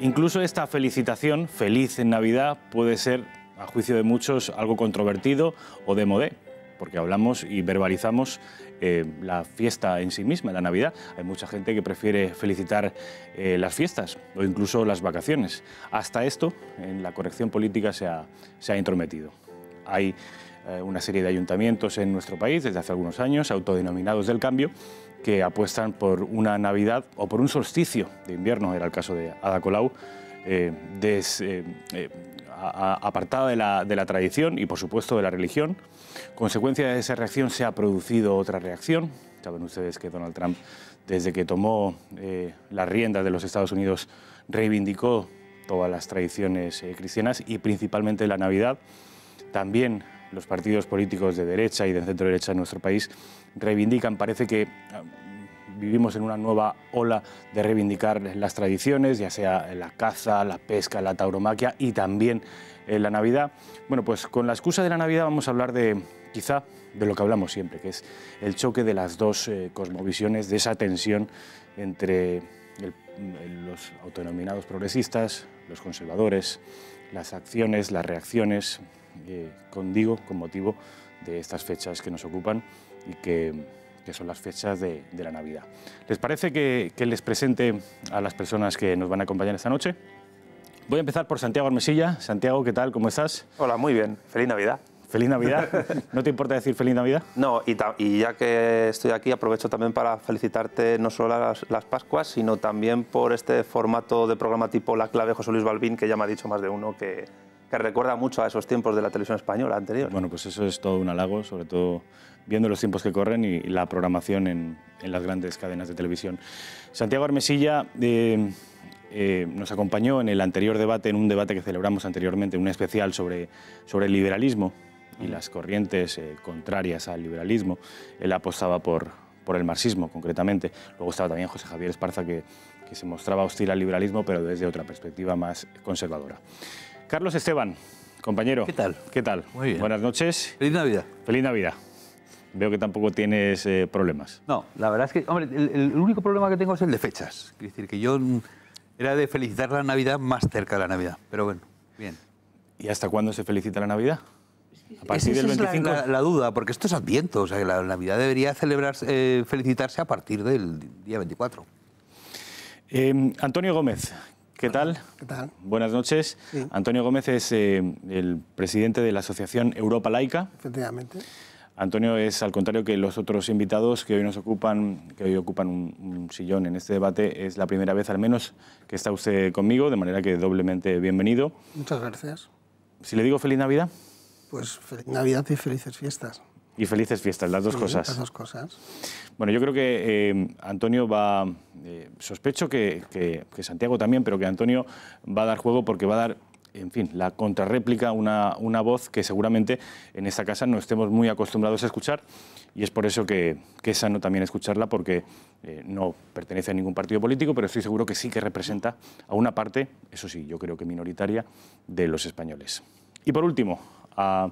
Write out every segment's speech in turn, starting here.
Incluso esta felicitación, feliz en Navidad, puede ser, a juicio de muchos, algo controvertido o de modé, porque hablamos y verbalizamos eh, la fiesta en sí misma, la Navidad. Hay mucha gente que prefiere felicitar eh, las fiestas o incluso las vacaciones. Hasta esto, en la corrección política se ha, se intrometido. Hay eh, una serie de ayuntamientos en nuestro país desde hace algunos años, autodenominados del cambio, que apuestan por una Navidad o por un solsticio de invierno, era el caso de Ada Colau, eh, eh, eh, apartada de la, de la, tradición y, por supuesto, de la religión. Consecuencia de esa reacción se ha producido otra reacción. Saben ustedes que Donald Trump, desde que tomó las riendas de los Estados Unidos, reivindicó todas las tradiciones cristianas y principalmente la Navidad. También los partidos políticos de derecha y de centro derecha en nuestro país reivindican. Parece que ah, vivimos en una nueva ola de reivindicar las tradiciones, ya sea la caza, la pesca, la tauromaquia y también eh, la Navidad. Bueno, pues con la excusa de la Navidad vamos a hablar de quizá de lo que hablamos siempre, que es el choque de las dos eh, cosmovisiones, de esa tensión entre los autodenominados progresistas, los conservadores, las acciones, las reacciones, eh, con digo, con motivo de estas fechas que nos ocupan y que, son las fechas de, la Navidad. ¿Les parece que, les presente a las personas que nos van a acompañar esta noche? Voy a empezar por Santiago Armesilla. Santiago, ¿qué tal? ¿Cómo estás? Hola, muy bien. Feliz Navidad. Feliz Navidad. ¿No te importa decir feliz Navidad? No, y, y ya que estoy aquí, aprovecho también para felicitarte no solo las, las, Pascuas, sino también por este formato de programa tipo La Clave José Luis Balbín, que ya me ha dicho más de uno que, que recuerda mucho a esos tiempos de la televisión española anterior. Bueno, pues eso es todo un halago, sobre todo viendo los tiempos que corren y la programación en, las grandes cadenas de televisión. Santiago Armesilla eh, eh, nos acompañó en el anterior debate, en un debate que celebramos anteriormente, un especial sobre, sobre el liberalismo y las corrientes eh, contrarias al liberalismo. Él apostaba por, por el marxismo, concretamente. Luego estaba también José Javier Esparza, que, que se mostraba hostil al liberalismo, pero desde otra perspectiva más conservadora. Carlos Esteban, compañero. ¿Qué tal? ¿Qué tal? Muy bien. Buenas noches. Feliz Navidad. Feliz Navidad. Veo que tampoco tienes eh, problemas. No, la verdad es que, hombre, el, único problema que tengo es el de fechas. Es decir, que yo mm, era de felicitar la Navidad más cerca de la Navidad, pero bueno, bien. ¿Y hasta cuándo se felicita la Navidad? A partir del 25. la, duda, porque esto es Adviento, o sea, que la Navidad debería celebrarse, eh, felicitarse a partir del día 24. Em, Antonio Gómez, ¿Qué tal? ¿Qué tal? Buenas noches. Antonio Gómez es eh, el presidente de la Asociación Europa Laica. Efectivamente. Antonio es, al contrario que los otros invitados que hoy nos ocupan, que hoy ocupan un, sillón en este debate, es la primera vez al menos que está usted conmigo, de manera que doblemente bienvenido. Muchas gracias. Si le digo feliz Navidad. Pues feliz Navidad y felices fiestas. Y felices fiestas, las dos cosas. Las dos cosas. Bueno, yo creo que eh, Antonio va, eh, sospecho que Santiago también, pero que Antonio va a dar juego porque va a dar en fin, la contrarréplica, una, una voz que seguramente en esta casa no estemos muy acostumbrados a escuchar y es por eso que, que es sano también escucharla porque eh, no pertenece a ningún partido político, pero estoy seguro que sí que representa a una parte, eso sí, yo creo que minoritaria, de los españoles. Y por último, a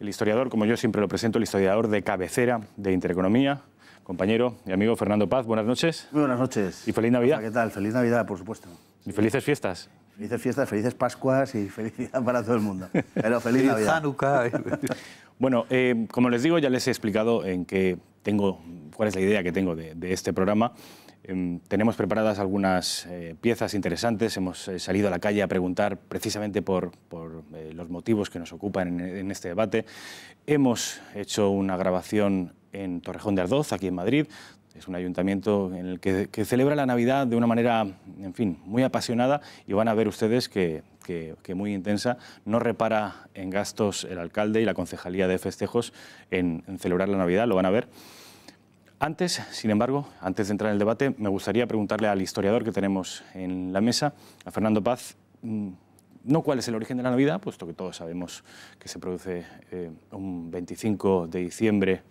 el historiador, como yo siempre lo presento, el historiador de cabecera de Intereconomía, compañero y amigo Fernando Paz. Buenas noches. Muy buenas noches. Y feliz Navidad. ¿Qué tal? Feliz Navidad, por supuesto. Y felices fiestas. Felices fiestas, felices Pascuas y felicidad para todo el mundo. Pero feliz, feliz bueno, eh, como les digo, ya les he explicado en qué tengo, cuál es la idea que tengo de, este programa. Em, tenemos preparadas algunas eh, piezas interesantes, hemos eh, salido a la calle a preguntar precisamente por, los motivos que nos ocupan en este debate. Hemos hecho una grabación en Torrejón de Ardoz, aquí en Madrid, es un ayuntamiento en el que, celebra la Navidad de una manera, en fin, muy apasionada y van a ver ustedes que, muy intensa, no repara en gastos el alcalde y la concejalía de festejos en, celebrar la Navidad, lo van a ver. Antes, sin embargo, antes de entrar en el debate, me gustaría preguntarle al historiador que tenemos en la mesa, a Fernando Paz, mm, no cuál es el origen de la Navidad, puesto que todos sabemos que se produce eh, un 25 de diciembre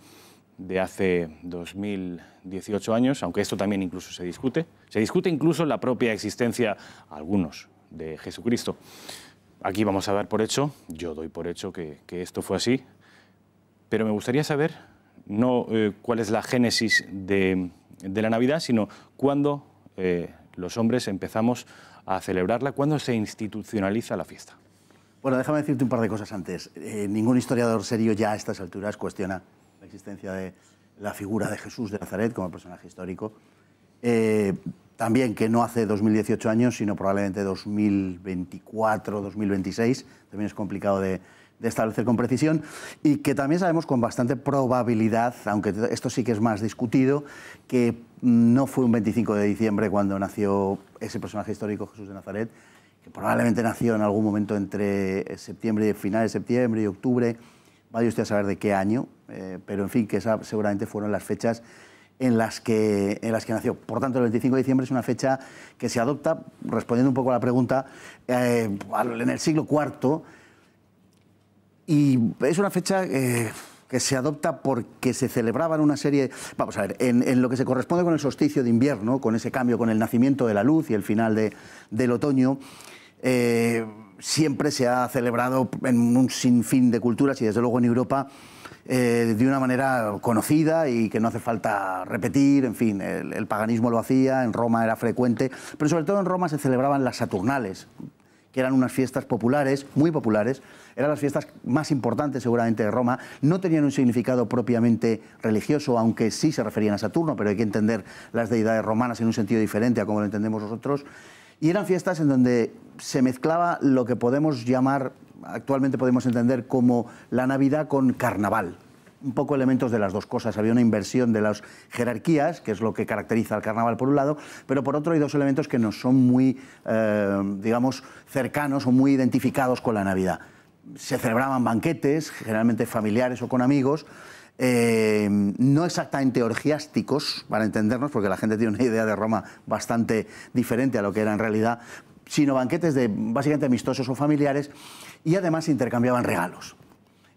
de hace 2018 años, aunque esto también incluso se discute. Se discute incluso la propia existencia, algunos, de Jesucristo. Aquí vamos a dar por hecho, yo doy por hecho que, esto fue así, pero me gustaría saber no eh, cuál es la génesis de, la Navidad, sino cuándo eh, los hombres empezamos a celebrarla, cuándo se institucionaliza la fiesta. Bueno, déjame decirte un par de cosas antes. Eh, ningún historiador serio ya a estas alturas cuestiona la existencia de la figura de Jesús de Nazaret como personaje histórico. Eh, también que no hace 2018 años, sino probablemente 2024, 2026, también es complicado de, de establecer con precisión, y que también sabemos con bastante probabilidad, aunque esto sí que es más discutido, que no fue un 25 de diciembre cuando nació ese personaje histórico Jesús de Nazaret, que probablemente nació en algún momento entre septiembre y finales de septiembre y octubre, vaya usted a saber de qué año, eh, pero en fin, que esa seguramente fueron las fechas en las, que, en las que nació. Por tanto, el 25 de diciembre es una fecha que se adopta, respondiendo un poco a la pregunta, eh, en el siglo IV. Y es una fecha eh, que se adopta porque se celebraban una serie... Vamos a ver, en, lo que se corresponde con el solsticio de invierno, con ese cambio, con el nacimiento de la luz y el final del otoño, siempre se ha celebrado en un sinfín de culturas y desde luego en Europa eh, de una manera conocida y que no hace falta repetir, en fin, el, el paganismo lo hacía, en Roma era frecuente, pero sobre todo en Roma se celebraban las Saturnales, que eran unas fiestas populares, muy populares, eran las fiestas más importantes seguramente de Roma, no tenían un significado propiamente religioso, aunque sí se referían a Saturno, pero hay que entender las deidades romanas en un sentido diferente a como lo entendemos nosotros, y eran fiestas en donde se mezclaba lo que podemos llamar, actualmente podemos entender como la Navidad con carnaval un poco elementos de las dos cosas. Había una inversión de las jerarquías, que es lo que caracteriza al carnaval por un lado, pero por otro hay dos elementos que no son muy, eh, digamos, cercanos o muy identificados con la Navidad. Se celebraban banquetes, generalmente familiares o con amigos, eh, no exactamente orgiásticos, para entendernos, porque la gente tiene una idea de Roma bastante diferente a lo que era en realidad, sino banquetes de básicamente amistosos o familiares, y además intercambiaban regalos.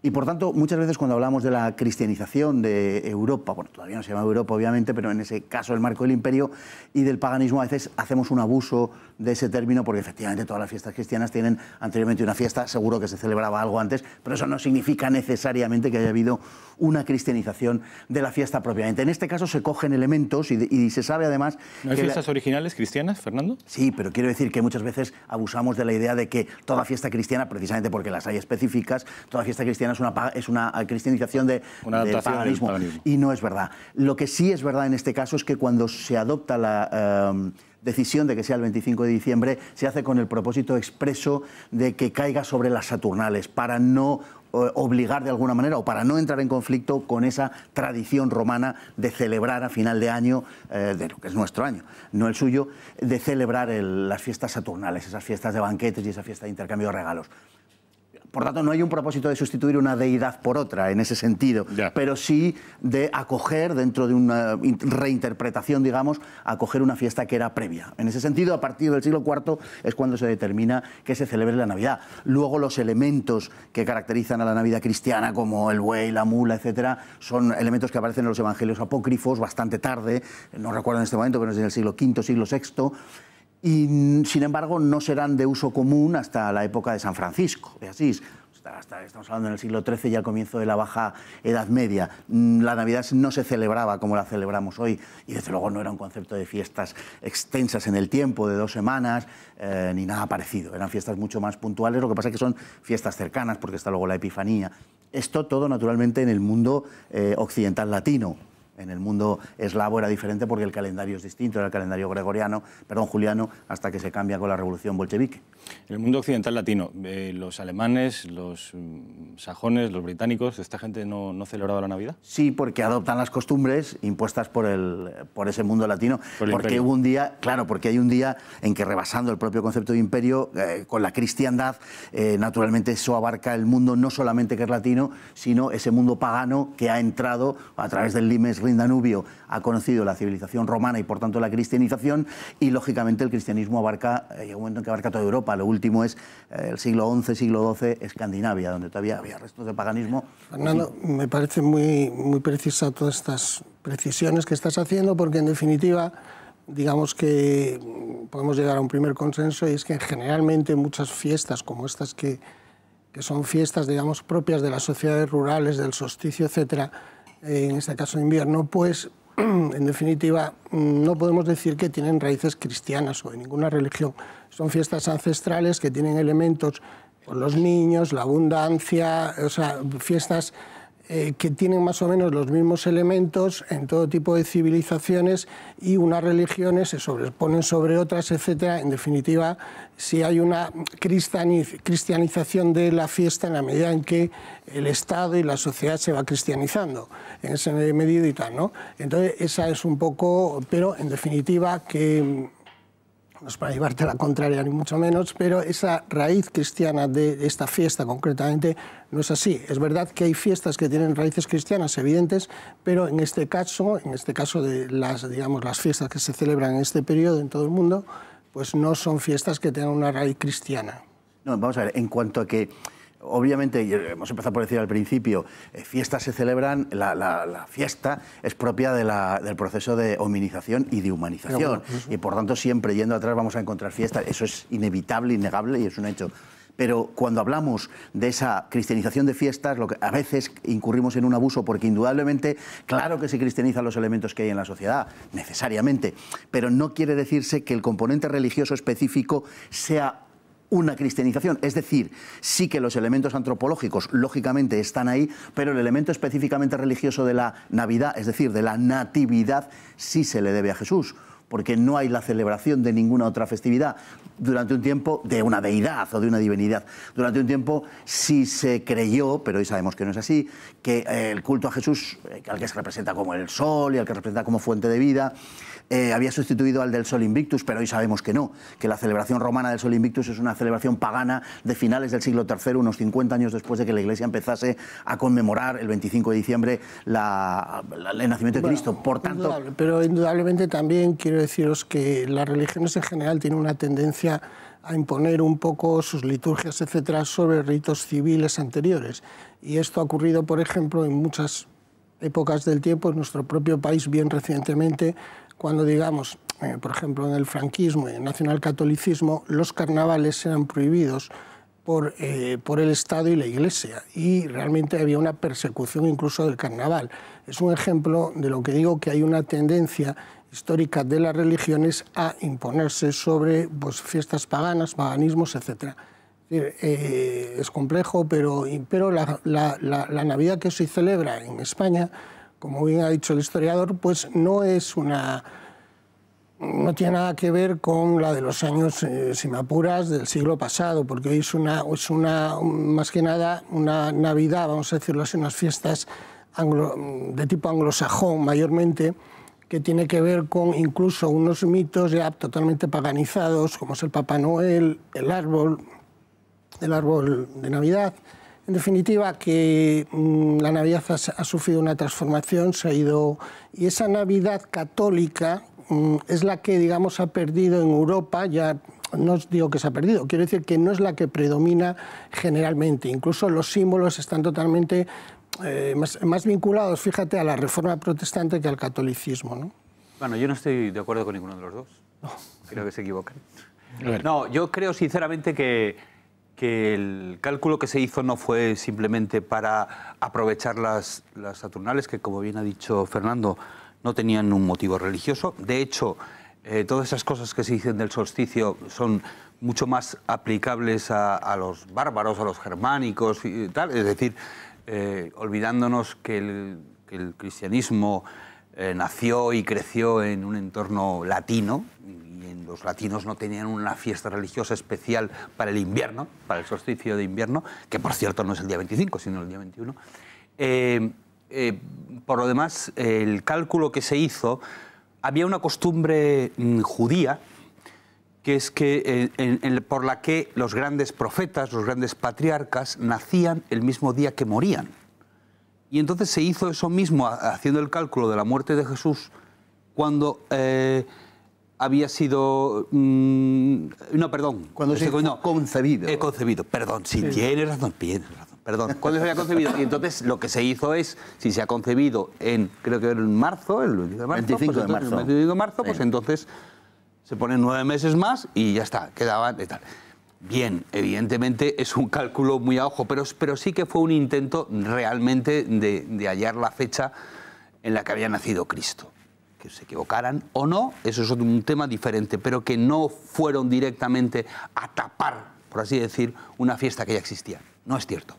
Y por tanto, muchas veces cuando hablamos de la cristianización de Europa, bueno, todavía no se llama Europa obviamente, pero en ese caso el marco del imperio y del paganismo, a veces hacemos un abuso de ese término porque efectivamente todas las fiestas cristianas tienen anteriormente una fiesta, seguro que se celebraba algo antes, pero eso no significa necesariamente que haya habido una cristianización de la fiesta propiamente. En este caso se cogen elementos y, se sabe además... ¿No hay fiestas originales cristianas, Fernando? Sí, pero quiero decir que muchas veces abusamos de la idea de que toda fiesta cristiana, precisamente porque las hay específicas, toda fiesta cristiana es una, cristianización de, paganismo. Y no es verdad. Lo que sí es verdad en este caso es que cuando se adopta la... Em, decisión de que sea el 25 de diciembre se hace con el propósito expreso de que caiga sobre las Saturnales para no obligar de alguna manera o para no entrar en conflicto con esa tradición romana de celebrar a final de año, eh, de lo que es nuestro año, no el suyo, de celebrar las fiestas saturnales, esas fiestas de banquetes y esa fiesta de intercambio de regalos. Por tanto, no hay un propósito de sustituir una deidad por otra en ese sentido, pero sí de acoger dentro de una reinterpretación, digamos, acoger una fiesta que era previa. En ese sentido, a partir del siglo IV es cuando se determina que se celebre la Navidad. Luego los elementos que caracterizan a la Navidad cristiana, como el buey, la mula, etcétera, son elementos que aparecen en los evangelios apócrifos bastante tarde, no recuerdo en este momento, pero es del siglo V, siglo VI y sin embargo no serán de uso común hasta la época de San Francisco de Asís. estamos hablando en el siglo XIII y al comienzo de la Baja Edad Media. Mm, la Navidad no se celebraba como la celebramos hoy y desde luego no era un concepto de fiestas extensas en el tiempo, de dos semanas, eh, ni nada parecido. Eran fiestas mucho más puntuales, lo que pasa es que son fiestas cercanas porque está luego la Epifanía. Esto todo naturalmente en el mundo eh, occidental latino en el mundo eslavo era diferente porque el calendario es distinto, era el calendario gregoriano, perdón, juliano, hasta que se cambia con la revolución bolchevique. En el mundo occidental latino, eh, los alemanes, los mm, sajones, los británicos, ¿esta gente no, no, celebraba la Navidad? Sí, porque adoptan las costumbres impuestas por, el, por ese mundo latino. porque hubo un día, claro, porque hay un día en que rebasando el propio concepto de imperio, eh, con la cristiandad, eh, naturalmente eso abarca el mundo no solamente que es latino, sino ese mundo pagano que ha entrado a través del limes Rindanubio Danubio ha conocido la civilización romana y por tanto la cristianización y lógicamente el cristianismo abarca, eh, llega un momento en que abarca toda Europa, lo último es eh, el siglo XI, siglo XII, Escandinavia, donde todavía había restos de paganismo. Fernando, me parece muy, muy precisa todas estas precisiones que estás haciendo porque en definitiva digamos que mm, podemos llegar a un primer consenso y es que generalmente muchas fiestas como estas que, que son fiestas digamos propias de las sociedades rurales, del solsticio, etcétera, en este caso de invierno, pues en definitiva mm, no podemos decir que tienen raíces cristianas o de ninguna religión. Son fiestas ancestrales que tienen elementos con los niños, la abundancia, o sea, fiestas eh, que tienen más o menos los mismos elementos en todo tipo de civilizaciones y unas religiones se sobreponen sobre otras, etcétera. En definitiva, si hay una cristianización de la fiesta en la medida en que el Estado y la sociedad se va cristianizando, en ese medio y tal, ¿no? Entonces, esa es un poco, pero en definitiva que mm, no es para llevarte la contraria ni mucho menos, pero esa raíz cristiana de esta fiesta concretamente no es así. Es verdad que hay fiestas que tienen raíces cristianas evidentes, pero en este caso, en este caso de las, digamos, las fiestas que se celebran en este periodo en todo el mundo, pues no son fiestas que tengan una raíz cristiana. No, vamos a ver, en cuanto a que obviamente, hemos empezado por decir al principio, eh, fiestas se celebran, la, fiesta es propia de del proceso de hominización y de humanización. y por tanto, siempre yendo atrás vamos a encontrar fiestas. Eso es inevitable, innegable y es un hecho pero cuando hablamos de esa cristianización de fiestas, lo que a veces incurrimos en un abuso porque indudablemente, claro que se cristianizan los elementos que hay en la sociedad, necesariamente, pero no quiere decirse que el componente religioso específico sea una cristianización. Es decir, sí que los elementos antropológicos, lógicamente, están ahí, pero el elemento específicamente religioso de la Navidad, es decir, de la natividad, sí se le debe a Jesús porque no hay la celebración de ninguna otra festividad durante un tiempo de una deidad o de una divinidad. Durante un tiempo sí se creyó, pero hoy sabemos que no es así, que eh, el culto a Jesús, eh, al que se representa como el sol y al que se representa como fuente de vida, eh, había sustituido al del Sol Invictus, pero hoy sabemos que no, que la celebración romana del Sol Invictus es una celebración pagana de finales del siglo III, unos 50 años después de que la Iglesia empezase a conmemorar el 25 de diciembre el nacimiento de Cristo. Por tanto, pero indudablemente también quiero deciros que las religiones en general tienen una tendencia a imponer un poco sus liturgias, etcétera, sobre ritos civiles anteriores. Y esto ha ocurrido, por ejemplo, en muchas épocas del tiempo, en nuestro propio país, bien recientemente, cuando, digamos, eh, por ejemplo, en el franquismo y en el nacionalcatolicismo, los carnavales eran prohibidos por, eh, por el Estado y la Iglesia, y realmente había una persecución incluso del carnaval. Es un ejemplo de lo que digo que hay una tendencia histórica de las religiones a imponerse sobre pues, fiestas paganas, paganismos, etcétera. Eh, es complejo, pero, pero la, Navidad que se celebra en España, como bien ha dicho el historiador, pues no es una... No tiene nada que ver con la de los años, eh, apuras, del siglo pasado, porque es una, es una, más que nada, una Navidad, vamos a decirlo así, unas fiestas anglo, de tipo anglosajón mayormente, que tiene que ver con incluso unos mitos ya totalmente paganizados, como es el Papá Noel, el árbol, del árbol de Navidad. En definitiva, que mm, la Navidad ha, sufrido una transformación, se ha ido... Y esa Navidad católica mm, es la que, digamos, ha perdido en Europa, ya no os digo que se ha perdido, quiero decir que no es la que predomina generalmente. Incluso los símbolos están totalmente eh, más, vinculados, fíjate, a la reforma protestante que al catolicismo. Bueno, yo no estoy de acuerdo con ninguno de los dos. Creo que se equivocan. No, yo creo sinceramente que que el cálculo que se hizo no fue simplemente para aprovechar las, las Saturnales, que como bien ha dicho Fernando, no tenían un motivo religioso. De hecho, eh, todas esas cosas que se dicen del solsticio son mucho más aplicables a, los bárbaros, a los germánicos y tal. Es decir, eh, olvidándonos que el, cristianismo eh, nació y creció en un entorno latino los latinos no tenían una fiesta religiosa especial para el invierno, para el solsticio de invierno, que por cierto no es el día 25, sino el día 21. Eh, eh, por lo demás, el cálculo que se hizo, había una costumbre mm, judía, que es que eh, por la que los grandes profetas, los grandes patriarcas, nacían el mismo día que morían. Y entonces se hizo eso mismo, haciendo el cálculo de la muerte de Jesús, cuando había sido... Mm, no, perdón. Cuando se no, concebido. He concebido, perdón, si tiene razón, tienes razón. Perdón, cuando se había concebido. Y entonces lo que se hizo es, si se ha concebido en, creo que en marzo, el 25 de marzo, pues marzo. pues entonces se ponen nueve meses más y ya está, quedaban y tal. Bien, evidentemente es un cálculo muy a ojo, pero, pero sí que fue un intento realmente de hallar la fecha en la que había nacido Cristo que se equivocaran o no, eso es un tema diferente, pero que no fueron directamente a tapar, por así decir, una fiesta que ya existía. No es cierto.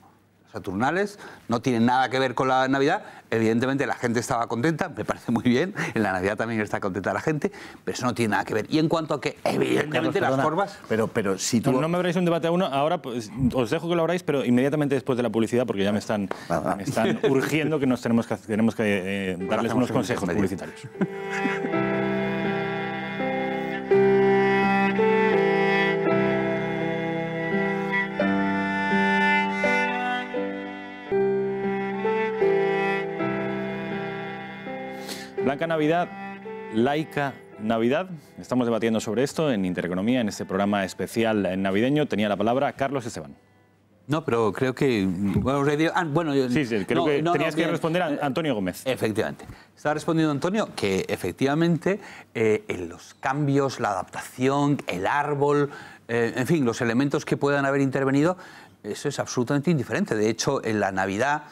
Saturnales, no tiene nada que ver con la Navidad. Evidentemente la gente estaba contenta, me parece muy bien, en la Navidad también está contenta la gente, pero eso no tiene nada que ver. Y en cuanto a que, evidentemente, las formas... Pero, pero si tú... No, me abráis un debate a uno, ahora pues, os dejo que lo abráis, pero inmediatamente después de la publicidad, porque ya me están, están urgiendo que nos tenemos que, tenemos que eh, darles unos consejos publicitarios. Blanca Navidad, laica Navidad. Estamos debatiendo sobre esto en Intereconomía, en este programa especial navideño. Tenía la palabra Carlos Esteban. No, pero creo que... Bueno, ah, sí, sí, creo que tenías que responder a eh, Antonio Gómez. Efectivamente. Estaba respondiendo Antonio que efectivamente eh, en los cambios, la adaptación, el árbol, eh, en fin, los elementos que puedan haber intervenido, eso es absolutamente indiferente. De hecho, en la Navidad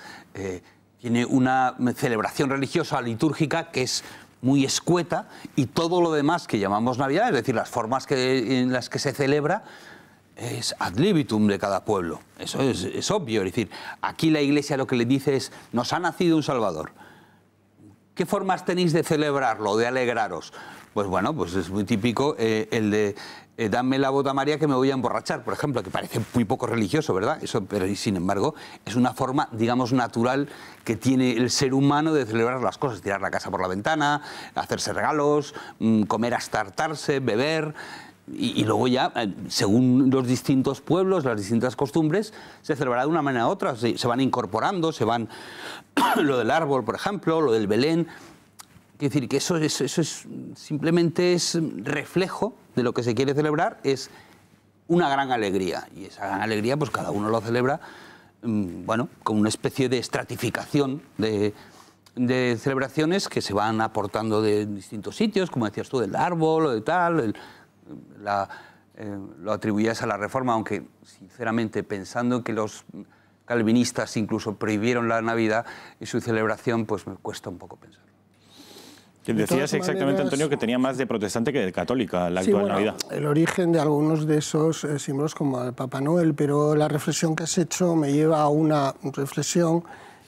tiene una celebración religiosa litúrgica que es muy escueta y todo lo demás que llamamos Navidad, es decir, las formas en las que se celebra, es ad libitum de cada pueblo. Eso es, obvio. Es decir, aquí la Iglesia lo que le dice es, nos ha nacido un Salvador. ¿Qué formas tenéis de celebrarlo, de alegraros? Pues bueno, pues es muy típico eh, el de eh, dame la bota María que me voy a emborrachar, por ejemplo, que parece muy poco religioso, ¿verdad? Eso, pero sin embargo, es una forma, digamos, natural que tiene el ser humano de celebrar las cosas, tirar la casa por la ventana, hacerse regalos, mm, comer hasta beber. Y, luego ya, eh, según los distintos pueblos, las distintas costumbres, se celebrará de una manera u otra. Se, van incorporando, se van lo del árbol, por ejemplo, lo del Belén. Quiero decir que eso, eso, eso es, simplemente es reflejo de lo que se quiere celebrar es una gran alegría. Y esa gran alegría, pues cada uno lo celebra, mm, bueno, con una especie de estratificación de, celebraciones que se van aportando de distintos sitios, como decías tú, del árbol o de tal, eh, lo atribuías a la reforma, aunque sinceramente pensando que los calvinistas incluso prohibieron la Navidad y su celebración, pues me cuesta un poco pensar. Decías exactamente, Antonio, que tenía más de protestante que de católica la actual Navidad. El origen de algunos de esos eh, símbolos como el Papa Noel, pero la reflexión que has hecho me lleva a una reflexión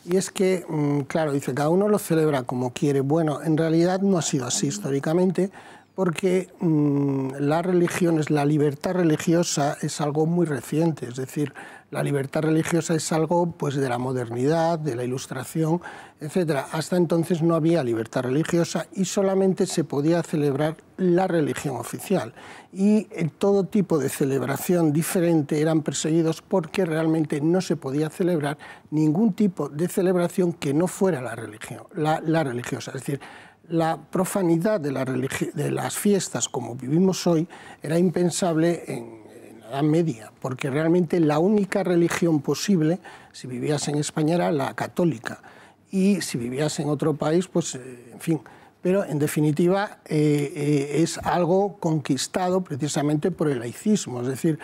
y es que, mm, claro, dice, cada uno lo celebra como quiere. Bueno, en realidad no ha sido así históricamente porque mm, la religión, la libertad religiosa es algo muy reciente, es decir, la libertad religiosa es algo pues, de la modernidad, de la ilustración, etc. Hasta entonces no había libertad religiosa y solamente se podía celebrar la religión oficial. Y eh, todo tipo de celebración diferente eran perseguidos porque realmente no se podía celebrar ningún tipo de celebración que no fuera la, religión, la, religiosa. Es decir, la profanidad de, de, las fiestas como vivimos hoy era impensable en Media, porque realmente la única religión posible, si vivías en España, era la católica. Y si vivías en otro país, pues, eh, en fin. Pero, en definitiva, eh, eh, es algo conquistado precisamente por el laicismo. Es decir,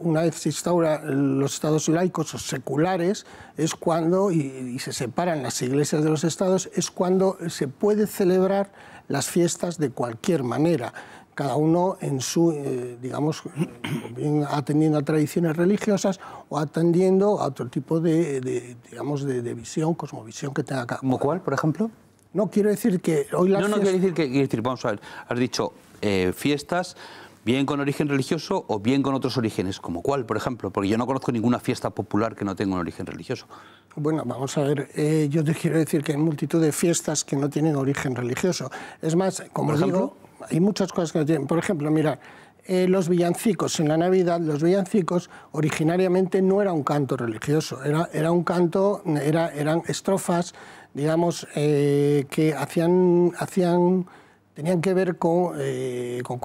una vez se instauran los estados laicos o seculares, es cuando, y se separan las iglesias de los estados, es cuando se puede celebrar las fiestas de cualquier manera cada uno en su, eh, digamos, bien atendiendo a tradiciones religiosas o atendiendo a otro tipo de, digamos, de, visión, cosmovisión que tenga cada ¿Como cuál, por ejemplo? No, quiero decir que hoy las No, no, quiero decir que, quiero decir, vamos a ver, has dicho eh, fiestas bien con origen religioso o bien con otros orígenes, como cuál, por ejemplo, porque yo no conozco ninguna fiesta popular que no tenga un origen religioso. Bueno, vamos a ver, eh, yo te quiero decir que hay multitud de fiestas que no tienen origen religioso. Es más, como digo, hay muchas cosas que no tienen. Por ejemplo, mirar, eh, los villancicos en la Navidad, los villancicos originariamente no era un canto religioso, era, era un canto, eran estrofas, digamos, eh, que hacían, hacían, tenían que ver con, eh, con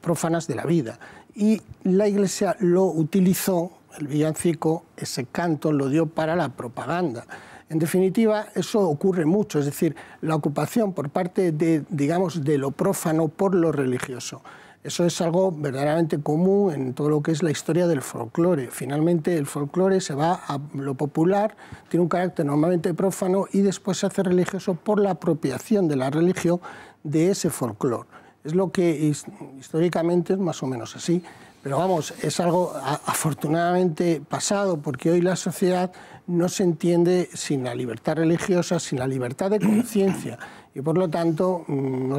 profanas de la vida. Y la Iglesia lo utilizó, el villancico, ese canto lo dio para la propaganda. En definitiva, eso ocurre mucho, es decir, la ocupación por parte de, digamos, de lo profano por lo religioso. Eso es algo verdaderamente común en todo lo que es la historia del folclore. Finalmente, el folclore se va a lo popular, tiene un carácter normalmente profano y después se hace religioso por la apropiación de la religión de ese folclore. Es lo que históricamente es más o menos así. Pero vamos, es algo afortunadamente pasado, porque hoy la sociedad no se entiende sin la libertad religiosa, sin la libertad de conciencia. Y por lo tanto, mm, no hoy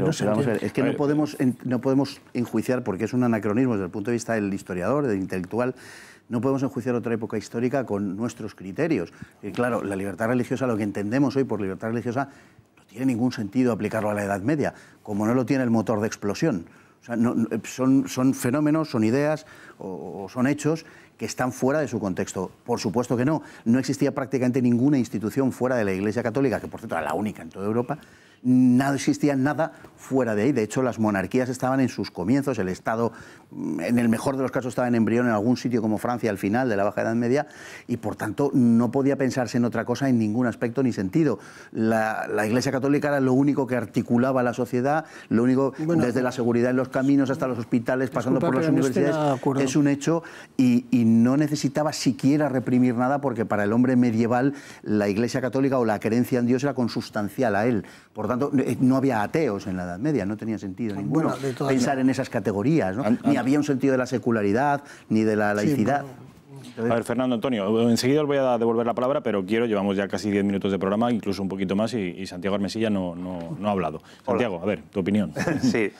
no se entiende. es que no podemos, no podemos enjuiciar, porque es un anacronismo desde el punto de vista del historiador, del intelectual, no podemos enjuiciar otra época histórica con nuestros criterios. Y claro, la libertad religiosa, lo que entendemos hoy por libertad religiosa, no tiene ningún sentido aplicarlo a la Edad Media, como no lo tiene el motor de explosión. O sea, no, eh, son, son, fenómenos, son ideas o, o, son hechos que están fuera de su contexto. Por supuesto que no. No existía prácticamente ninguna institución fuera de la Iglesia Católica, que por cierto era la única en toda Europa. No existía nada fuera de ahí. De hecho, las monarquías estaban en sus comienzos, el Estado en el mejor de los casos estaba en embrión en algún sitio como Francia al final de la Baja Edad Media y por tanto no podía pensarse en otra cosa en ningún aspecto ni sentido. La, Iglesia Católica era lo único que articulaba la sociedad, lo único desde la seguridad en los caminos hasta los hospitales, pasando por las este universidades, es un hecho y, no necesitaba siquiera reprimir nada porque para el hombre medieval la Iglesia Católica o la creencia en Dios era consustancial a él. Por tanto, eh, no había ateos en la Edad Media, no tenía sentido pensar en esas categorías. ¿no? había un sentido de la secularidad ni de la laicidad. A ver, Fernando Antonio, enseguida os voy a devolver la palabra, pero quiero, llevamos ya casi 10 minutos de programa, incluso un poquito más, y, Santiago Armesilla no, no, ha hablado. Santiago, a ver, tu opinión. Sí.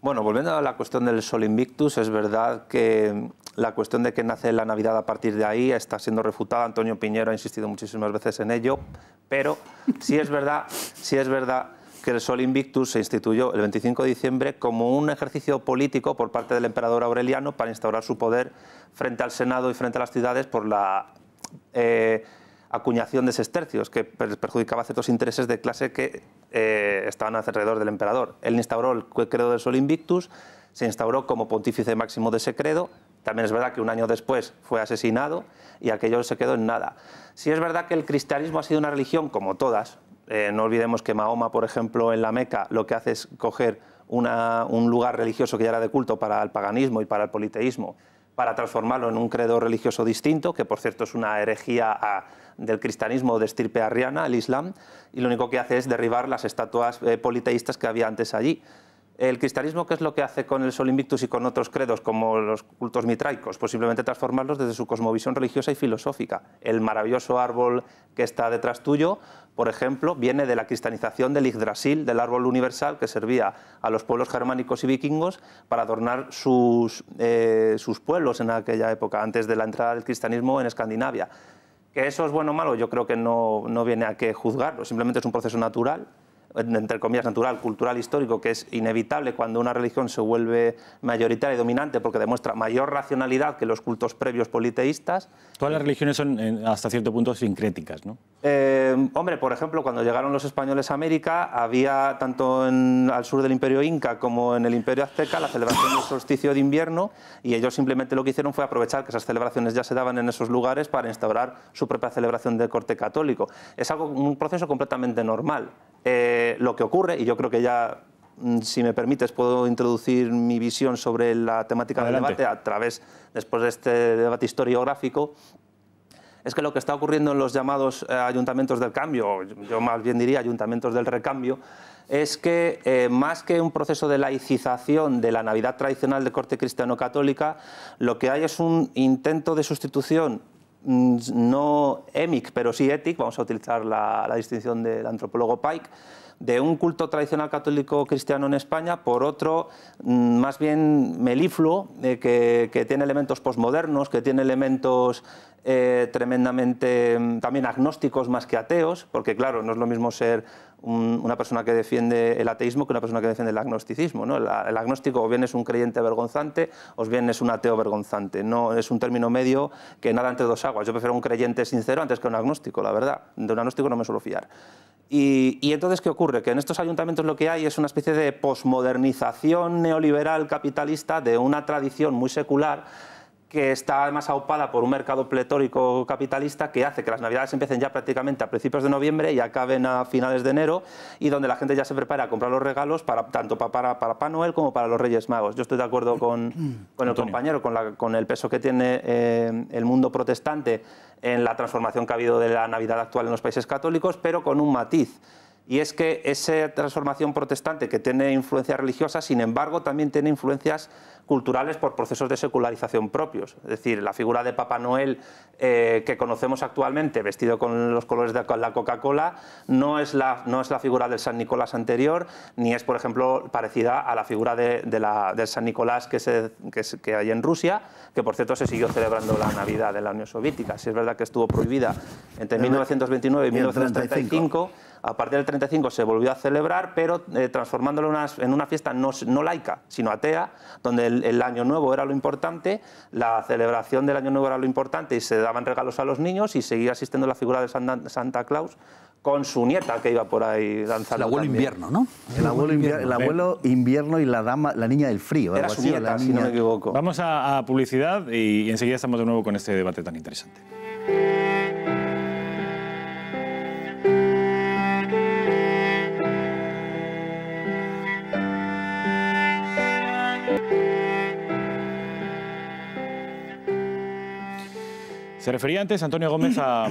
Bueno, volviendo a la cuestión del Sol Invictus, es verdad que la cuestión de que nace la Navidad a partir de ahí está siendo refutada. Antonio Piñero ha insistido muchísimas veces en ello, pero sí es verdad, sí es verdad que el Sol Invictus se instituyó el 25 de diciembre como un ejercicio político por parte del emperador Aureliano para instaurar su poder frente al Senado y frente a las ciudades por la eh, acuñación de sestercios, que perjudicaba ciertos intereses de clase que eh, estaban alrededor del emperador. Él instauró el credo del Sol Invictus, se instauró como pontífice máximo de ese credo, también es verdad que un año después fue asesinado y aquello se quedó en nada. Si es verdad que el cristianismo ha sido una religión, como todas, eh, no olvidemos que Mahoma, por ejemplo, en la Meca lo que hace es coger un lugar religioso que ya era de culto para el paganismo y para el politeísmo, para transformarlo en un credo religioso distinto, que por cierto es una herejía ah, del cristianismo de estirpe arriana, el Islam, y lo único que hace es derribar las estatuas eh, politeístas que había antes allí. El cristianismo, ¿qué es lo que hace con el Sol Invictus y con otros credos, como los cultos mitraicos? Posiblemente pues transformarlos desde su cosmovisión religiosa y filosófica. El maravilloso árbol que está detrás tuyo, por ejemplo, viene de la cristianización del Yggdrasil, del árbol universal que servía a los pueblos germánicos y vikingos para adornar sus, eh, sus pueblos en aquella época, antes de la entrada del cristianismo en Escandinavia. ¿Que eso es bueno o malo? Yo creo que no, no viene a que juzgarlo, simplemente es un proceso natural entre comillas, natural, cultural, histórico, que es inevitable cuando una religión se vuelve mayoritaria y dominante porque demuestra mayor racionalidad que los cultos previos politeístas. Todas las religiones son hasta cierto punto sincréticas, ¿no? Em, hombre, por ejemplo, cuando llegaron los españoles a América, había tanto en, al sur del Imperio Inca como en el Imperio Azteca la celebración del solsticio de invierno y ellos simplemente lo que hicieron fue aprovechar que esas celebraciones ya se daban en esos lugares para instaurar su propia celebración de corte católico. Es algo, un proceso completamente normal. Eh, lo que ocurre, y yo creo que ya mm, si me permites, puedo introducir mi visión sobre la temática del debate a través, después de este debate historiográfico, es que lo que está ocurriendo en los llamados eh, ayuntamientos del cambio, o yo más bien diría ayuntamientos del recambio, es que eh, más que un proceso de laicización de la Navidad tradicional de corte cristiano-católica, lo que hay es un intento de sustitución mm, no émic, pero sí ETIC, vamos a utilizar la, distinción del antropólogo Pike, de un culto tradicional católico cristiano en España por otro mm, más bien melifluo, eh, que, que, tiene elementos posmodernos, que tiene elementos eh, tremendamente mm, también agnósticos más que ateos, porque claro, no es lo mismo ser una persona que defiende el ateísmo que una persona que defiende el agnosticismo. ¿no? El, agnóstico o bien es un creyente vergonzante o bien es un ateo vergonzante. No es un término medio que nada entre dos aguas. Yo prefiero un creyente sincero antes que un agnóstico, la verdad. De un agnóstico no me suelo fiar. Y, y, entonces, ¿qué ocurre? Que en estos ayuntamientos lo que hay es una especie de posmodernización neoliberal capitalista de una tradición muy secular que está además aupada por un mercado pletórico capitalista que hace que las navidades empiecen ya prácticamente a principios de noviembre y acaben a finales de enero y donde la gente ya se prepara a comprar los regalos para tanto para, para, para Noel como para los Reyes Magos. Yo estoy de acuerdo con, el compañero, con, la, con, el peso que tiene eh, el mundo protestante en la transformación que ha habido de la Navidad actual en los países católicos, pero con un matiz y es que esa transformación protestante que tiene influencia religiosa, sin embargo, también tiene influencias culturales por procesos de secularización propios. Es decir, la figura de Papá Noel eh, que conocemos actualmente, vestido con los colores de la Coca-Cola, no, es la, no es la figura del San Nicolás anterior, ni es, por ejemplo, parecida a la figura de, del San Nicolás que, que, hay en Rusia, que por cierto se siguió celebrando la Navidad de la Unión Soviética. Si es verdad que estuvo prohibida entre 1929 y 1935 a partir del 35 se volvió a celebrar, pero eh, transformándolo en una, fiesta no, laica, sino atea, donde el, Año Nuevo era lo importante, la celebración del Año Nuevo era lo importante y se daban regalos a los niños y seguía asistiendo la figura de Santa, Claus con su nieta que iba por ahí danzando. El abuelo invierno, ¿no? El abuelo, invierno, y la dama, la niña del frío. Era su nieta, si no me equivoco. Vamos a, a publicidad y enseguida estamos de nuevo con este debate tan interesante. Te refería antes, Antonio Gómez, a,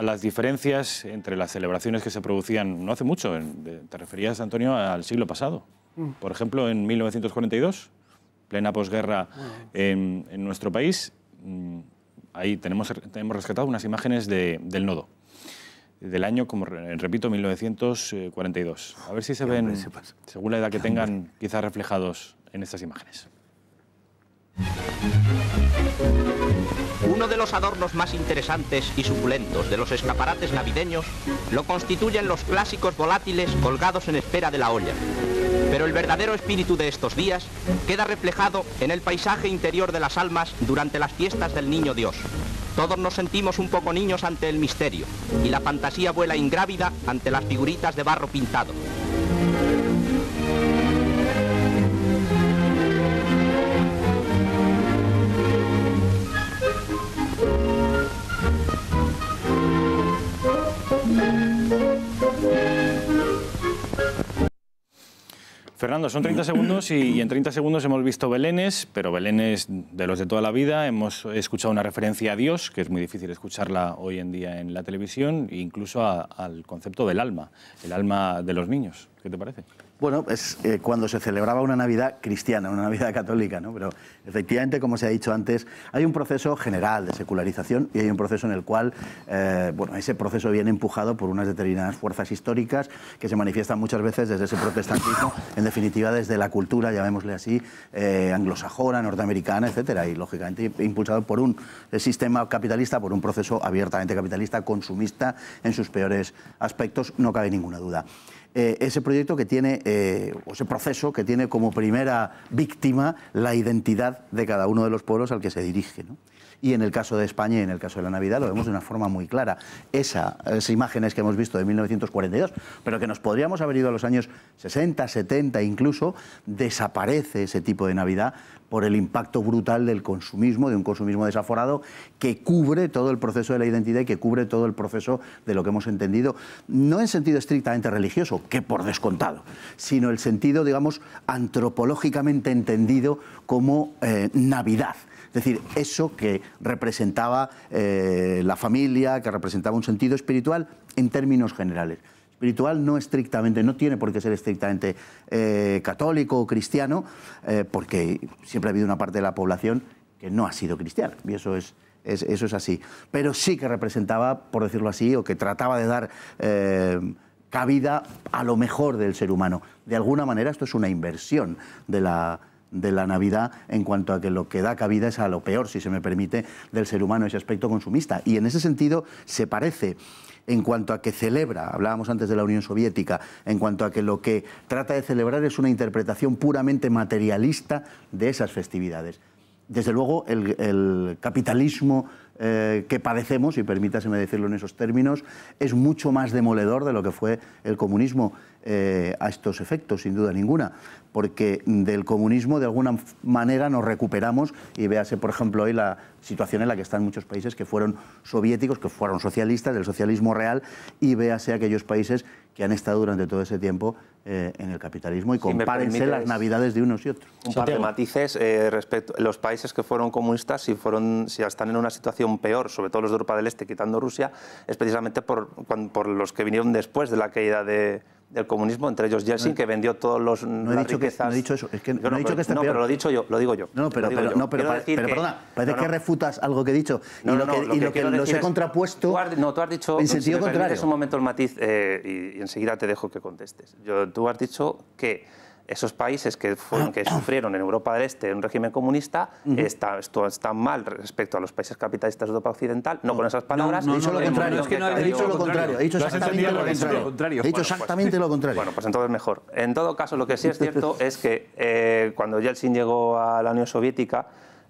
las diferencias entre las celebraciones que se producían no hace mucho. Te referías, Antonio, al siglo pasado. Mm. Por ejemplo, en 1942, plena posguerra ah. en, nuestro país, mm, ahí tenemos, tenemos rescatado unas imágenes del nodo del año, como repito, 1942. A ver si se ven, según la edad que tengan, quizás reflejados en estas imágenes. Uno de los adornos más interesantes y suculentos de los escaparates navideños lo constituyen los clásicos volátiles colgados en espera de la olla. Pero el verdadero espíritu de estos días queda reflejado en el paisaje interior de las almas durante las fiestas del Niño Dios. Todos nos sentimos un poco niños ante el misterio y la fantasía vuela ingrávida ante las figuritas de barro pintado. Fernando, son 30 segundos y, en 30 segundos hemos visto Belenes, pero Belenes de los de toda la vida. Hemos escuchado una referencia a Dios, que es muy difícil escucharla hoy en día en la televisión, e incluso al concepto del alma, el alma de los niños. ¿Qué te parece? Bueno, es eh, cuando se celebraba una Navidad cristiana, una Navidad católica, ¿no? Pero efectivamente, como se ha dicho antes, hay un proceso general de secularización y hay un proceso en el cual, eh, bueno, ese proceso viene empujado por unas determinadas fuerzas históricas que se manifiestan muchas veces desde ese protestantismo, en definitiva desde la cultura, llamémosle así, eh, anglosajona, norteamericana, etcétera, y lógicamente impulsado por un sistema capitalista, por un proceso abiertamente capitalista, consumista en sus peores aspectos, no cabe ninguna duda. Eh, ese proyecto que tiene, eh, o ese proceso que tiene como primera víctima la identidad de cada uno de los pueblos al que se dirige. Y en el caso de España y en el caso de la Navidad lo vemos de una forma muy clara. esas imágenes que hemos visto de 1942, pero que nos podríamos haber ido a los años 60, 70 incluso, desaparece ese tipo de Navidad, por el impacto brutal del consumismo, de un consumismo desaforado, que cubre todo el proceso de la identidad y que cubre todo el proceso de lo que hemos entendido, no en sentido estrictamente religioso, que por descontado, sino el sentido, digamos, antropológicamente entendido como eh, Navidad. Es decir, eso que representaba eh, la familia, que representaba un sentido espiritual en términos generales espiritual no estrictamente, no tiene por qué ser estrictamente eh, católico o cristiano, eh, porque siempre ha habido una parte de la población que no ha sido cristiana, y eso es, eso es así. Pero sí que representaba, por decirlo así, o que trataba de dar... Eh, cabida a lo mejor del ser humano. De alguna manera esto es una inversión de la, de la Navidad en cuanto a que lo que da cabida es a lo peor, si se me permite, del ser humano, ese aspecto consumista. Y en ese sentido se parece en cuanto a que celebra, hablábamos antes de la Unión Soviética, en cuanto a que lo que trata de celebrar es una interpretación puramente materialista de esas festividades. Desde luego, el, capitalismo eh, que padecemos, y permítaseme decirlo en esos términos, es mucho más demoledor de lo que fue el comunismo. Eh, a estos efectos, sin duda ninguna, porque del comunismo de alguna manera nos recuperamos y véase, por ejemplo, hoy la situación en la que están muchos países que fueron soviéticos, que fueron socialistas, del socialismo real, y véase aquellos países que han estado durante todo ese tiempo eh, en el capitalismo y compárense las navidades de unos y otros. Un par de matices eh, respecto los países que fueron comunistas, si, fueron, si están en una situación peor, sobre todo los de Europa del Este, quitando Rusia, es precisamente por, por los que vinieron después de la caída de del comunismo, entre ellos Yeltsin, no, que vendió todos los no he dicho riquezas. Que, no he dicho eso, es que no, he dicho que esté no, peor. pero lo he dicho yo, lo digo yo. No, pero, pero, no, pero, pero, pero que, perdona, parece que refutas algo que he dicho y lo que, lo y lo que los he es, contrapuesto. Tú has, no, tú has dicho en sentido si contrario. Es un momento el matiz eh, y, y, enseguida te dejo que contestes. Yo, tú has dicho que esos países que, sufrieron en Europa del Este un régimen comunista están mal respecto a los países capitalistas de Europa Occidental, no, con esas palabras. No, he dicho lo contrario, es he dicho lo contrario, dicho pues, exactamente lo contrario. Bueno, pues entonces mejor. En todo caso, lo que sí es cierto es que eh, cuando Yeltsin llegó a la Unión Soviética,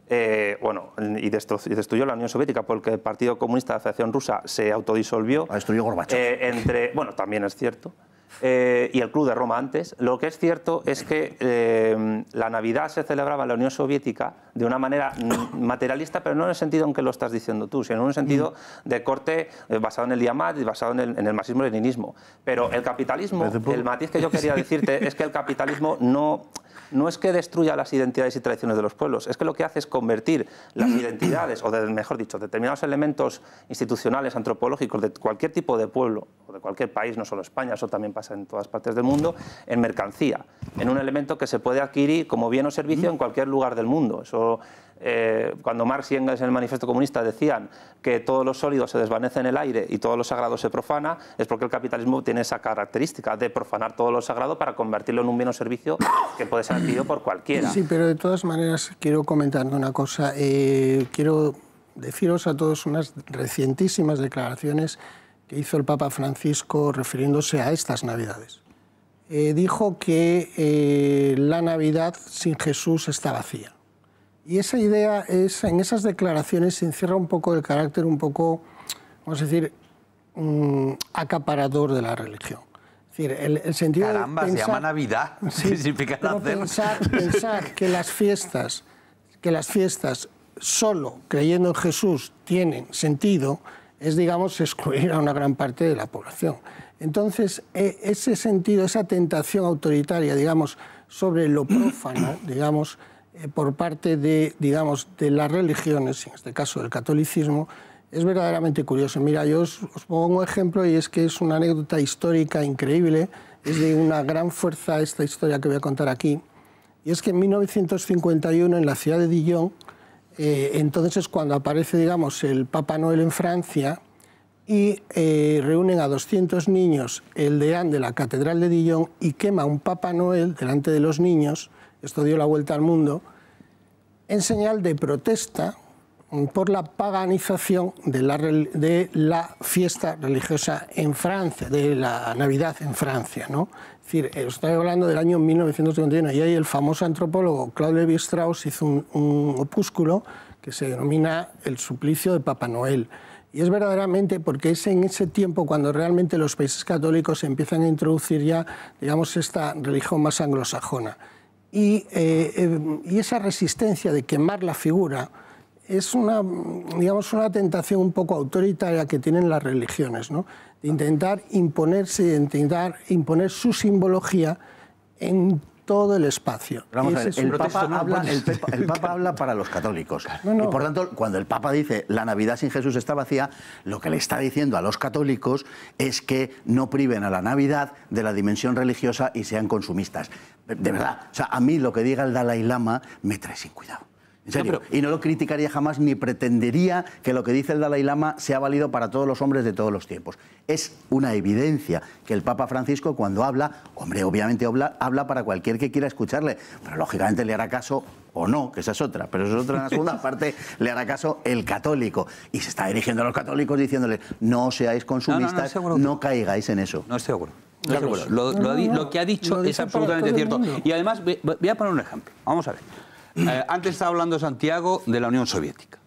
eh, bueno, y destruyó la Unión Soviética porque el Partido Comunista de la Federación Rusa se autodisolvió. Ah, eh, entre, bueno, también es cierto. Eh, y el Club de Roma antes. Lo que es cierto es que eh, la Navidad se celebraba en la Unión Soviética de una manera materialista, pero no en el sentido en que lo estás diciendo tú, sino en un sentido mm. de corte eh, basado en el Diamat y basado en el, en el marxismo-leninismo. Pero el capitalismo, el matiz que yo quería decirte es que el capitalismo no no es que destruya las identidades y tradiciones de los pueblos, es que lo que hace es convertir las identidades, o mejor dicho, determinados elementos institucionales, antropológicos, de cualquier tipo de pueblo, o de cualquier país, no solo España, eso también pasa en todas partes del mundo, en mercancía, en un elemento que se puede adquirir como bien o servicio en cualquier lugar del mundo. Eh, cuando Marx y Engels en el Manifiesto Comunista decían que todos los sólidos se desvanece en el aire y todo lo sagrado se profana, es porque el capitalismo tiene esa característica de profanar todo lo sagrado para convertirlo en un bien o servicio que puede ser adquirido por cualquiera. Sí, pero de todas maneras quiero comentar una cosa. Eh, quiero deciros a todos unas recientísimas declaraciones que hizo el Papa Francisco refiriéndose a estas Navidades. Eh, dijo que la Navidad sin Jesús está vacía y esa idea, es, en esas declaraciones se encierra un poco el carácter un poco, vamos a decir, mm, acaparador de la religión. Es decir, el, sentido Caramba, de se llama Navidad. Sí, significa Pensar, que las fiestas, que las fiestas solo creyendo en Jesús tienen sentido, es, digamos, excluir a una gran parte de la población. Entonces, e, ese sentido, esa tentación autoritaria, digamos, sobre lo profano, digamos, eh, por parte de, digamos, de las religiones, en este caso del catolicismo, es verdaderamente curioso. Mira, yo os, pongo un ejemplo y es que es una anécdota histórica increíble, es de una gran fuerza esta historia que voy a contar aquí. Y es que en 1951 en la ciudad de Dijon, eh, entonces cuando aparece, digamos, el Papa Noel en Francia y eh, reúnen a 200 niños el deán de la Catedral de Dijon y quema un Papa Noel delante de los niños esto dio la vuelta al mundo, en señal de protesta por la paganización de la, fiesta religiosa en Francia, de la Navidad en Francia. ¿no? Es decir, estoy hablando del año 1951 y ahí el famoso antropólogo Claude Lévi-Strauss hizo un, opúsculo que se denomina El suplicio de Papá Noel. Y es verdaderamente porque es en ese tiempo cuando realmente los países católicos empiezan a introducir ya, digamos, esta religión más anglosajona. Eh, em, y, esa resistencia de quemar la figura es una, digamos, una tentación un poco autoritaria que tienen las religiones, ¿no? de intentar imponerse, intentar imponer su simbología en todo el espacio. el Papa, habla, para los católicos. Y por tanto, cuando el Papa dice la Navidad sin Jesús está vacía, lo que le está diciendo a los católicos es que no priven a la Navidad de la dimensión religiosa y sean consumistas. De verdad, o sea, a mí lo que diga el Dalai Lama me trae sin cuidado. Y no lo criticaría jamás ni pretendería que lo que dice el Dalai Lama sea válido para todos los hombres de todos los tiempos. Es una evidencia que el Papa Francisco cuando habla, hombre, obviamente habla, para cualquier que quiera escucharle, pero lógicamente le hará caso o no, que esa es otra, pero esa es otra en la segunda parte, le hará caso el católico. Y se está dirigiendo a los católicos diciéndole no seáis consumistas, no, caigáis en eso. No estoy seguro lo, lo, que ha dicho es absolutamente cierto. Y además, voy a poner un ejemplo. Vamos a ver. Eh, antes estaba hablando Santiago de la Unión Soviética.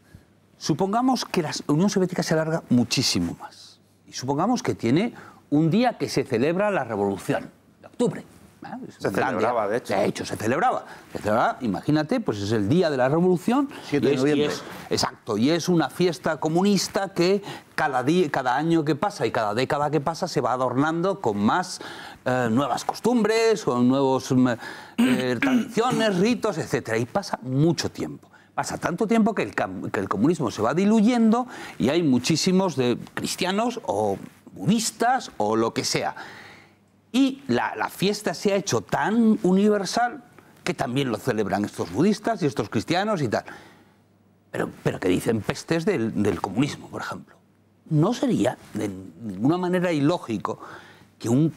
Supongamos que la Unión Soviética se alarga muchísimo más. Y supongamos que tiene un día que se celebra la revolución, de octubre. ¿Eh? Se celebraba, de hecho. De hecho, se celebraba. Se celebraba, imagínate, pues es el día de la revolución. 7 de noviembre. exacto, y es una fiesta comunista que cada año que pasa y cada década que pasa se va adornando con más eh, nuevas costumbres o nuevos mm, eh, tradiciones, ritos, etc. Y pasa mucho tiempo. Pasa tanto tiempo que el, que comunismo se va diluyendo y hay muchísimos de cristianos o budistas o lo que sea. Y la, fiesta se ha hecho tan universal que también lo celebran estos budistas y estos cristianos y tal. Pero, que dicen pestes del, del, comunismo, por ejemplo. No sería de ninguna manera ilógico que un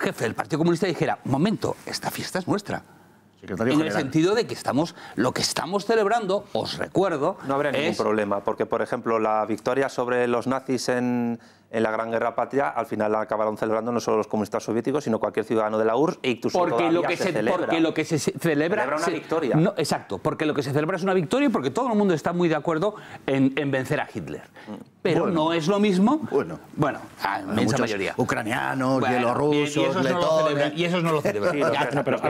jefe del Partido Comunista dijera, momento, esta fiesta es nuestra. en el sentido de que estamos, lo que estamos celebrando, os recuerdo. No habrá ningún problema, porque por ejemplo la victoria sobre los nazis en, la Gran Guerra Patria, al final la acabaron celebrando no solo los comunistas soviéticos, sino cualquier ciudadano de la URSS e incluso porque lo que se, celebra. Porque lo que se celebra... una victoria. exacto, porque lo que se celebra es una victoria porque todo el mundo está muy de acuerdo en, vencer a Hitler. Mm pero no es lo mismo. Bueno, bueno la mayoría. Ucranianos, bielorrusos, rusos, y letones. y esos no lo celebran. pero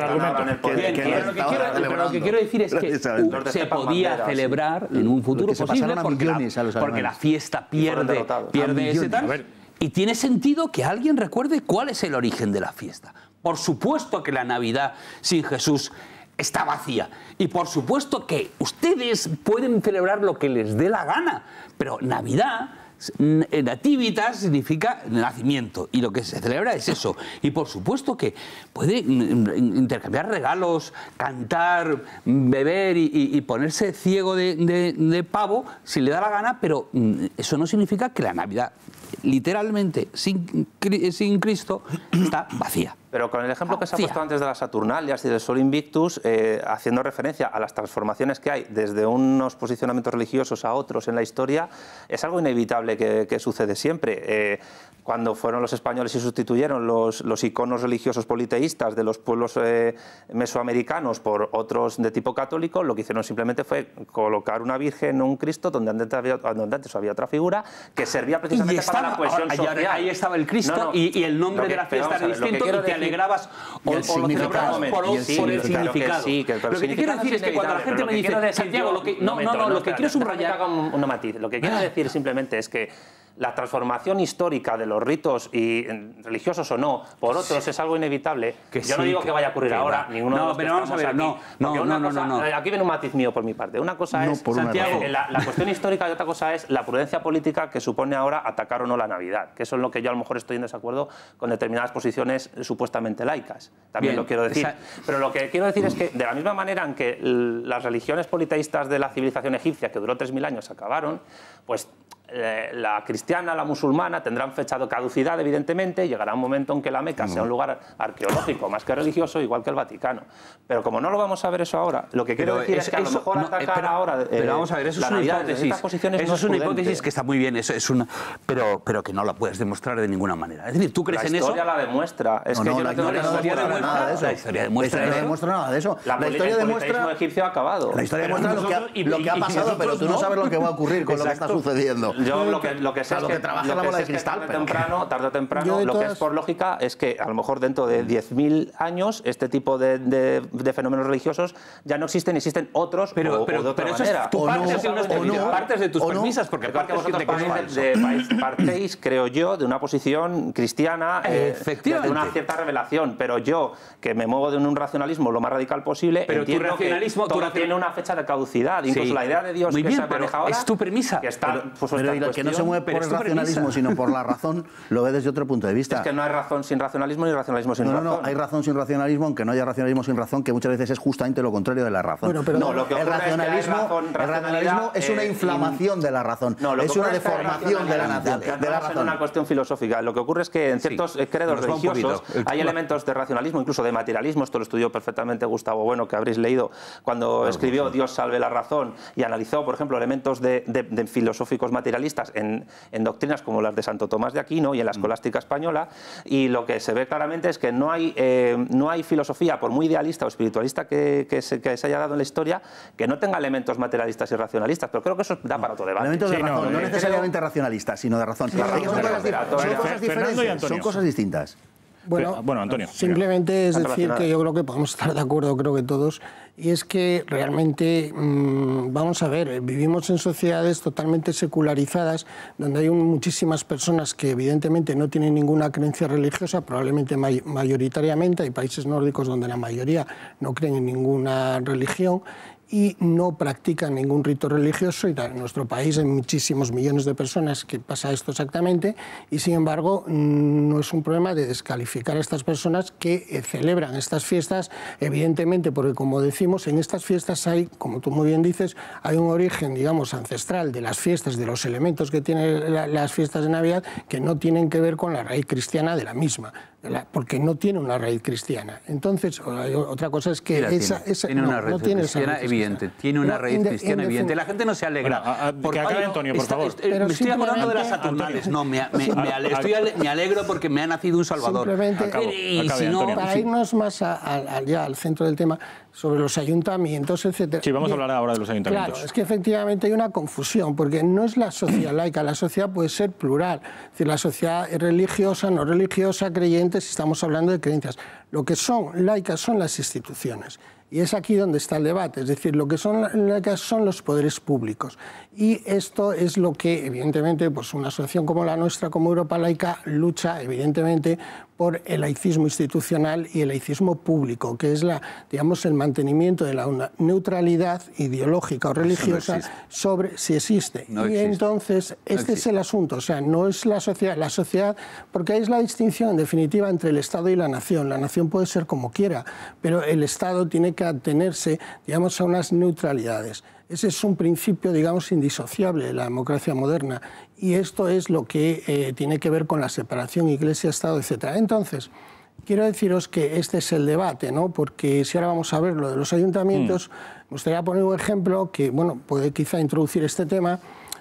lo, que quiero, decir es que se podía celebrar en un futuro posible porque la, porque, la, fiesta pierde, pierde ese tal. Y tiene sentido que alguien recuerde cuál es el origen de la fiesta. Por supuesto que la Navidad sin Jesús está vacía. Y por supuesto que ustedes pueden celebrar lo que les dé la gana, pero Navidad Nativitas significa nacimiento y lo que se celebra es eso. Y por supuesto que puede intercambiar regalos, cantar, beber y, ponerse ciego de, de, pavo si le da la gana, pero eso no significa que la Navidad literalmente, eh, sin, Cristo, está vacía. Pero con el ejemplo ah, que se ha puesto antes de la Saturnalia... y del Sol Invictus, eh, haciendo referencia a las transformaciones que hay desde unos posicionamientos religiosos a otros en la historia, es algo inevitable que, sucede siempre. Eh, cuando fueron los españoles y sustituyeron los, iconos religiosos politeístas de los pueblos eh, mesoamericanos por otros de tipo católico, lo que hicieron simplemente fue colocar una virgen o un Cristo donde antes, había, otra figura que servía precisamente para la cohesión social. Ahí estaba el Cristo y, el nombre de la fiesta era distinto y te alegrabas o, lo por, el sí, por el significado. que sí, lo que quiero decir es que cuando la gente me dice, Santiago, lo que, no, no, lo que quiero subrayar... Una matiz, lo que quiero ah. decir simplemente es que la transformación histórica de los ritos y eh, religiosos o no por otros es algo inevitable. Yo no digo que, vaya a ocurrir ahora, ninguno no, de los pero vamos a ver, aquí, no, eh, Aquí viene un matiz mío por mi parte. Una cosa es la, cuestión histórica y otra cosa es la prudencia política que supone ahora atacar o no la Navidad, que eso es lo que yo a lo mejor estoy en desacuerdo con determinadas posiciones supuestamente laicas. También lo quiero decir. Pero lo que quiero decir es que de la misma manera en que las religiones politeístas de la civilización egipcia, que duró 3.000 años, acabaron, pues eh, la cristiana, la musulmana tendrán fechado caducidad, evidentemente, llegará un momento en que la Meca sea un lugar arqueológico, más que religioso, igual que el Vaticano. Pero como no lo vamos a ver eso ahora, lo que quiero decir es, que a lo mejor atacar ahora. Eh, pero vamos a ver, eso es una hipótesis. Eso es, una hipótesis que está muy bien, eso es una, pero, pero que no la puedes demostrar de ninguna manera. Es decir, tú crees en eso. La historia la demuestra. no, la, historia demuestra nada de eso. La historia demuestra, demuestra La, historia ha acabado. La historia demuestra lo que ha pasado, pero tú no sabes lo que va a ocurrir con lo que está sucediendo yo lo que, lo que sé es que, la de cristal, tarde, temprano, tarde o temprano, lo que es por lógica es que a lo mejor dentro de 10.000 mm. años este tipo de, de, fenómenos religiosos ya no existen, existen otros pero, o, de otra pero eso Es, tú partes, de partes, de tus premisas, porque parte vosotros de, partéis, creo yo, de una posición cristiana, eh, de una cierta revelación, pero yo, que me muevo de un racionalismo lo más radical posible, pero entiendo tu racionalismo, que tiene una fecha de caducidad, incluso la idea de Dios que se maneja ahora... es tu premisa. Que está, pues, pues, pero que no se mueve por el racionalismo, sino por la razón, lo ve desde otro punto de vista. Es que no hay razón sin racionalismo ni racionalismo sin razón. No, no, hay razón sin racionalismo, aunque no haya racionalismo sin razón, que muchas veces es justamente lo contrario de la razón. no, lo que el es, que el racionalismo es una eh, inflamación de la razón, no, es una deformación de la, de razón. Es una cuestión filosófica. Lo que ocurre es que en ciertos eh, credos religiosos hay elementos de racionalismo, incluso de materialismo. Esto lo estudió perfectamente Gustavo Bueno, que habréis leído cuando escribió Dios salve la razón y analizó, por ejemplo, elementos de, filosóficos materiales, materialistas en, doctrinas como las de Santo Tomás de Aquino y en la mm. escolástica española, y lo que se ve claramente es que no hay, eh, no hay filosofía, por muy idealista o espiritualista que, se, haya dado en la historia, que no tenga elementos materialistas y racionalistas, pero creo que eso da para otro debate. Elementos no, eh, necesariamente racionalistas, sino de razón. cosas, diferentes, son cosas distintas. Bueno, Antonio. Simplemente es decir que yo creo que podemos estar de acuerdo, creo que todos, y es que realmente, mm, vamos a ver, vivimos en sociedades totalmente secularizadas, donde hay muchísimas personas que evidentemente no tienen ninguna creencia religiosa, probablemente mayoritariamente, hay países nórdicos donde la mayoría no creen en ninguna religión, y no practican ningún rito religioso. Y en nuestro país hay muchísimos millones de personas que pasa esto exactamente y sin embargo no es un problema de descalificar a estas personas que eh, celebran estas fiestas, evidentemente porque como decimos, en estas fiestas hay, como tú muy bien dices, hay un origen, digamos, ancestral de las fiestas, de los elementos que tienen las fiestas de Navidad que no tienen que ver con la raíz cristiana de la misma porque no tiene una raíz cristiana. Entonces, otra cosa es que esa, una raíz tiene esa evidente, tiene una raíz cristiana evidente. La gente no se alegra. Antonio, por favor. me estoy acordando de las Saturnales. No, me, ah, ah, me, alegro porque me ha nacido un Salvador. Simplemente, eh, para irnos más al centro del tema, sobre los ayuntamientos, etc. Sí, vamos a hablar ahora de los ayuntamientos. es que efectivamente hay una confusión, porque no es la sociedad laica, la sociedad puede ser plural. Es decir, la sociedad religiosa, no religiosa, creyente estamos hablando de creencias. Lo que son laicas son las instituciones. Y es aquí donde está el debate, es decir, lo que son, lo son los poderes públicos. Y esto es lo que, evidentemente, pues una asociación como la nuestra, como Europa Laica, lucha, evidentemente, por el laicismo institucional y el laicismo público, que es la, digamos, el mantenimiento de la neutralidad ideológica o religiosa sobre si existe. y entonces, este es el asunto, o sea, no es la sociedad, la sociedad, porque es la distinción, en definitiva, entre el Estado y la nación. La nación puede ser como quiera, pero el Estado tiene que que atenerse, digamos, a unas neutralidades. Ese es un principio, digamos, indisociable de la democracia moderna y esto es lo que eh, tiene que ver con la separación Iglesia-Estado, etc. Entonces, quiero deciros que este es el debate, ¿no? Porque si ahora vamos a ver lo de los ayuntamientos, mm. me gustaría poner un ejemplo que, bueno, puede quizá introducir este tema,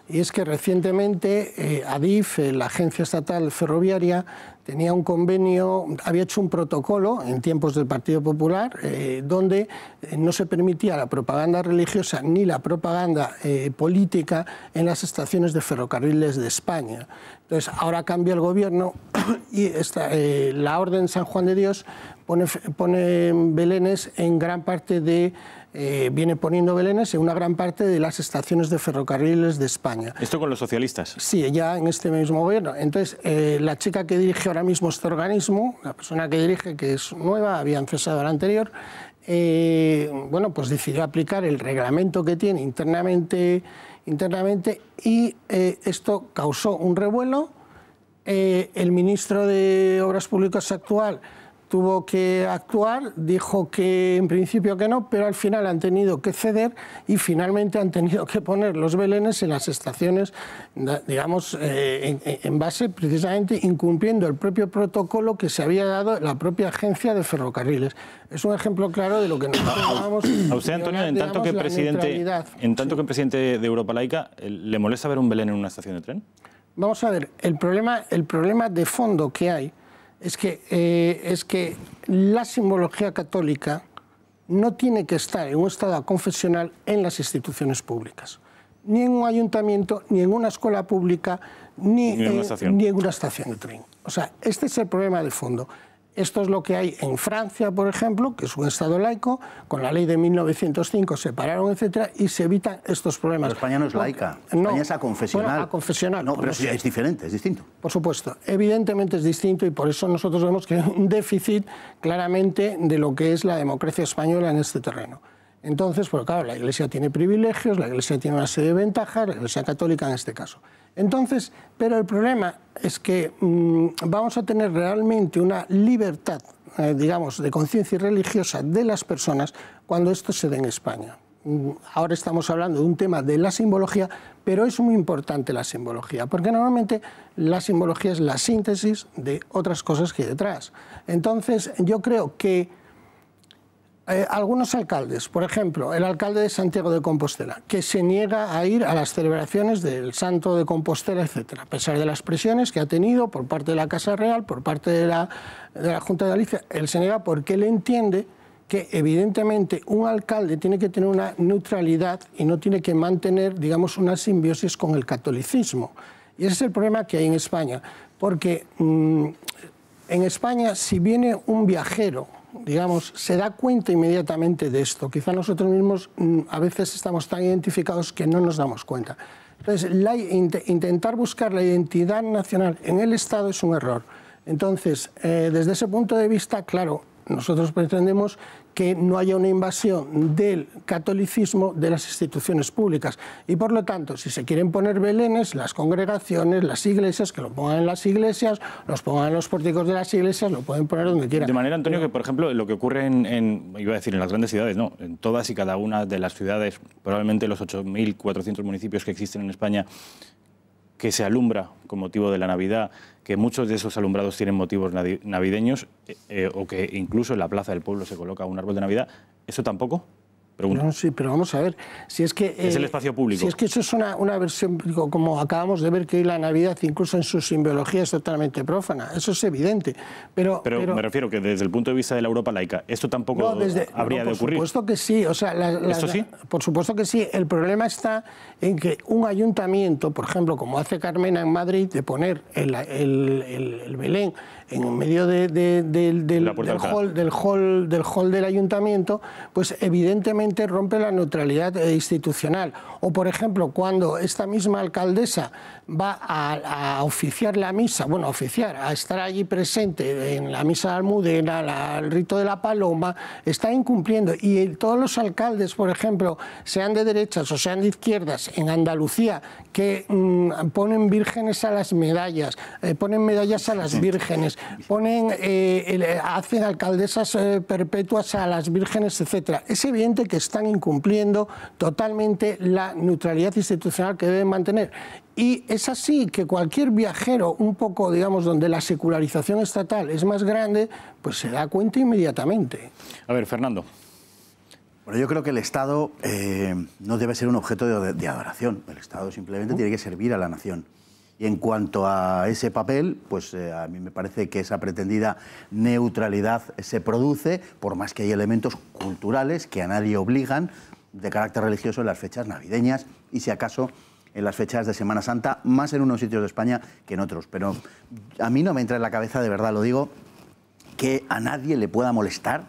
y es que recientemente eh, ADIF, eh, la Agencia Estatal Ferroviaria, tenía un convenio, había hecho un protocolo en tiempos del Partido Popular eh, donde eh, no se permitía la propaganda religiosa ni la propaganda eh, política en las estaciones de ferrocarriles de España. Entonces, ahora cambia el gobierno y la Orden San Juan de Dios pone, pone belenes en gran parte de eh, viene poniendo belenes en una gran parte de las estaciones de ferrocarriles de España. ¿Esto con los socialistas? Sí, ya en este mismo gobierno. Entonces, eh, la chica que dirige ahora mismo este organismo, la persona que dirige, que es nueva, había cesado la anterior, eh, bueno, pues decidió aplicar el reglamento que tiene internamente, internamente y esto causó un revuelo. el ministro de Obras Públicas actual tuvo que actuar, dijo que en principio que no, pero al final han tenido que ceder y finalmente han tenido que poner los belenes en las estaciones, digamos, eh, en, base precisamente incumpliendo el propio protocolo que se había dado la propia agencia de ferrocarriles. Es un ejemplo claro de lo que nos llamamos... A usted, Antonio, en tanto, que presidente, en tanto que presidente de Europa Laica, eh, ¿le molesta ver un belén en una estación de tren? Vamos a ver, el problema, el problema de fondo que hay es que, eh, es que la simbología católica no tiene que estar en un estado confesional en las instituciones públicas, ni en un ayuntamiento, ni en una escuela pública, ni, en, una estación de tren. O sea, este es el problema de fondo. Esto es lo que hay en Francia, por ejemplo, que es un Estado laico, con la ley de 1905 separaron, etcétera, y se evitan estos problemas. Pero España no es laica, España es aconfesional. Bueno, no, pero es diferente, es distinto. Por supuesto, evidentemente es distinto y por eso nosotros vemos que hay un déficit claramente de lo que es la democracia española en este terreno. Entonces, pues claro, la Iglesia tiene privilegios, la Iglesia tiene una serie de ventajas, la Iglesia católica en este caso. Entonces, pero el problema es que mm, vamos a tener realmente una libertad, eh, digamos, de conciencia religiosa de las personas cuando esto se dé en España. Mm, ahora estamos hablando de un tema de la simbología, pero es muy importante la simbología, porque normalmente la simbología es la síntesis de otras cosas que hay detrás. Entonces, yo creo que eh, algunos alcaldes, por ejemplo, el alcalde de Santiago de Compostela, que se niega a ir a las celebraciones del Santo de Compostela, etcétera, a pesar de las presiones que ha tenido por parte de la Casa Real, por parte de la, Junta de Galicia, él se niega porque él entiende que evidentemente un alcalde tiene que tener una neutralidad y no tiene que mantener, digamos, una simbiosis con el catolicismo. Y ese es el problema que hay en España, porque mm, en España si viene un viajero digamos, se da cuenta inmediatamente de esto. Quizá nosotros mismos mm, a veces estamos tan identificados que no nos damos cuenta. Entonces, la, intentar buscar la identidad nacional en el Estado es un error. Entonces, eh, desde ese punto de vista, claro, nosotros pretendemos que no haya una invasión del catolicismo de las instituciones públicas. Y por lo tanto, si se quieren poner belenes, las congregaciones, las iglesias, que lo pongan en las iglesias, los pongan en los pórticos de las iglesias, lo pueden poner donde quieran. De manera, Antonio, que por ejemplo, lo que ocurre en, en iba a decir, en las grandes ciudades, no, en todas y cada una de las ciudades, probablemente los 8.400 municipios que existen en España, que se alumbra con motivo de la Navidad, que muchos de esos alumbrados tienen motivos navideños eh, eh, o que incluso en la Plaza del Pueblo se coloca un árbol de Navidad, ¿eso tampoco? No, sí, pero vamos a ver. Si es que, es el eh, espacio público. Si es que eso es una, versión, como acabamos de ver que la Navidad, incluso en su simbología, es totalmente prófana. Eso es evidente. Pero, me refiero que desde el punto de vista de la Europa laica, esto tampoco habría de ocurrir. Por supuesto que sí. O sea, sí? por supuesto que sí. El problema está en que un ayuntamiento, por ejemplo, como hace Carmena en Madrid, de poner el Belén en medio de, del, del, hall, del, hall, del hall del ayuntamiento, pues evidentemente rompe la neutralidad eh, institucional. O, por ejemplo, cuando esta misma alcaldesa va a, oficiar la misa, bueno, a oficiar, a estar allí presente en la misa de Almudena, la, el rito de la Paloma, está incumpliendo. Y todos los alcaldes, por ejemplo, sean de derechas o sean de izquierdas, en Andalucía, que mm, ponen vírgenes a las medallas, eh, ponen medallas a las vírgenes, ponen, eh, hacen alcaldesas eh, perpetuas a las vírgenes, etcétera. Es evidente que están incumpliendo totalmente la neutralidad institucional que deben mantener. Y es así que cualquier viajero, un poco, digamos, donde la secularización estatal es más grande, pues se da cuenta inmediatamente. A ver, Fernando. Bueno, yo creo que el Estado eh, no debe ser un objeto de, adoración. El Estado simplemente tiene que servir a la nación. Y en cuanto a ese papel, pues eh, a mí me parece que esa pretendida neutralidad se produce, por más que hay elementos culturales que a nadie obligan, de carácter religioso en las fechas navideñas y si acaso en las fechas de Semana Santa, más en unos sitios de España que en otros. Pero a mí no me entra en la cabeza, de verdad lo digo, que a nadie le pueda molestar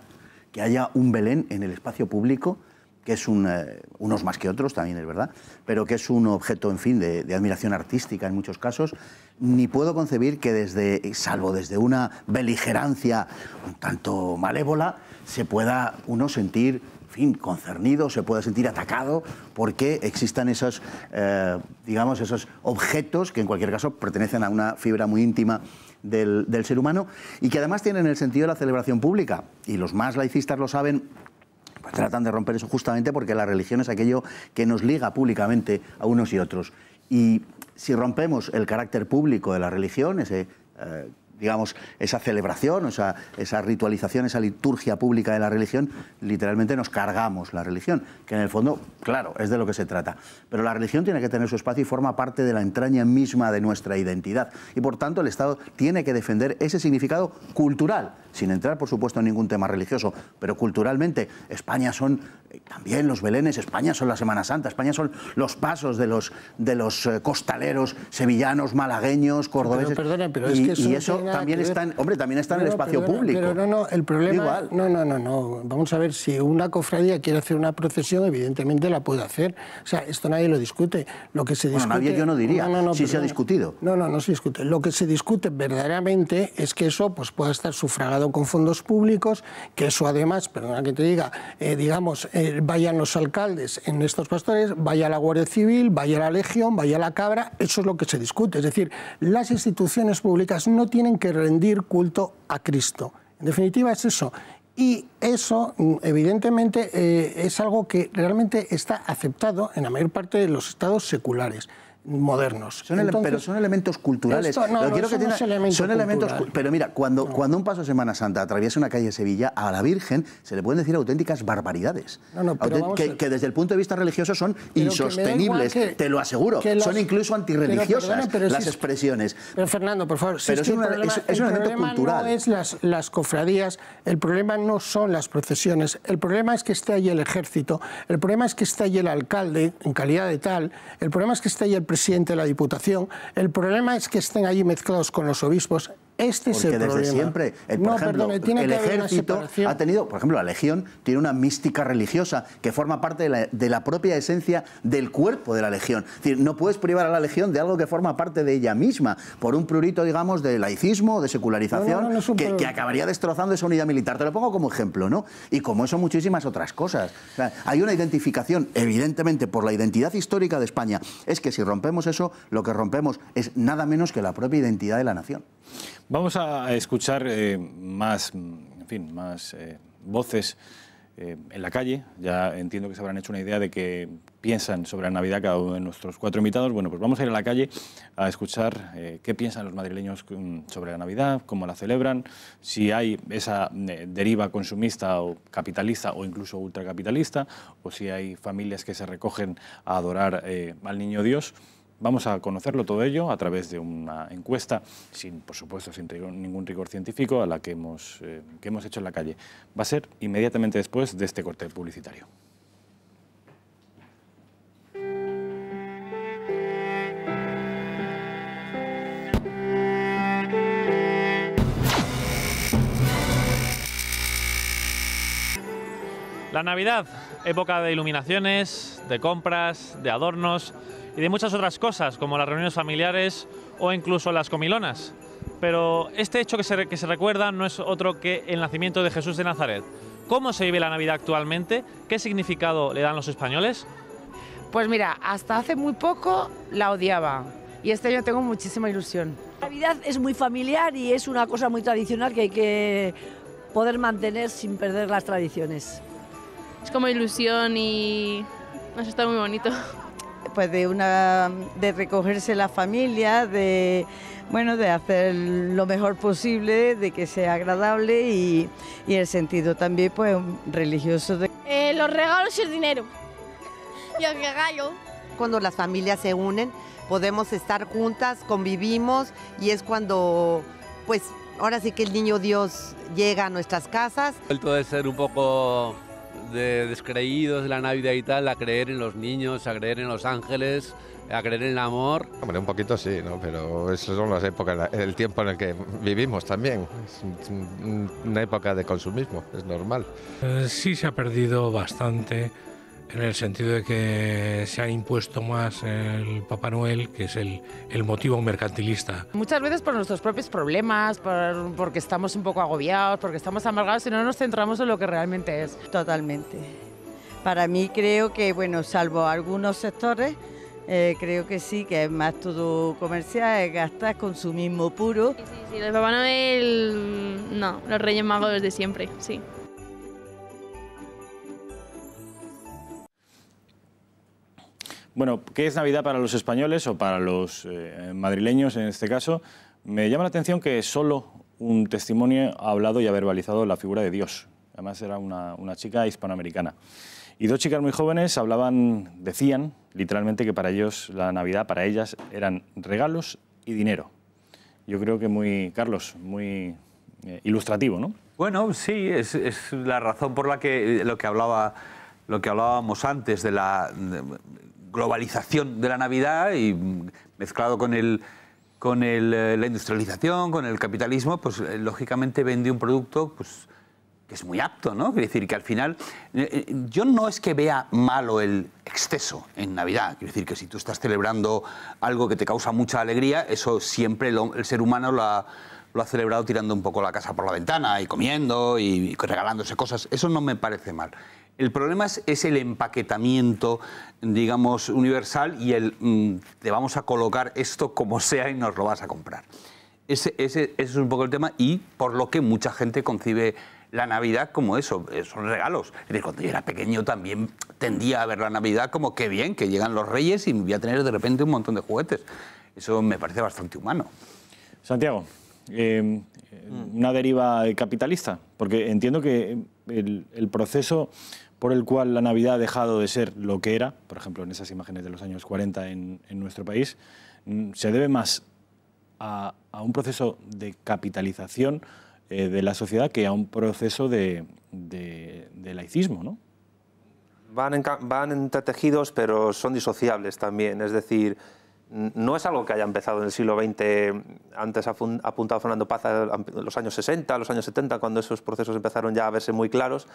que haya un Belén en el espacio público, que es un, eh, unos más que otros, también es verdad, pero que es un objeto, en fin, de, de, admiración artística en muchos casos, ni puedo concebir que desde, salvo desde una beligerancia un tanto malévola, se pueda uno sentir fin, concernido, se puede sentir atacado porque existan esos, eh, digamos, esos objetos que en cualquier caso pertenecen a una fibra muy íntima del, ser humano y que además tienen el sentido de la celebración pública. Y los más laicistas lo saben, pues tratan de romper eso justamente porque la religión es aquello que nos liga públicamente a unos y otros. Y si rompemos el carácter público de la religión, ese eh, digamos, esa celebración, esa, ritualización, esa liturgia pública de la religión, literalmente nos cargamos la religión, que en el fondo, claro, es de lo que se trata. Pero la religión tiene que tener su espacio y forma parte de la entraña misma de nuestra identidad. Y por tanto, el Estado tiene que defender ese significado cultural, sin entrar, por supuesto, en ningún tema religioso, pero culturalmente España son también los belenes, España son la Semana Santa, España son los pasos de los, de los eh, costaleros sevillanos, malagueños, cordobeses. y, eso, también está, en, hombre, también está en el espacio público. Pero no, no, el problema. No, no, no, no. Vamos a ver, si una cofradía quiere hacer una procesión, evidentemente la puede hacer. O sea, esto nadie lo discute. Lo que se discute. yo no diría. No, si se ha discutido. No, no, no se discute. Lo que se discute verdaderamente es que eso pues, pueda estar sufragado con fondos públicos, que eso además, perdona que te diga, eh, digamos. Eh, vayan los alcaldes en estos pastores, vaya la Guardia Civil, vaya la Legión, vaya la Cabra, eso es lo que se discute. Es decir, las instituciones públicas no tienen que rendir culto a Cristo. En definitiva es eso. Y eso, mm, evidentemente, eh, es algo que realmente está aceptado en la mayor parte de los estados seculares modernos. Son pero son elementos culturales. son Pero mira, cuando, cuando un paso Semana Santa atraviesa una calle de Sevilla, a la Virgen se le pueden decir auténticas barbaridades. que, que, desde el punto de vista religioso son insostenibles, te lo aseguro. son incluso antirreligiosas las expresiones. Pero Fernando, por favor, es, un, elemento cultural. No es las, las cofradías, el problema no son las procesiones, el problema es que está allí el ejército, el problema es que está allí el alcalde en calidad de tal, el problema es que está allí el presidente de la Diputación. El problema es que estén allí mezclados con los obispos este es el desde siempre, eh, por ejemplo, el ejército ha tenido, por ejemplo, la legión tiene una mística religiosa que forma parte de la, propia esencia del cuerpo de la legión. Es decir, no puedes privar a la legión de algo que forma parte de ella misma por un prurito, digamos, de laicismo, de secularización, que, acabaría destrozando esa unidad militar. Te lo pongo como ejemplo, ¿no? Y como eso, muchísimas otras cosas. hay una identificación, evidentemente, por la identidad histórica de España. Es que si rompemos eso, lo que rompemos es nada menos que la propia identidad de la nación. Vamos a escuchar eh, más, en fin, más eh, voces eh, en la calle. Ya entiendo que se habrán hecho una idea de que piensan sobre la Navidad cada uno de nuestros cuatro invitados. Bueno, pues vamos a ir a la calle a escuchar qué piensan los madrileños mm, sobre la Navidad, cómo la celebran, si hay esa deriva consumista o capitalista o incluso ultracapitalista, o si hay familias que se recogen a adorar al Niño Dios. Vamos a conocerlo todo ello a través de una encuesta, sin, por supuesto, sin ningún rigor científico, a la que hemos, eh, que hemos hecho en la calle. Va a ser inmediatamente después de este corte publicitario. La Navidad, época de iluminaciones, de compras, de adornos y de muchas otras cosas, como las reuniones familiares o incluso las comilonas. Pero este hecho que se, recuerda no es otro que el nacimiento de Jesús de Nazaret. ¿Cómo se vive la Navidad actualmente? ¿Qué significado le dan los españoles? Pues mira, hasta hace muy poco la odiaba y este año tengo muchísima ilusión. La Navidad es muy familiar y es una cosa muy tradicional que hay que poder mantener sin perder las tradiciones. Es como ilusión y nos está muy bonito pues de una de recogerse la familia, de bueno, de hacer lo mejor posible, de que sea agradable y, el sentido también pues religioso de eh, los regalos y el dinero. Y el regalo. Cuando las familias se unen, podemos estar juntas, convivimos y es cuando pues ahora sí que el niño Dios llega a nuestras casas. todo ser un poco de descreídos de la Navidad y tal, a creer en los niños, a creer en los ángeles, a creer en el amor. Hombre, un poquito sí, ¿no? Pero eso son las épocas, el tiempo en el que vivimos también. Es una época de consumismo, es normal. Eh, sí se ha perdido bastante en el sentido de que se ha impuesto más el Papá Noel, que es el, motivo mercantilista. Muchas veces por nuestros propios problemas, porque estamos un poco agobiados, porque estamos amargados y no nos centramos en lo que realmente es. Totalmente. Para mí creo que, bueno, salvo algunos sectores, eh, creo que sí, que es más todo comercial, es gastar, consumismo puro. Sí, sí, sí, el Papá Noel, no, los Reyes Magos desde siempre, sí. Bueno, ¿qué es Navidad para los españoles o para los eh, madrileños en este caso? Me llama la atención que solo un testimonio ha hablado y ha verbalizado la figura de Dios. Además era una, chica hispanoamericana. Y dos chicas muy jóvenes hablaban, decían literalmente que para ellos la Navidad, para ellas, eran regalos y dinero. Yo creo que muy, Carlos, muy eh, ilustrativo, ¿no? Bueno, sí, es, la razón por la que eh, lo que hablaba lo que hablábamos antes de la globalización de la Navidad y mezclado con con eh, la industrialización, con el capitalismo, pues eh, lógicamente vende un producto pues, que es muy apto, ¿no? Quiere decir que al final eh, yo no es que vea malo el exceso en Navidad, quiere decir que si tú estás celebrando algo que te causa mucha alegría, eso siempre el ser humano lo lo ha, celebrado tirando un poco la casa por la ventana y comiendo y regalándose cosas, eso no me parece mal. El problema es, el empaquetamiento, digamos, universal y el mm, te vamos a colocar esto como sea y nos lo vas a comprar. Ese, es un poco el tema y por lo que mucha gente concibe la Navidad como eso, eh, son regalos. Es cuando yo era pequeño también tendía a ver la Navidad como que bien, que llegan los reyes y voy a tener de repente un montón de juguetes. Eso me parece bastante humano. Santiago, em, mm. una deriva capitalista, porque entiendo que el proceso por el cual la Navidad ha dejado de ser lo que era, por ejemplo, en esas imágenes de los años 40 en, nuestro país, mm, se debe más a, un proceso de capitalización eh, de la sociedad que a un proceso de, laicismo, ¿no? Van, van entretejidos, pero son disociables también. Es decir, no es algo que haya empezado en el siglo XX, antes ha apuntado Fernando Paz a los años 60, los años 70, cuando esos procesos empezaron ya a verse muy claros,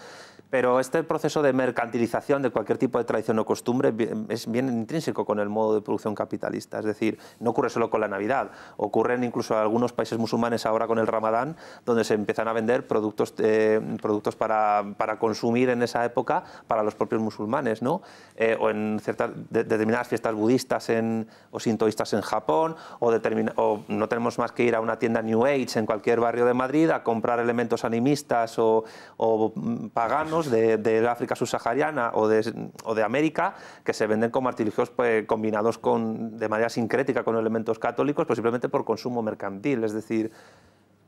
pero este proceso de mercantilización de cualquier tipo de tradición o costumbre es bien intrínseco con el modo de producción capitalista, es decir, no ocurre solo con la Navidad, ...ocurren incluso en algunos países musulmanes ahora con el Ramadán, donde se empiezan a vender productos, eh, productos para, consumir en esa época para los propios musulmanes, ¿no? Eh, o en ciertas, determinadas fiestas budistas en sintoístas en Japón o, o, no tenemos más que ir a una tienda New Age en cualquier barrio de Madrid a comprar elementos animistas o, mm, paganos de, África subsahariana o de, o de, América que se venden como artilugios pues, combinados con, de manera sincrética con elementos católicos, pues simplemente por consumo mercantil. Es decir,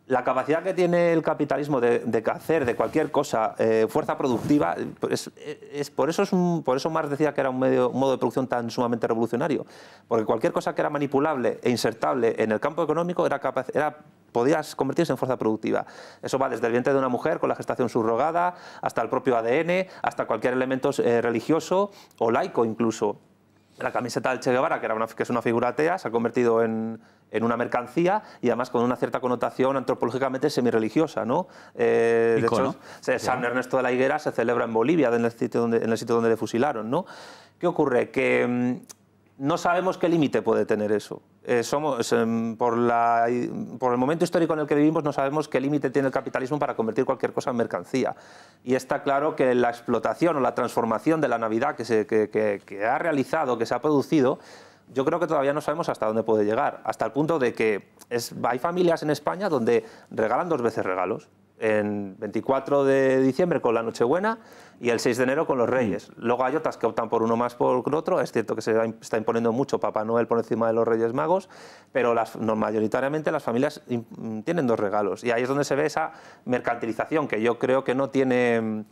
la capacidad que tiene el capitalismo de, hacer de cualquier cosa eh, fuerza productiva, pues, eh, es, por, eso es por eso Marx decía que era un, medio, modo de producción tan sumamente revolucionario, porque cualquier cosa que era manipulable e insertable en el campo económico era capaz, era podías convertirse en fuerza productiva. Eso va desde el vientre de una mujer con la gestación subrogada, hasta el propio ADN, hasta cualquier elemento eh, religioso o laico incluso la camiseta del Che Guevara, que, es una figura atea, se ha convertido en, una mercancía y además con una cierta connotación antropológicamente religiosa, ¿no? Eh, de hecho, San Ernesto de la Higuera se celebra en Bolivia, en el sitio donde, en el sitio donde le fusilaron. ¿no? ¿Qué ocurre? Que mm, no sabemos qué límite puede tener eso. Eh, somos, eh, por, el momento histórico en el que vivimos no sabemos qué límite tiene el capitalismo para convertir cualquier cosa en mercancía. Y está claro que la explotación o la transformación de la Navidad que, se, ha realizado, que se ha producido, yo creo que todavía no sabemos hasta dónde puede llegar. Hasta el punto de que hay familias en España donde regalan dos veces regalos. En 24 de diciembre con la Nochebuena y el 6 de enero con los Reyes. Luego hay otras que optan por uno más por otro. Es cierto que se está imponiendo mucho Papá Noel por encima de los Reyes Magos, pero las, mayoritariamente las familias tienen dos regalos. Y ahí es donde se ve esa mercantilización que yo creo que no tiene.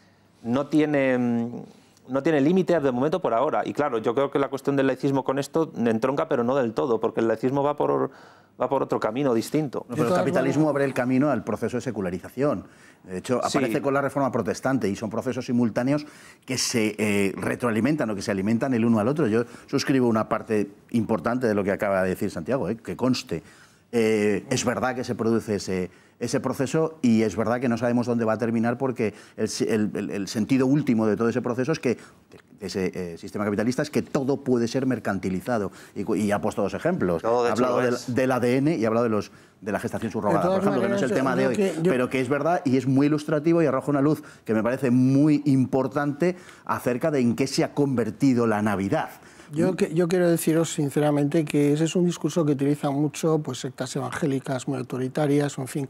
No tiene no tiene límite de momento por ahora. Y claro, yo creo que la cuestión del laicismo con esto entronca, pero no del todo, porque el laicismo va por va por otro camino distinto. pero el capitalismo abre el camino al proceso de secularización. De hecho, aparece con la reforma protestante y son procesos simultáneos que se eh, retroalimentan o que se alimentan el uno al otro. Yo suscribo una parte importante de lo que acaba de decir Santiago, eh, que conste. Eh, es verdad que se produce ese ese proceso y es verdad que no sabemos dónde va a terminar porque el, sentido último de todo ese proceso es que de ese eh, sistema capitalista es que todo puede ser mercantilizado y, ha puesto dos ejemplos ha hablado del, ADN y ha hablado de los de la gestación subrogada por ejemplo que no es el tema de hoy pero que es verdad y es muy ilustrativo y arroja una luz que me parece muy importante acerca de en qué se ha convertido la Navidad ¿Mm? Yo, quiero deciros sinceramente que ese es un discurso que utilizan mucho pues, sectas evangélicas muy autoritarias, en fin,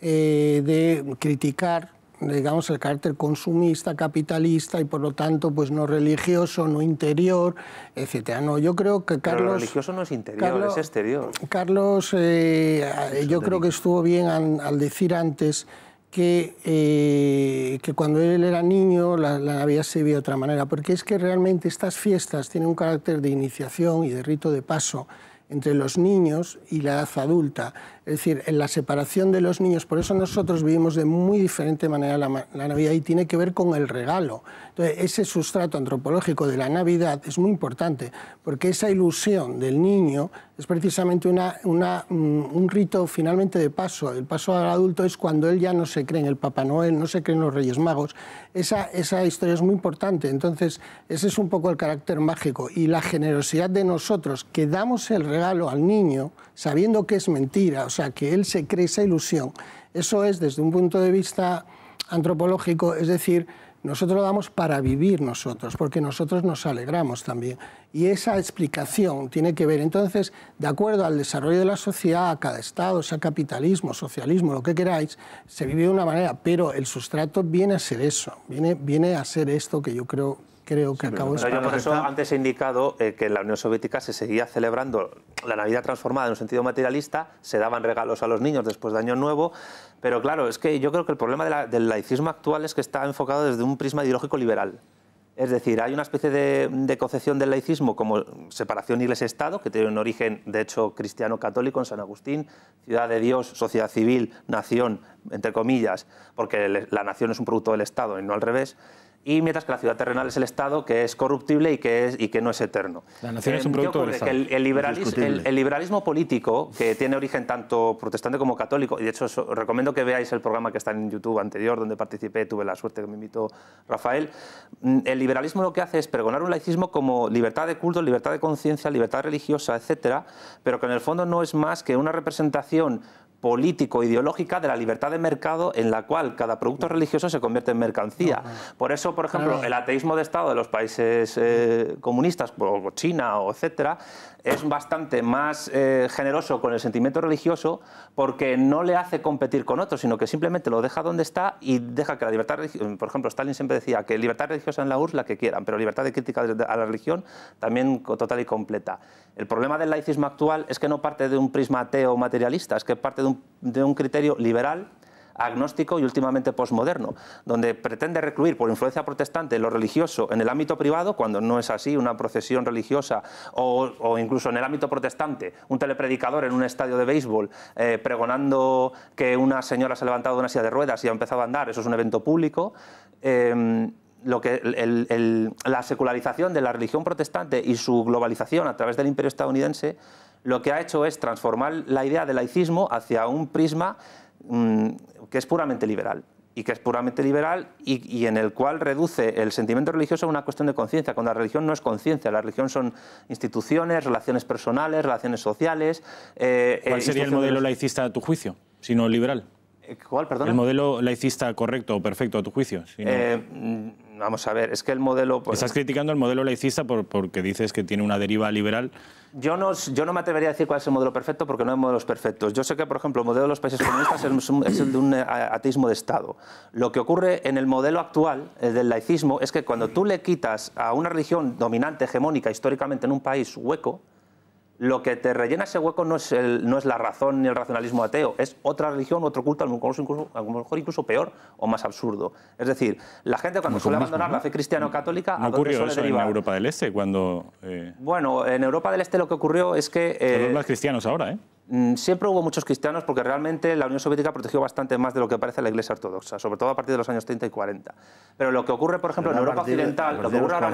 eh, de criticar digamos, el carácter consumista, capitalista y por lo tanto pues no religioso, no interior, etc. No, yo creo que Carlos... Pero religioso no es interior, es exterior. Carlos, eh, yo creo que estuvo bien al decir antes que, eh, que cuando él era niño la, Navidad se veía de otra manera, porque es que realmente estas fiestas tienen un carácter de iniciación y de rito de paso entre los niños y la edad adulta. Es decir, en la separación de los niños, por eso nosotros vivimos de muy diferente manera la, Navidad y tiene que ver con el regalo. Entonces, ese sustrato antropológico de la Navidad es muy importante, porque esa ilusión del niño es precisamente una, mm, un rito finalmente de paso. El paso al adulto es cuando él ya no se cree en el Papá Noel, no se cree en los Reyes Magos. Esa, esa historia es muy importante. Entonces, ese es un poco el carácter mágico y la generosidad de nosotros que damos el regalo al niño sabiendo que es mentira sea, que él se cree esa ilusión. Eso es desde un punto de vista antropológico, es decir, nosotros lo damos para vivir nosotros, porque nosotros nos alegramos también. Y esa explicación tiene que ver, entonces, de acuerdo al desarrollo de la sociedad, a cada Estado, sea capitalismo, socialismo, lo que queráis, se vive de una manera, pero el sustrato viene a ser eso, viene, viene a ser esto que yo creo creo que acabó Yo por eso antes he indicado eh, que en la Unión Soviética se seguía celebrando la Navidad transformada en un sentido materialista, se daban regalos a los niños después de Año Nuevo, pero claro, es que yo creo que el problema del laicismo actual es que está enfocado desde un prisma ideológico liberal. Es decir, hay una especie de, de, concepción del laicismo como separación iglesia-estado, que tiene un origen, de hecho, cristiano-católico en San Agustín, ciudad de Dios, sociedad civil, nación, entre comillas, porque la nación es un producto del Estado y no al revés y mientras que la ciudad terrenal es el Estado, que es corruptible y que, es, y que no es eterno. La nación es un eh, producto el, liberalismo, político, que tiene origen tanto protestante como católico, y de hecho os recomiendo que veáis el programa que está en YouTube anterior, donde participé, tuve la suerte que me invitó Rafael, mm, el liberalismo lo que hace es pregonar un laicismo como libertad de culto, libertad de conciencia, libertad religiosa, etcétera, pero que en el fondo no es más que una representación político-ideológica de la libertad de mercado en la cual cada producto religioso se convierte en mercancía. Por eso, por ejemplo, el ateísmo de Estado de los países eh, comunistas, China o etcétera, es bastante más eh, generoso con el sentimiento religioso porque no le hace competir con otros, sino que simplemente lo deja donde está y deja que la libertad religiosa... Por ejemplo, Stalin siempre decía que libertad religiosa en la URSS la que quieran, pero libertad de crítica a la religión también total y completa. El problema del laicismo actual es que no parte de un prisma ateo materialista, es que parte de un, criterio liberal, agnóstico y últimamente postmoderno, donde pretende recluir por influencia protestante lo religioso en el ámbito privado, cuando no es así, una procesión religiosa, o, incluso en el ámbito protestante, un telepredicador en un estadio de béisbol eh, pregonando que una señora se ha levantado de una silla de ruedas y ha empezado a andar, eso es un evento público. Eh, lo que la secularización de la religión protestante y su globalización a través del imperio estadounidense lo que ha hecho es transformar la idea del laicismo hacia un prisma mm, que es puramente liberal y que es puramente liberal y, en el cual reduce el sentimiento religioso a una cuestión de conciencia, cuando la religión no es conciencia, la religión son instituciones, relaciones personales, relaciones sociales. Eh, eh, ¿Cuál sería el modelo laicista a tu juicio, sino liberal? Eh, ¿Cuál, perdón? El modelo laicista correcto o perfecto a tu juicio. Mm, vamos a ver, es que el modelo... Pues Estás criticando el modelo laicista porque dices que tiene una deriva liberal. Yo no, yo no me atrevería a decir cuál es el modelo perfecto porque no hay modelos perfectos. Yo sé que, por ejemplo, el modelo de los países comunistas es, es el de un eh, ateísmo de Estado. Lo que ocurre en el modelo actual, del laicismo, es que cuando tú le quitas a una religión dominante, hegemónica, históricamente en un país hueco, lo que te rellena ese hueco no es, no es la razón ni el racionalismo ateo, es otra religión, otro culto, a lo, mejor incluso, peor o más absurdo. Es decir, la gente cuando suele abandonar la fe cristiana o católica... ocurrió eso en Europa del Este cuando...? Eh, bueno, en Europa del Este lo que ocurrió es que... Son los eh, más cristianos ahora, ¿eh? Mm, siempre hubo muchos cristianos porque realmente la Unión Soviética protegió bastante más de lo que parece la Iglesia Ortodoxa, sobre todo a partir de los años 30 y 40. Pero lo que ocurre, por ejemplo, en Europa Occidental, que en Europa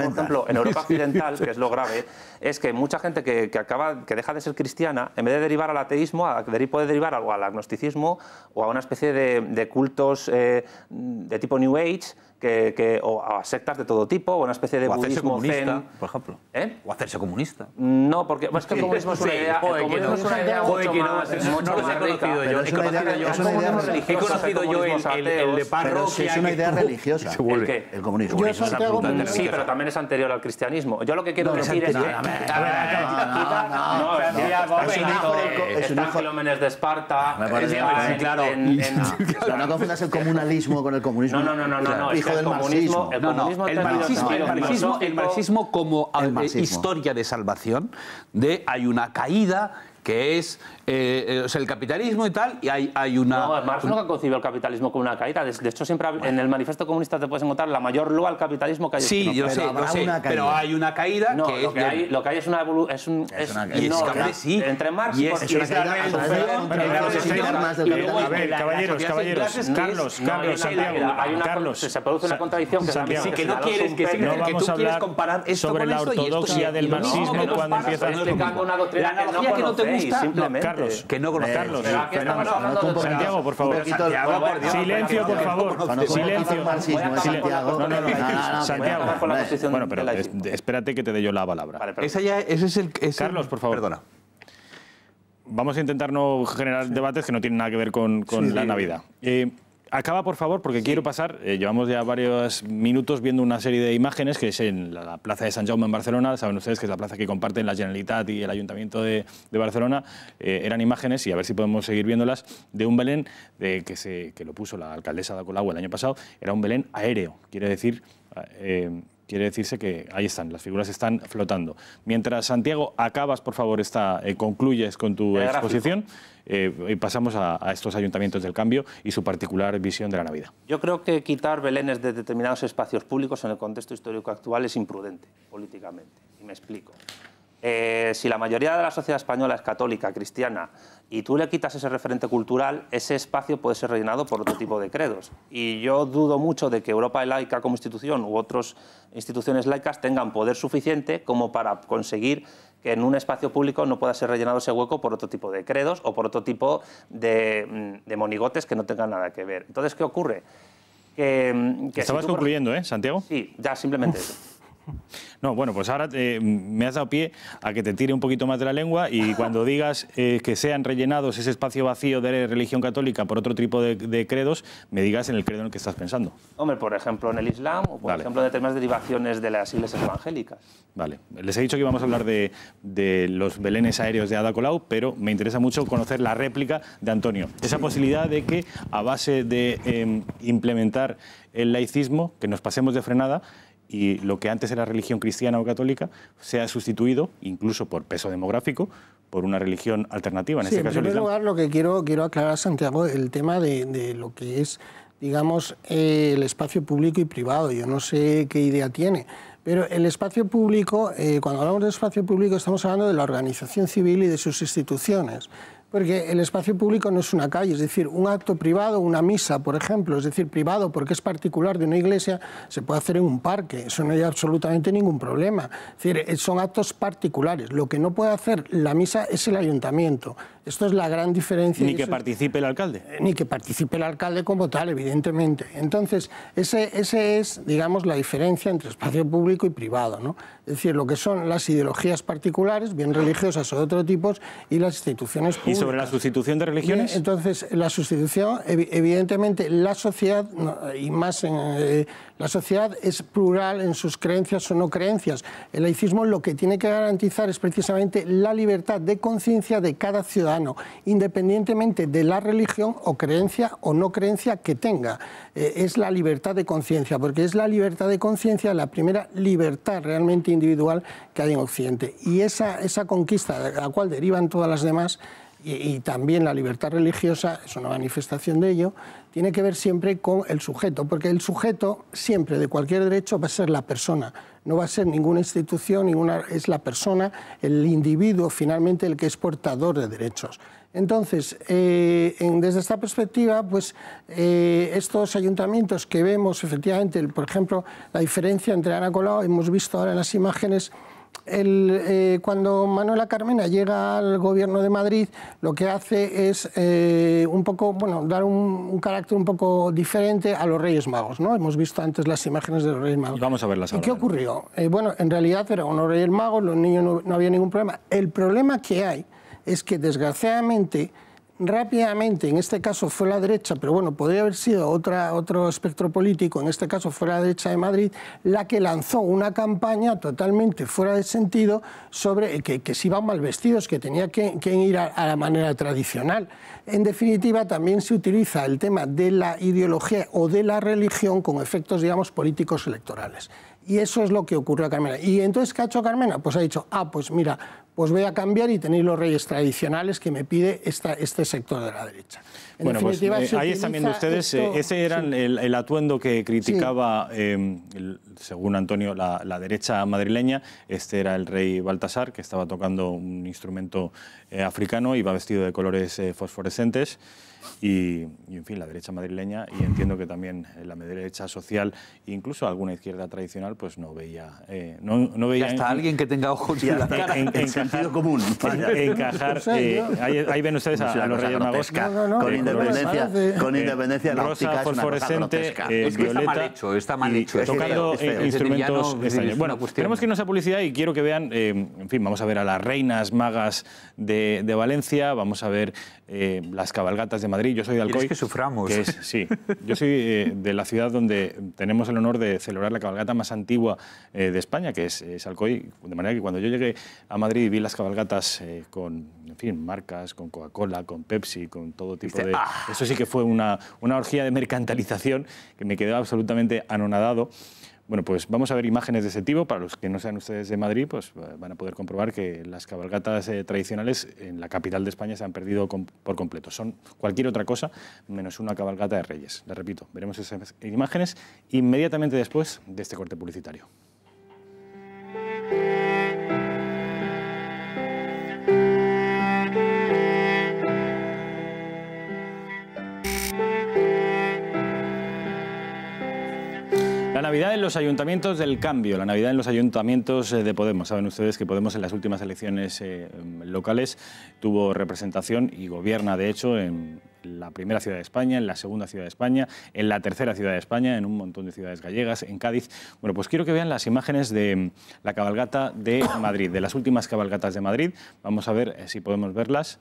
que es lo grave, es que mucha gente que, acaba, que deja de ser cristiana, en vez de derivar al ateísmo, puede derivar algo al agnosticismo o a una especie de, cultos eh, de tipo New Age, que, que, o a sectas de todo tipo, o una especie de o budismo comunista, zen. por ejemplo. ¿Eh? O hacerse comunista. No, porque bueno, es que el comunismo es una idea, sí, joder, que no, es una idea joder, mucho no, más, es, mucho no más conocido yo. He conocido yo, he conocido yo el, el, el de parroquia. Es una idea religiosa. ¿El que, El comunismo. Yo es brutal, sí, pero también es anterior al cristianismo. Yo lo que quiero decir es que... No, es un hijo... de Esparta. Claro. No confundas el comunalismo con el comunismo. No, No, no, no, no. El marxismo, como eh, historia de salvación, de hay una caída que es eh, eh, o sea, el capitalismo y tal, y hay, hay una... No, Marx nunca concibió el capitalismo como una caída. De, hecho, siempre en el manifiesto comunista te puedes encontrar la mayor luz al capitalismo que hay. Sí, yo sé, yo sé pero hay una caída no, que lo, es que hay, lo que hay es una evolución... Es, es, una No, sí. Entre Marx y, es, A ver, caballeros, caballeros, Carlos, Carlos, Santiago, Carlos. Se produce una contradicción que no quieres, que tú quieres comparar esto sobre la ortodoxia del marxismo cuando empieza... la doctrina que no gusta, simplemente. Carlos. que no Santiago, por favor. Silencio, por favor. Silencio. Santiago. Bueno, pero espérate que te dé yo la palabra. Carlos, por favor. Perdona vamos a intentar no generar debates que no tienen nada que ver con, la Navidad. Eh, acaba por favor, porque quiero pasar, eh, llevamos ya varios minutos viendo una serie de imágenes que es en la, plaza de San Jaume en Barcelona, saben ustedes que es la plaza que comparten la Generalitat y el Ayuntamiento de, Barcelona, eh, eran imágenes, y a ver si podemos seguir viéndolas, de un Belén que, se, lo puso la alcaldesa de Colau el año pasado, era un Belén aéreo, quiere decir... Eh, quiere decirse que ahí están, las figuras están flotando. Mientras, Santiago, acabas, por favor, esta, concluyes con tu exposición. Eh, pasamos a, estos ayuntamientos del cambio y su particular visión de la Navidad. Yo creo que quitar belenes de determinados espacios públicos en el contexto histórico actual es imprudente políticamente. Y me explico. Eh, si la mayoría de la sociedad española es católica, cristiana, y tú le quitas ese referente cultural, ese espacio puede ser rellenado por otro tipo de credos. Y yo dudo mucho de que Europa laica como institución u otras instituciones laicas tengan poder suficiente como para conseguir que en un espacio público no pueda ser rellenado ese hueco por otro tipo de credos o por otro tipo de, mm, monigotes que no tengan nada que ver. Entonces, ¿qué ocurre? Que, mm, Estabas concluyendo, ¿eh, Santiago? Sí, ya simplemente no, bueno, pues ahora eh, me has dado pie a que te tire un poquito más de la lengua y cuando digas eh, que sean rellenados ese espacio vacío de religión católica por otro tipo de, credos, me digas en el credo en el que estás pensando. Hombre, por ejemplo en el Islam o por ejemplo en determinadas derivaciones de las iglesias evangélicas. Vale, les he dicho que íbamos a hablar de, los belenes aéreos de Ada Colau, pero me interesa mucho conocer la réplica de Antonio. Esa posibilidad de que a base de em, implementar el laicismo, que nos pasemos de frenada y lo que antes era religión cristiana o católica se ha sustituido, incluso por peso demográfico, por una religión alternativa. En este caso, en primer lugar, lo que quiero, quiero aclarar, Santiago, el tema de, lo que es, digamos, eh, el espacio público y privado. Yo no sé qué idea tiene. Pero el espacio público, eh, cuando hablamos de espacio público, estamos hablando de la organización civil y de sus instituciones. Porque el espacio público no es una calle, es decir, un acto privado, una misa, por ejemplo, es decir, privado porque es particular de una iglesia, se puede hacer en un parque, eso no hay absolutamente ningún problema. Es decir, eh, son actos particulares. Lo que no puede hacer la misa es el ayuntamiento. Esto es la gran diferencia. Ni que participe el alcalde. Eh, ni que participe el alcalde como tal, evidentemente. Entonces, esa ese es, digamos, la diferencia entre espacio público y privado. ¿no? es decir, lo que son las ideologías particulares, bien religiosas o de otro tipo, y las instituciones públicas. ¿Y sobre la sustitución de religiones? entonces, la sustitución, evidentemente, la sociedad, y más eh, la sociedad es plural en sus creencias o no creencias. El laicismo lo que tiene que garantizar es precisamente la libertad de conciencia de cada ciudadano, independientemente de la religión o creencia o no creencia que tenga. Eh, es la libertad de conciencia, porque es la libertad de conciencia la primera libertad realmente individual que hay en Occidente. Y esa, conquista de la cual derivan todas las demás, y, y también la libertad religiosa, es una manifestación de ello, tiene que ver siempre con el sujeto, porque el sujeto siempre de cualquier derecho va a ser la persona, no va a ser ninguna institución, ninguna, es la persona, el individuo finalmente el que es portador de derechos. Entonces, eh, desde esta perspectiva, pues eh, estos ayuntamientos que vemos efectivamente, por ejemplo, la diferencia entre Ana Colau, hemos visto ahora en las imágenes, eh, cuando Manuela Carmena llega al gobierno de Madrid, lo que hace es un poco, bueno, dar un, carácter un poco diferente a los Reyes Magos, ¿no? Hemos visto antes las imágenes de los Reyes Magos. vamos a verlas ¿Y ¿Qué ocurrió? bueno, en realidad eran unos Reyes Magos, los niños no había ningún problema. El problema que hay es que desgraciadamente rápidamente, en este caso fue la derecha, pero bueno, podría haber sido otro espectro político, en este caso fue la derecha de Madrid, la que lanzó una campaña totalmente fuera de sentido sobre eh, que, que iban mal vestidos, que tenía que, ir a, la manera tradicional. En definitiva, también se utiliza el tema de la ideología o de la religión con efectos, digamos, políticos electorales. Y eso es lo que ocurrió a Carmena. ¿Y entonces qué ha hecho Carmena? Pues ha dicho, ah, pues mira, pues voy a cambiar y tenéis los reyes tradicionales que me pide este sector de la derecha. bueno, pues, eh, ahí están viendo ustedes, eh, ese era el, atuendo que criticaba, eh, según Antonio, la, la, derecha madrileña. Este era el rey Baltasar, que estaba tocando un instrumento africano y va vestido de colores fosforescentes y, en fin, la derecha madrileña y entiendo que también eh, la derecha social, incluso alguna izquierda tradicional, pues no veía... Eh, no, no, veía hasta alguien que tenga ojos en la cara. En, sentido común. encajar... Eh, ahí, ven ustedes a, los Reyes Magos. con independencia, eh, con independencia la óptica fosforescente, es que está mal hecho, está mal hecho. tocando instrumentos Bueno, tenemos que irnos a publicidad y quiero que vean, en fin, vamos a ver a las reinas magas de, de Valencia, vamos a ver eh, las cabalgatas de Madrid. Yo soy de Alcoy. que suframos. es, sí, yo soy eh, de la ciudad donde tenemos el honor de celebrar la cabalgata más antigua eh, de España, que es, Alcoy. De manera que cuando yo llegué a Madrid y vi las cabalgatas con, en fin, marcas, con Coca-Cola, con Pepsi, con todo tipo de... Ah". Eso sí que fue una, una orgía de mercantilización que me quedó absolutamente anonadado. Bueno, pues vamos a ver imágenes de ese tipo. Para los que no sean ustedes de Madrid, pues eh, van a poder comprobar que las cabalgatas eh, tradicionales en la capital de España se han perdido por completo. Son cualquier otra cosa menos una cabalgata de reyes. Les repito, veremos esas imágenes inmediatamente después de este corte publicitario. La Navidad en los ayuntamientos del cambio, la Navidad en los ayuntamientos eh, de Podemos. Saben ustedes que Podemos en las últimas elecciones eh, locales tuvo representación y gobierna, de hecho, en la primera ciudad de España, en la segunda ciudad de España, en la tercera ciudad de España, en un montón de ciudades gallegas, en Cádiz. Bueno, pues quiero que vean las imágenes de mm, la cabalgata de Madrid, de las últimas cabalgatas de Madrid. Vamos a ver eh, si podemos verlas.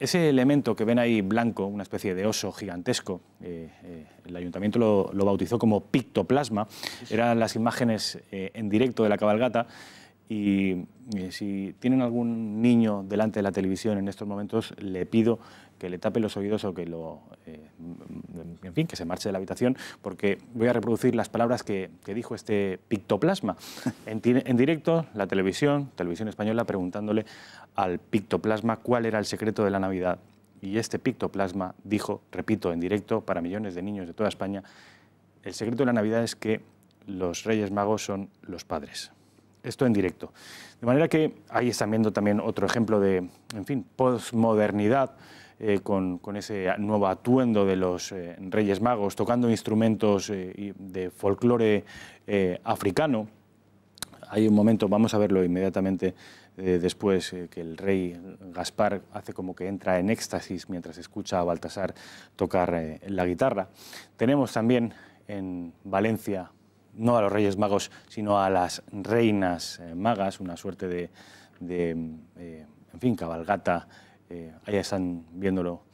Ese elemento que ven ahí blanco, una especie de oso gigantesco, eh, eh, el ayuntamiento lo, bautizó como pictoplasma, eran las imágenes eh, en directo de la cabalgata y si tienen algún niño delante de la televisión en estos momentos, le pido que le tape los oídos o que lo, eh, en fin, que se marche de la habitación, porque voy a reproducir las palabras que, que dijo este pictoplasma en, en, directo, la televisión, televisión española, preguntándole al pictoplasma cuál era el secreto de la Navidad. Y este pictoplasma dijo, repito, en directo, para millones de niños de toda España, el secreto de la Navidad es que los Reyes Magos son los padres. Esto en directo. De manera que ahí están viendo también otro ejemplo de, en fin, posmodernidad eh, con, ese nuevo atuendo de los eh, Reyes Magos, tocando instrumentos eh, de folclore africano. Hay un momento, vamos a verlo inmediatamente después, que el rey Gaspar hace como que entra en éxtasis mientras escucha a Baltasar tocar la guitarra. Tenemos también en Valencia, no a los Reyes Magos, sino a las Reinas Magas, una suerte de, de en fin, cabalgata eh, están viéndolo.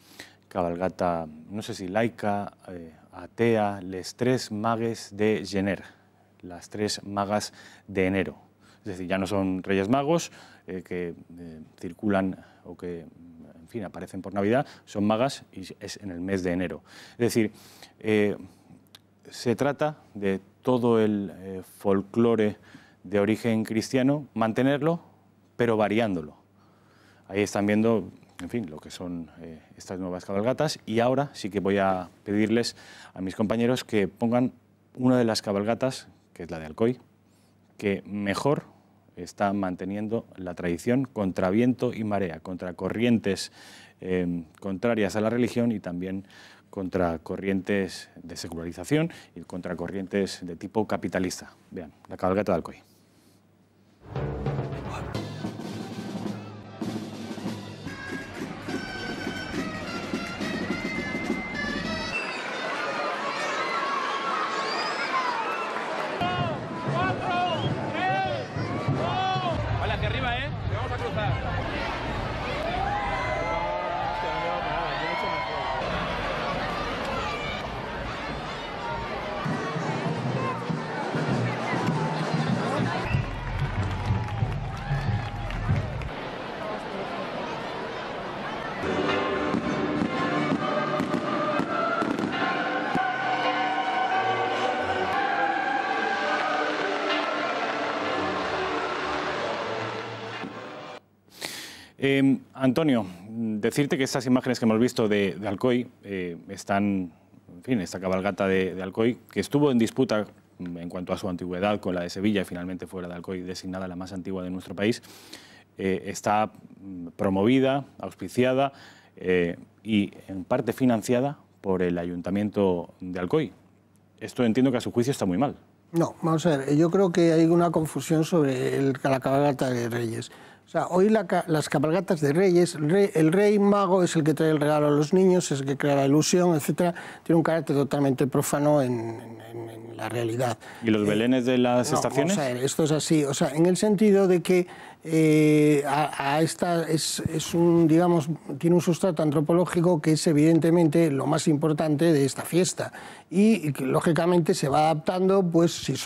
Cabalgata, no sé si laica, eh, atea, les tres magas de Jenner, las tres magas de enero. Es decir, ya no son reyes magos eh, que eh, circulan o que, en fin, aparecen por Navidad, son magas y es en el mes de enero. Es decir, se trata de todo el folclore de origen cristiano, mantenerlo, pero variándolo. Ahí están viendo en fin, lo que son eh, estas nuevas cabalgatas. Y ahora sí que voy a pedirles a mis compañeros que pongan una de las cabalgatas, que es la de Alcoy, que mejor está manteniendo la tradición contra viento y marea, contra corrientes em, contrarias a la religión y también contra corrientes de secularización y contra corrientes de tipo capitalista. Vean, la cabalgata de Alcoy. Antonio, decirte que estas imágenes que hemos visto de, Alcoy eh, están, en fin, esta cabalgata de, Alcoy, que estuvo en disputa mm, en cuanto a su antigüedad con la de Sevilla y finalmente fue la de Alcoy designada la más antigua de nuestro país, eh, está mm, promovida, auspiciada eh, y en parte financiada por el Ayuntamiento de Alcoy. Esto entiendo que a su juicio está muy mal. No, vamos a ver, yo creo que hay una confusión sobre la cabalgata de Reyes. O sea, hoy la, las cabalgatas de reyes, el rey, mago es el que trae el regalo a los niños, es el que crea la ilusión, etcétera, Tiene un carácter totalmente profano en, la realidad. ¿Y los eh, belenes de las estaciones? esto es así, o sea, en el sentido de que eh, a, esta es, es, un digamos tiene un sustrato antropológico que es evidentemente lo más importante de esta fiesta y lógicamente se va adaptando pues si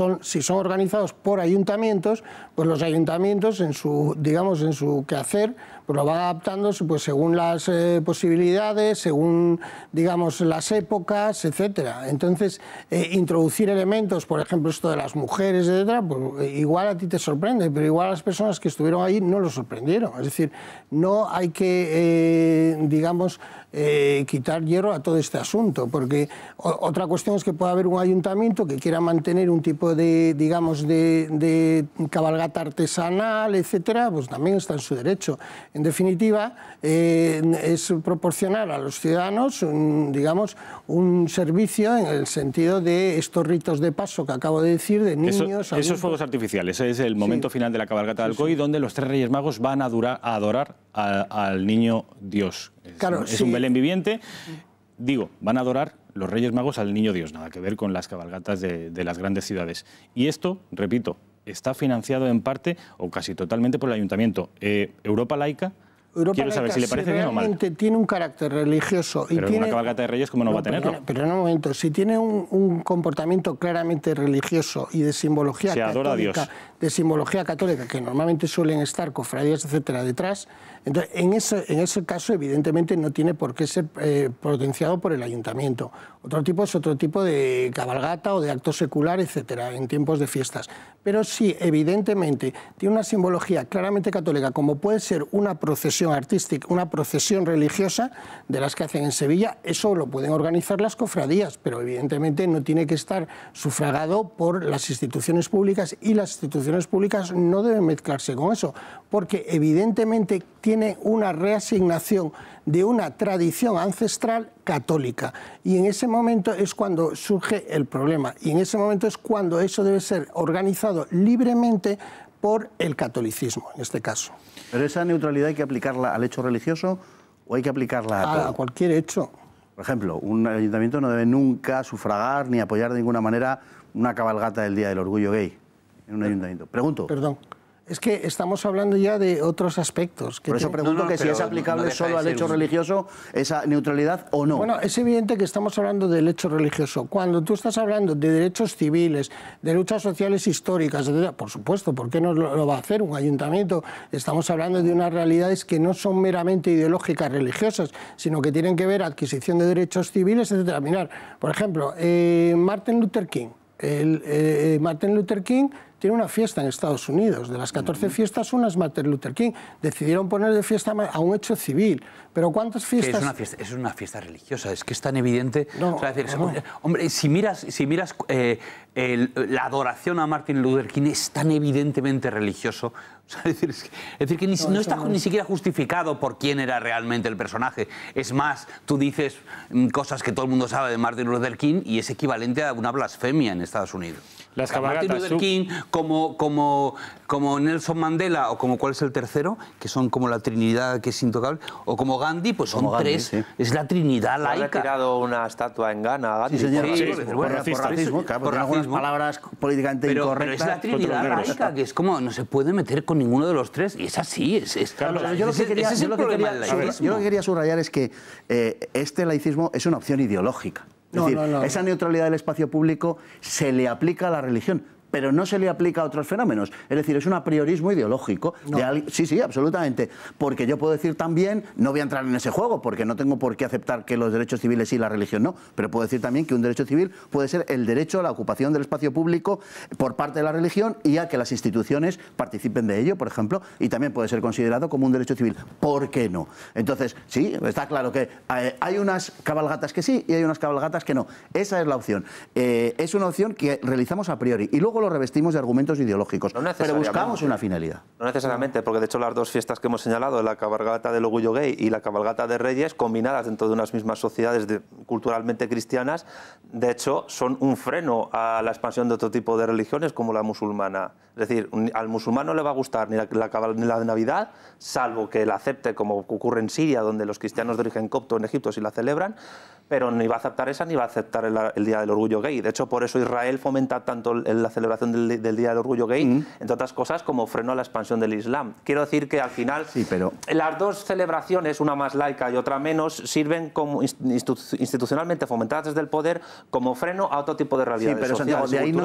son organizados por ayuntamientos pues los ayuntamientos en su digamos en su quehacer pues lo va adaptando pues, según las eh, posibilidades, según digamos las épocas, etcétera. Entonces, eh, introducir elementos, por ejemplo, esto de las mujeres, etcétera, pues, eh, igual a ti te sorprende, pero igual a las personas que estuvieron ahí no lo sorprendieron. Es decir, no hay que, digamos, eh, quitar hierro a todo este asunto, porque otra cuestión es que pueda haber un ayuntamiento que quiera mantener un tipo de, digamos, de, cabalgata artesanal, etcétera, pues también está en su derecho. En definitiva, eh, es proporcionar a los ciudadanos, un, digamos, un servicio en el sentido de estos ritos de paso que acabo de decir, de niños... esos fuegos artificiales, es el momento final de la cabalgata de Alcoy, donde los tres Reyes Magos van a, adorar al niño Dios es, un Belén viviente. Digo, van a adorar los Reyes Magos al Niño Dios, nada que ver con las cabalgatas de, las grandes ciudades. Y esto, repito, está financiado en parte o casi totalmente por el ayuntamiento. Eh, Europa Laica Quiero saber si le parece bien o mal. tiene un carácter religioso. Pero y tiene, una cabalgata de reyes, ¿cómo no, va a tenerlo? Pero, en un momento, si tiene un, comportamiento claramente religioso y de simbología católica, de simbología católica, que normalmente suelen estar cofradías, etcétera, detrás, entonces en ese, en ese caso, evidentemente, no tiene por qué ser eh, potenciado por el ayuntamiento. Otro tipo es otro tipo de cabalgata o de acto secular, etcétera, en tiempos de fiestas. Pero sí, evidentemente, tiene una simbología claramente católica, como puede ser una procesión artística, una procesión religiosa de las que hacen en Sevilla, eso lo pueden organizar las cofradías, pero evidentemente no tiene que estar sufragado por las instituciones públicas y las instituciones públicas no deben mezclarse con eso, porque evidentemente tiene una reasignación de una tradición ancestral católica. Y en ese momento es cuando surge el problema. Y en ese momento es cuando eso debe ser organizado libremente por el catolicismo, en este caso. Pero esa neutralidad hay que aplicarla al hecho religioso o hay que aplicarla a, cualquier hecho. Por ejemplo, un ayuntamiento no debe nunca sufragar ni apoyar de ninguna manera una cabalgata del Día del Orgullo Gay en un ayuntamiento. Pregunto. Perdón. Es que estamos hablando ya de otros aspectos. Que Por eso pregunto que si es aplicable solo al hecho religioso esa neutralidad o no. Bueno, es evidente que estamos hablando del hecho religioso. Cuando tú estás hablando de derechos civiles, de luchas sociales históricas, etc., por supuesto, ¿por qué no lo va a hacer un ayuntamiento? Estamos hablando de unas realidades que no son meramente ideológicas religiosas, sino que tienen que ver adquisición de derechos civiles, etc. Mirar, por ejemplo, eh, Martin Luther King. El, eh, eh, Martin Luther King tiene una fiesta en Estados Unidos. De las 14 fiestas, una es Martin Luther King. Decidieron poner de fiesta a un hecho civil. Pero ¿cuántas fiestas...? Es una fiesta, es una fiesta religiosa, es que es tan evidente... Hombre, si miras, si miras eh, la adoración a Martin Luther King es tan evidentemente religioso... es, decir, que, no está ni siquiera justificado por quién era realmente el personaje. Es más, tú dices mm, cosas que todo el mundo sabe de Martin Luther King y es equivalente a una blasfemia en Estados Unidos. Las Martin Luther King, como, como, como Nelson Mandela o como cuál es el tercero, que son como la Trinidad que es intocable, o como Gandhi, pues son tres. Es la Trinidad laica. Ha tirado una estatua en Ghana Gandhi. Sí, por, racismo, por Algunas palabras políticamente incorrectas. Pero es la Trinidad laica, que es como no se puede meter con ninguno de los tres. Y es así. Es, es, yo lo que quería subrayar es que eh, este laicismo es una opción ideológica. Es decir, esa neutralidad del espacio público se le aplica a la religión, pero no se le aplica a otros fenómenos. Es decir, es un apriorismo ideológico. sí, sí, absolutamente. Porque yo puedo decir también, no voy a entrar en ese juego, porque no tengo por qué aceptar que los derechos civiles y la religión no, pero puedo decir también que un derecho civil puede ser el derecho a la ocupación del espacio público por parte de la religión y a que las instituciones participen de ello, por ejemplo, y también puede ser considerado como un derecho civil. ¿Por qué no? Entonces, sí, está claro que eh, hay unas cabalgatas que sí y hay unas cabalgatas que no. Esa es la opción. Eh, es una opción que realizamos a priori. Y luego lo revestimos de argumentos ideológicos. pero buscamos una finalidad. No necesariamente, porque de hecho las dos fiestas que hemos señalado, la cabalgata del orgullo gay y la cabalgata de reyes, combinadas dentro de unas mismas sociedades culturalmente cristianas, de hecho son un freno a la expansión de otro tipo de religiones como la musulmana. Es decir, al musulmán no le va a gustar ni la, ni la de Navidad, salvo que la acepte como ocurre en Siria, donde los cristianos de origen copto en Egipto sí la celebran, pero ni va a aceptar esa ni va a aceptar el, Día del Orgullo Gay. De hecho, por eso Israel fomenta tanto la celebración del, Día del Orgullo Gay, mm. entre otras cosas, como freno a la expansión del Islam. Quiero decir que al final las dos celebraciones, una más laica y otra menos, sirven como institucionalmente fomentadas desde el poder como freno a otro tipo de realidades. Sí, pero Santiago, de, ahí no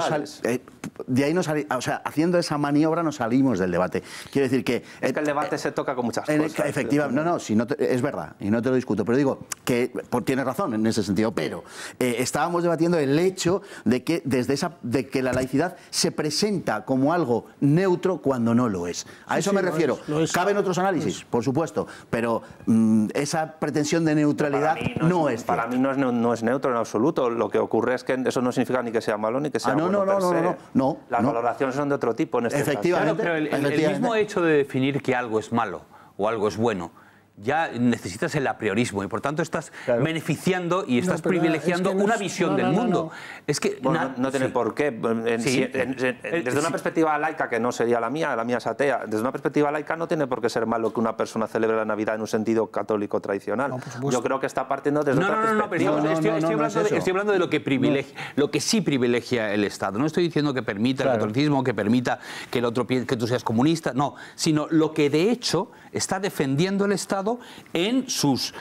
eh, o sea, haciendo esa maniobra nos salimos del debate. Quiero decir que... Es que el eh, debate se toca con muchas cosas. Efectivamente, no, no, si no es verdad, y no te lo discuto, pero digo que tienes razón en ese sentido, pero eh, estábamos debatiendo el hecho de que, desde esa, de que la laicidad se presenta como algo neutro cuando no lo es. A eso me refiero. Cabe en otros análisis, por supuesto, pero mm, esa pretensión de neutralidad no, es, Para mí no es, no es neutro en absoluto. Lo que ocurre es que eso no significa ni que sea malo ni que sea ah, no, bueno. No, no, no, no, Las valoraciones son de otro tipo en este Efectivamente. Caso. el mismo hecho de definir que algo es malo o algo es bueno ya necesitas el apriorismo y por tanto estás beneficiando y estás privilegiando una visión del mundo. Es que no, tiene por qué. desde una perspectiva laica, que no sería la mía, la mía es atea, desde una perspectiva laica no tiene por qué ser malo que una persona celebre la Navidad en un sentido católico tradicional. Yo creo que está partiendo desde otra perspectiva. No, estoy, no, hablando de, estoy, hablando de, lo que privilegia, lo que sí privilegia el Estado. No estoy diciendo que permita el catolicismo, que permita que el otro que tú seas comunista, no, sino lo que de hecho está defendiendo el Estado en sus,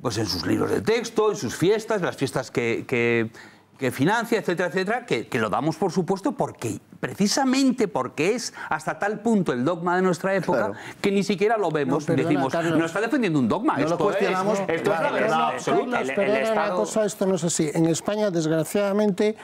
pues en sus libros de texto, en sus fiestas, las fiestas que, financia, etcétera, etcétera, que, lo damos por supuesto porque precisamente porque es hasta tal punto el dogma de nuestra época que ni siquiera lo vemos. No, Decimos, no está defendiendo un dogma, esto Es, verdad esto no es así. En España, desgraciadamente,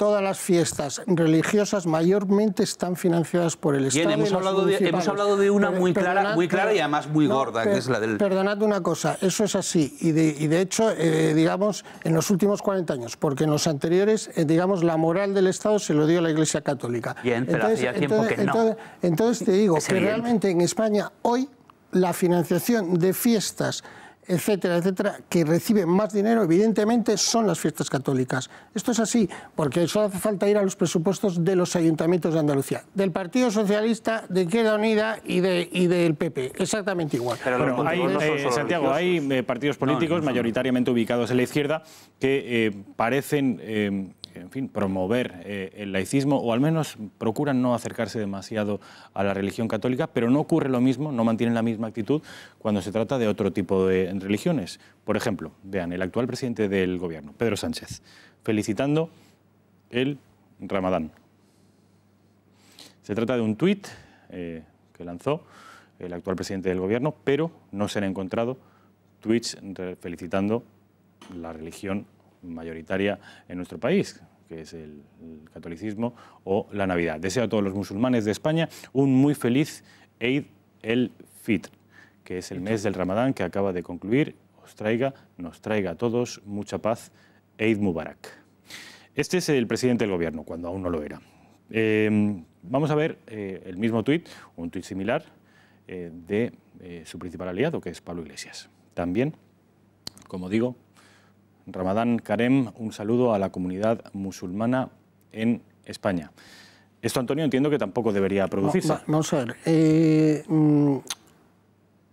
todas las fiestas religiosas mayormente están financiadas por el Estado. Bien, hemos, hablado, de, hemos hablado de una muy, clara, muy clara y además muy gorda, que es la del... Perdonad una cosa, eso es así. Y de, hecho, eh, digamos, en los últimos 40 años, porque en los anteriores, eh, digamos, la moral del Estado se lo dio la Iglesia Católica. entonces, te digo que realmente en España hoy la financiación de fiestas etcétera, etcétera, que reciben más dinero, evidentemente, son las fiestas católicas. Esto es así, porque solo hace falta ir a los presupuestos de los ayuntamientos de Andalucía, del Partido Socialista, de Queda Unida y, de, del PP, exactamente igual. Pero, hay, eh, Santiago, hay eh, partidos políticos mayoritariamente ubicados en la izquierda que eh, parecen en fin, promover eh, el laicismo o al menos procuran no acercarse demasiado a la religión católica, pero no ocurre lo mismo, no mantienen la misma actitud cuando se trata de otro tipo de religiones. Por ejemplo, vean, el actual presidente del gobierno, Pedro Sánchez, felicitando el Ramadán. Se trata de un tuit eh, que lanzó el actual presidente del gobierno, pero no se han encontrado tweets felicitando la religión mayoritaria en nuestro país que es el, catolicismo, o la Navidad. Deseo a todos los musulmanes de España un muy feliz Eid el Fitr, que es el mes del Ramadán que acaba de concluir. Os traiga, nos traiga a todos mucha paz. Eid Mubarak. Este es el presidente del gobierno, cuando aún no lo era. Em, vamos a ver eh, el mismo tuit, un tuit similar, eh, de eh, su principal aliado, que es Pablo Iglesias. También, como digo, Ramadán Karem, un saludo a la comunidad musulmana en España. Esto, Antonio, entiendo que tampoco debería producirse. vamos a ver. Eh, mm,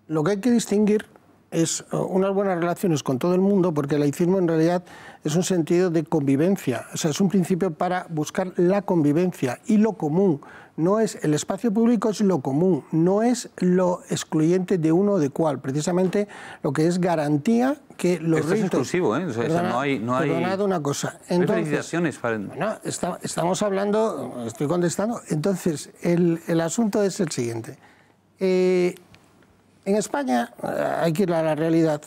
lo que hay que distinguir es eh, unas buenas relaciones con todo el mundo, porque el laicismo en realidad es un sentido de convivencia, o sea, es un principio para buscar la convivencia y lo común. No es el espacio público es lo común, no es lo excluyente de uno o de cual, precisamente lo que es garantía que los es exclusivo, ¿eh? O sea, no hay, no hay una cosa. Entonces, no estamos hablando, estoy contestando. Entonces, el, el asunto es el siguiente. Eh, en España eh, hay que ir a la realidad.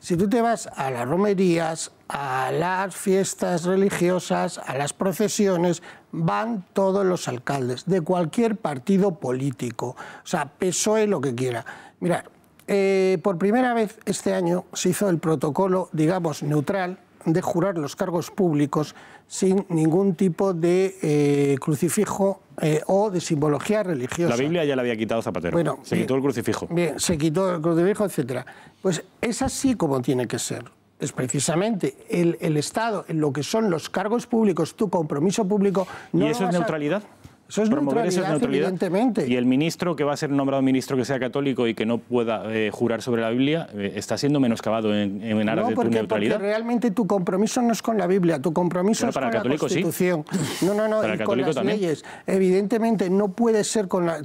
Si tú te vas a las romerías, a las fiestas religiosas, a las procesiones, van todos los alcaldes de cualquier partido político, o sea, PSOE lo que quiera. Mirad, eh, por primera vez este año se hizo el protocolo, digamos, neutral de jurar los cargos públicos sin ningún tipo de eh, crucifijo eh, o de simbología religiosa. La Biblia ya la había quitado Zapatero. se quitó el crucifijo. Bien, se quitó el crucifijo, etc. Pues es así como tiene que ser. Es precisamente el, el Estado, en lo que son los cargos públicos, tu compromiso público. ¿Y eso es neutralidad? Eso es promover Evidentemente. Y el ministro que va a ser nombrado ministro que sea católico y que no pueda eh, jurar sobre la Biblia eh, está siendo menoscabado en, en aras de tu neutralidad. Porque realmente tu compromiso no es con la Biblia, tu compromiso es con la Constitución. No, no, no, para y con las leyes. Evidentemente no puede ser con, Os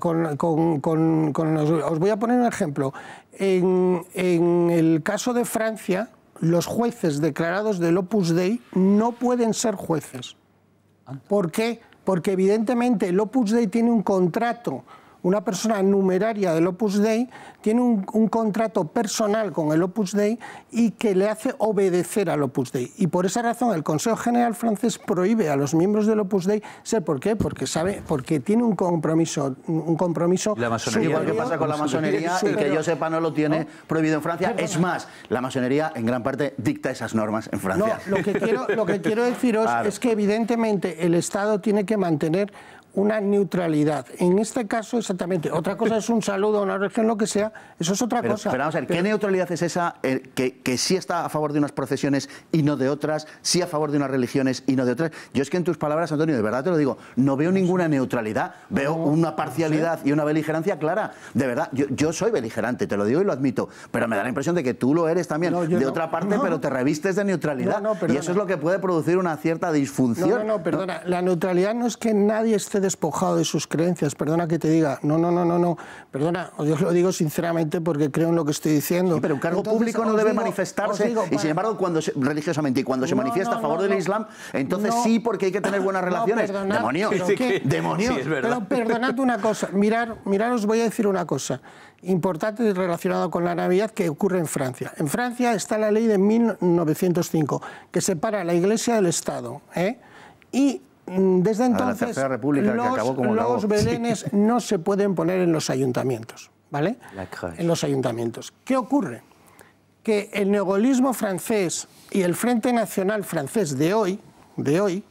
voy a poner un ejemplo. En, en el caso de Francia, los jueces declarados del Opus Dei no pueden ser jueces. Ah. ¿Por qué? porque evidentemente el Opus Dei tiene un contrato una persona numeraria del Opus Dei tiene un, contrato personal con el Opus Dei y que le hace obedecer al Opus Dei. Y por esa razón el Consejo General francés prohíbe a los miembros del Opus Dei, ¿sé por qué? Porque sabe, porque tiene un compromiso, un compromiso. La masonería, igual que pasa con la masonería, y que yo sepa no lo tiene prohibido en Francia. Es más, la masonería en gran parte dicta esas normas en Francia. No, lo que quiero, deciros es que evidentemente el Estado tiene que mantener una neutralidad. En este caso, exactamente. Otra cosa es un saludo una región, lo que sea, eso es otra cosa. Pero vamos a ver, ¿qué neutralidad es esa eh, que, que, sí está a favor de unas procesiones y no de otras, sí a favor de unas religiones y no de otras? Yo es que en tus palabras, Antonio, de verdad te lo digo, no veo ninguna neutralidad, veo una parcialidad y una beligerancia clara. De verdad, yo, soy beligerante, te lo digo y lo admito, pero me da la impresión de que tú lo eres también, de otra parte, pero te revistes de neutralidad. y eso es lo que puede producir una cierta disfunción. No, no, perdona, la neutralidad no es que nadie esté despojado de sus creencias, perdona que te diga, no, no, no, no, no, perdona, os lo digo sinceramente porque creo en lo que estoy diciendo. pero un cargo público no debe manifestarse y sin embargo cuando religiosamente y cuando se manifiesta a favor del Islam, entonces sí porque hay que tener buenas relaciones. demonios, demonios. verdad. Pero perdonad una cosa, mirar, mirar os voy a decir una cosa importante relacionado con la Navidad que ocurre en Francia. En Francia está la ley de 1905 que separa la Iglesia del Estado. ¿eh? Y Mm, desde entonces, los, belenes no se pueden poner en los ayuntamientos, ¿vale? En los ayuntamientos. ¿Qué ocurre? Que el neogolismo francés y el Frente Nacional francés de hoy, de hoy,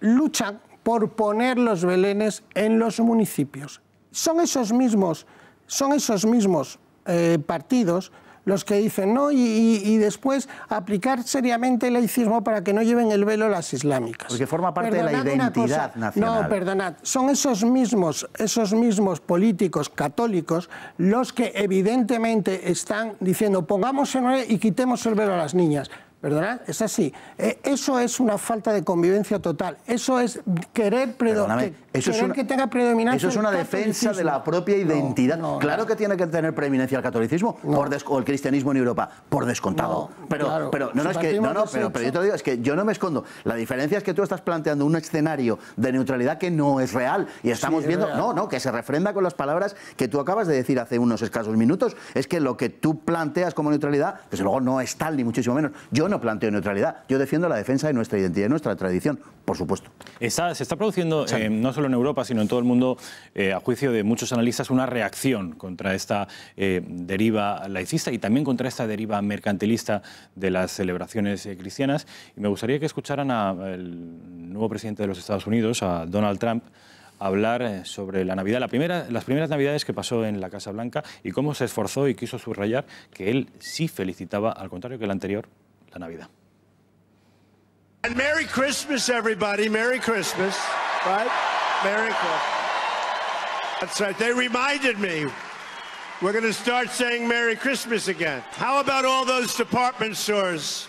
luchan por poner los belenes en los municipios. Son esos mismos, son esos mismos eh, partidos los que dicen no y, después aplicar seriamente el laicismo para que no lleven el velo las islámicas. Porque forma parte de la identidad nacional. No, perdonad, son esos mismos, esos mismos políticos católicos los que evidentemente están diciendo pongamos en y quitemos el velo a las niñas. perdonad, Es así. Eh, eso es una falta de convivencia total. Eso es querer predominar. Eso es, una, defensa de la propia identidad. claro que tiene que tener preeminencia el catolicismo o el cristianismo en Europa, por descontado. pero, pero es que, pero, yo te digo, es que yo no me escondo. La diferencia es que tú estás planteando un escenario de neutralidad que no es real. Y estamos viendo, no, no, que se refrenda con las palabras que tú acabas de decir hace unos escasos minutos. Es que lo que tú planteas como neutralidad, desde luego no es tal, ni muchísimo menos. Yo no planteo neutralidad. Yo defiendo la defensa de nuestra identidad y nuestra tradición, por supuesto. se está produciendo, eh, no solo en Europa, sino en todo el mundo, eh, a juicio de muchos analistas, una reacción contra esta eh, deriva laicista y también contra esta deriva mercantilista de las celebraciones eh, cristianas. Y me gustaría que escucharan al nuevo presidente de los Estados Unidos, a Donald Trump, hablar sobre la Navidad, la primera, las primeras Navidades que pasó en la Casa Blanca y cómo se esforzó y quiso subrayar que él sí felicitaba, al contrario que el anterior, la Navidad. Merry Christmas, everybody. Merry Christmas. America. That's right. They reminded me. We're going to start saying Merry Christmas again. How about all those department stores?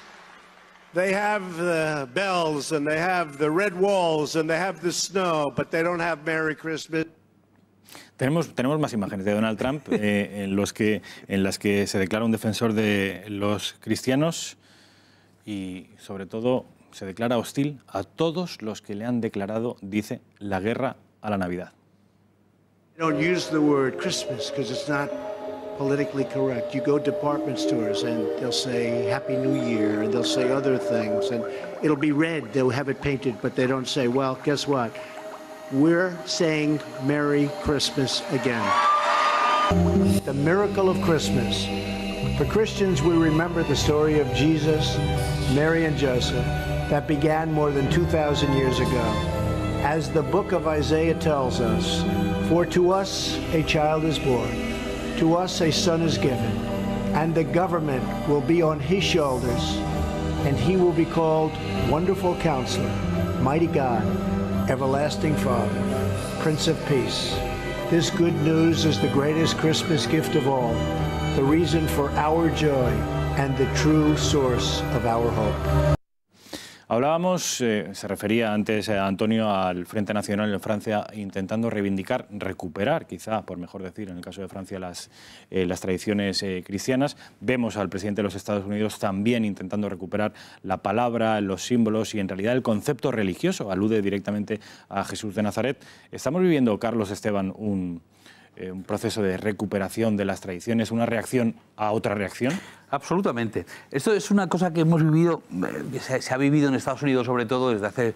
They have the bells and they have the red walls and they have the snow, but they don't have Merry Christmas. Tenemos, tenemos más imágenes de Donald Trump eh, en, los que, en las que se declara un defensor de los cristianos y sobre todo se declara hostil a todos los que le han declarado, dice, la guerra a la Navidad. Don't use the word Christmas because it's not politically correct. You go department stores and they'll say Happy New Year and they'll say other things and it'll be red. They'll have it painted, but they don't say, well, guess what? We're saying Merry Christmas again. The miracle of Christmas. For Christians, we remember the story of Jesus, Mary, and Joseph that began more than 2,000 years ago. As the book of Isaiah tells us, for to us a child is born, to us a son is given, and the government will be on his shoulders, and he will be called Wonderful Counselor, Mighty God, Everlasting Father, Prince of Peace. This good news is the greatest Christmas gift of all, the reason for our joy, and the true source of our hope. Hablábamos, eh, se refería antes eh, Antonio al Frente Nacional en Francia intentando reivindicar, recuperar quizá, por mejor decir, en el caso de Francia, las, eh, tradiciones cristianas. Vemos al presidente de los Estados Unidos también intentando recuperar la palabra, los símbolos y en realidad el concepto religioso, alude directamente a Jesús de Nazaret. Estamos viviendo, Carlos Esteban, un proceso de recuperación de las tradiciones, una reacción a otra reacción. Absolutamente. Esto es una cosa que hemos vivido, eh, que se, ha vivido en Estados Unidos sobre todo desde hace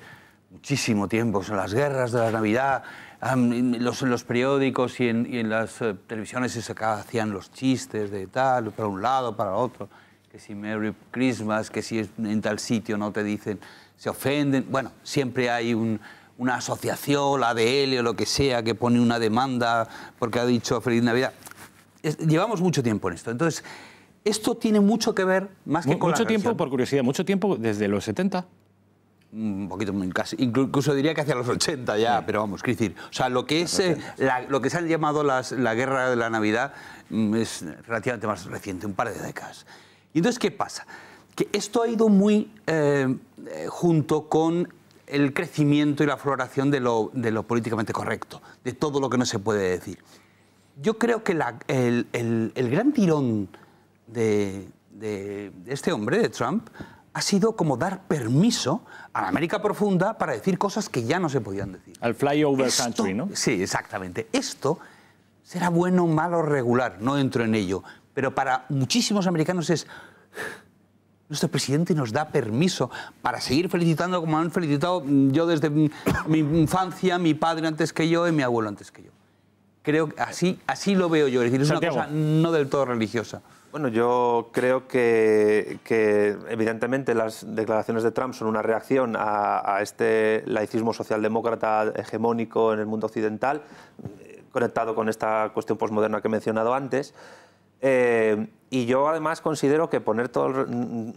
muchísimo tiempo, ...son las guerras de la Navidad, en los, en los periódicos y en, las eh, televisiones se hacían los chistes de tal, para un lado, para otro, que si Merry Christmas, que si en tal sitio no te dicen, se ofenden. Bueno, siempre hay un, una asociación, la ADL o lo que sea, que pone una demanda porque ha dicho Feliz Navidad. llevamos mucho tiempo en esto. Entonces, esto tiene mucho que ver más que con mucho tiempo, por curiosidad, mucho tiempo desde los 70 mm, un poquito mm, casi, incluso diría que hacia los 80 ya, pero vamos, qué decir, o sea, lo que es eh, lo que se han llamado las, la guerra de la Navidad mm, es relativamente más reciente, un par de décadas. Y entonces, ¿qué pasa? Que esto ha ido muy eh, eh, junto con el crecimiento y la floración de lo, de lo, políticamente correcto, de todo lo que no se puede decir. Yo creo que el, el, el gran tirón de, este hombre, de Trump, ha sido como dar permiso a la América profunda para decir cosas que ya no se podían decir. Al flyover country, ¿no? Sí, exactamente. Esto será bueno, malo, regular, no entro en ello, pero para muchísimos americanos es nuestro presidente nos da permiso para seguir felicitando como han felicitado yo desde mi, infancia, mi padre antes que yo y mi abuelo antes que yo. Creo que así, así lo veo yo, es decir, es una cosa no del todo religiosa. Bueno, yo creo que, evidentemente las declaraciones de Trump son una reacción a, a este laicismo socialdemócrata hegemónico en el mundo occidental, eh, conectado con esta cuestión posmoderna que he mencionado antes. Eh, y yo además considero que poner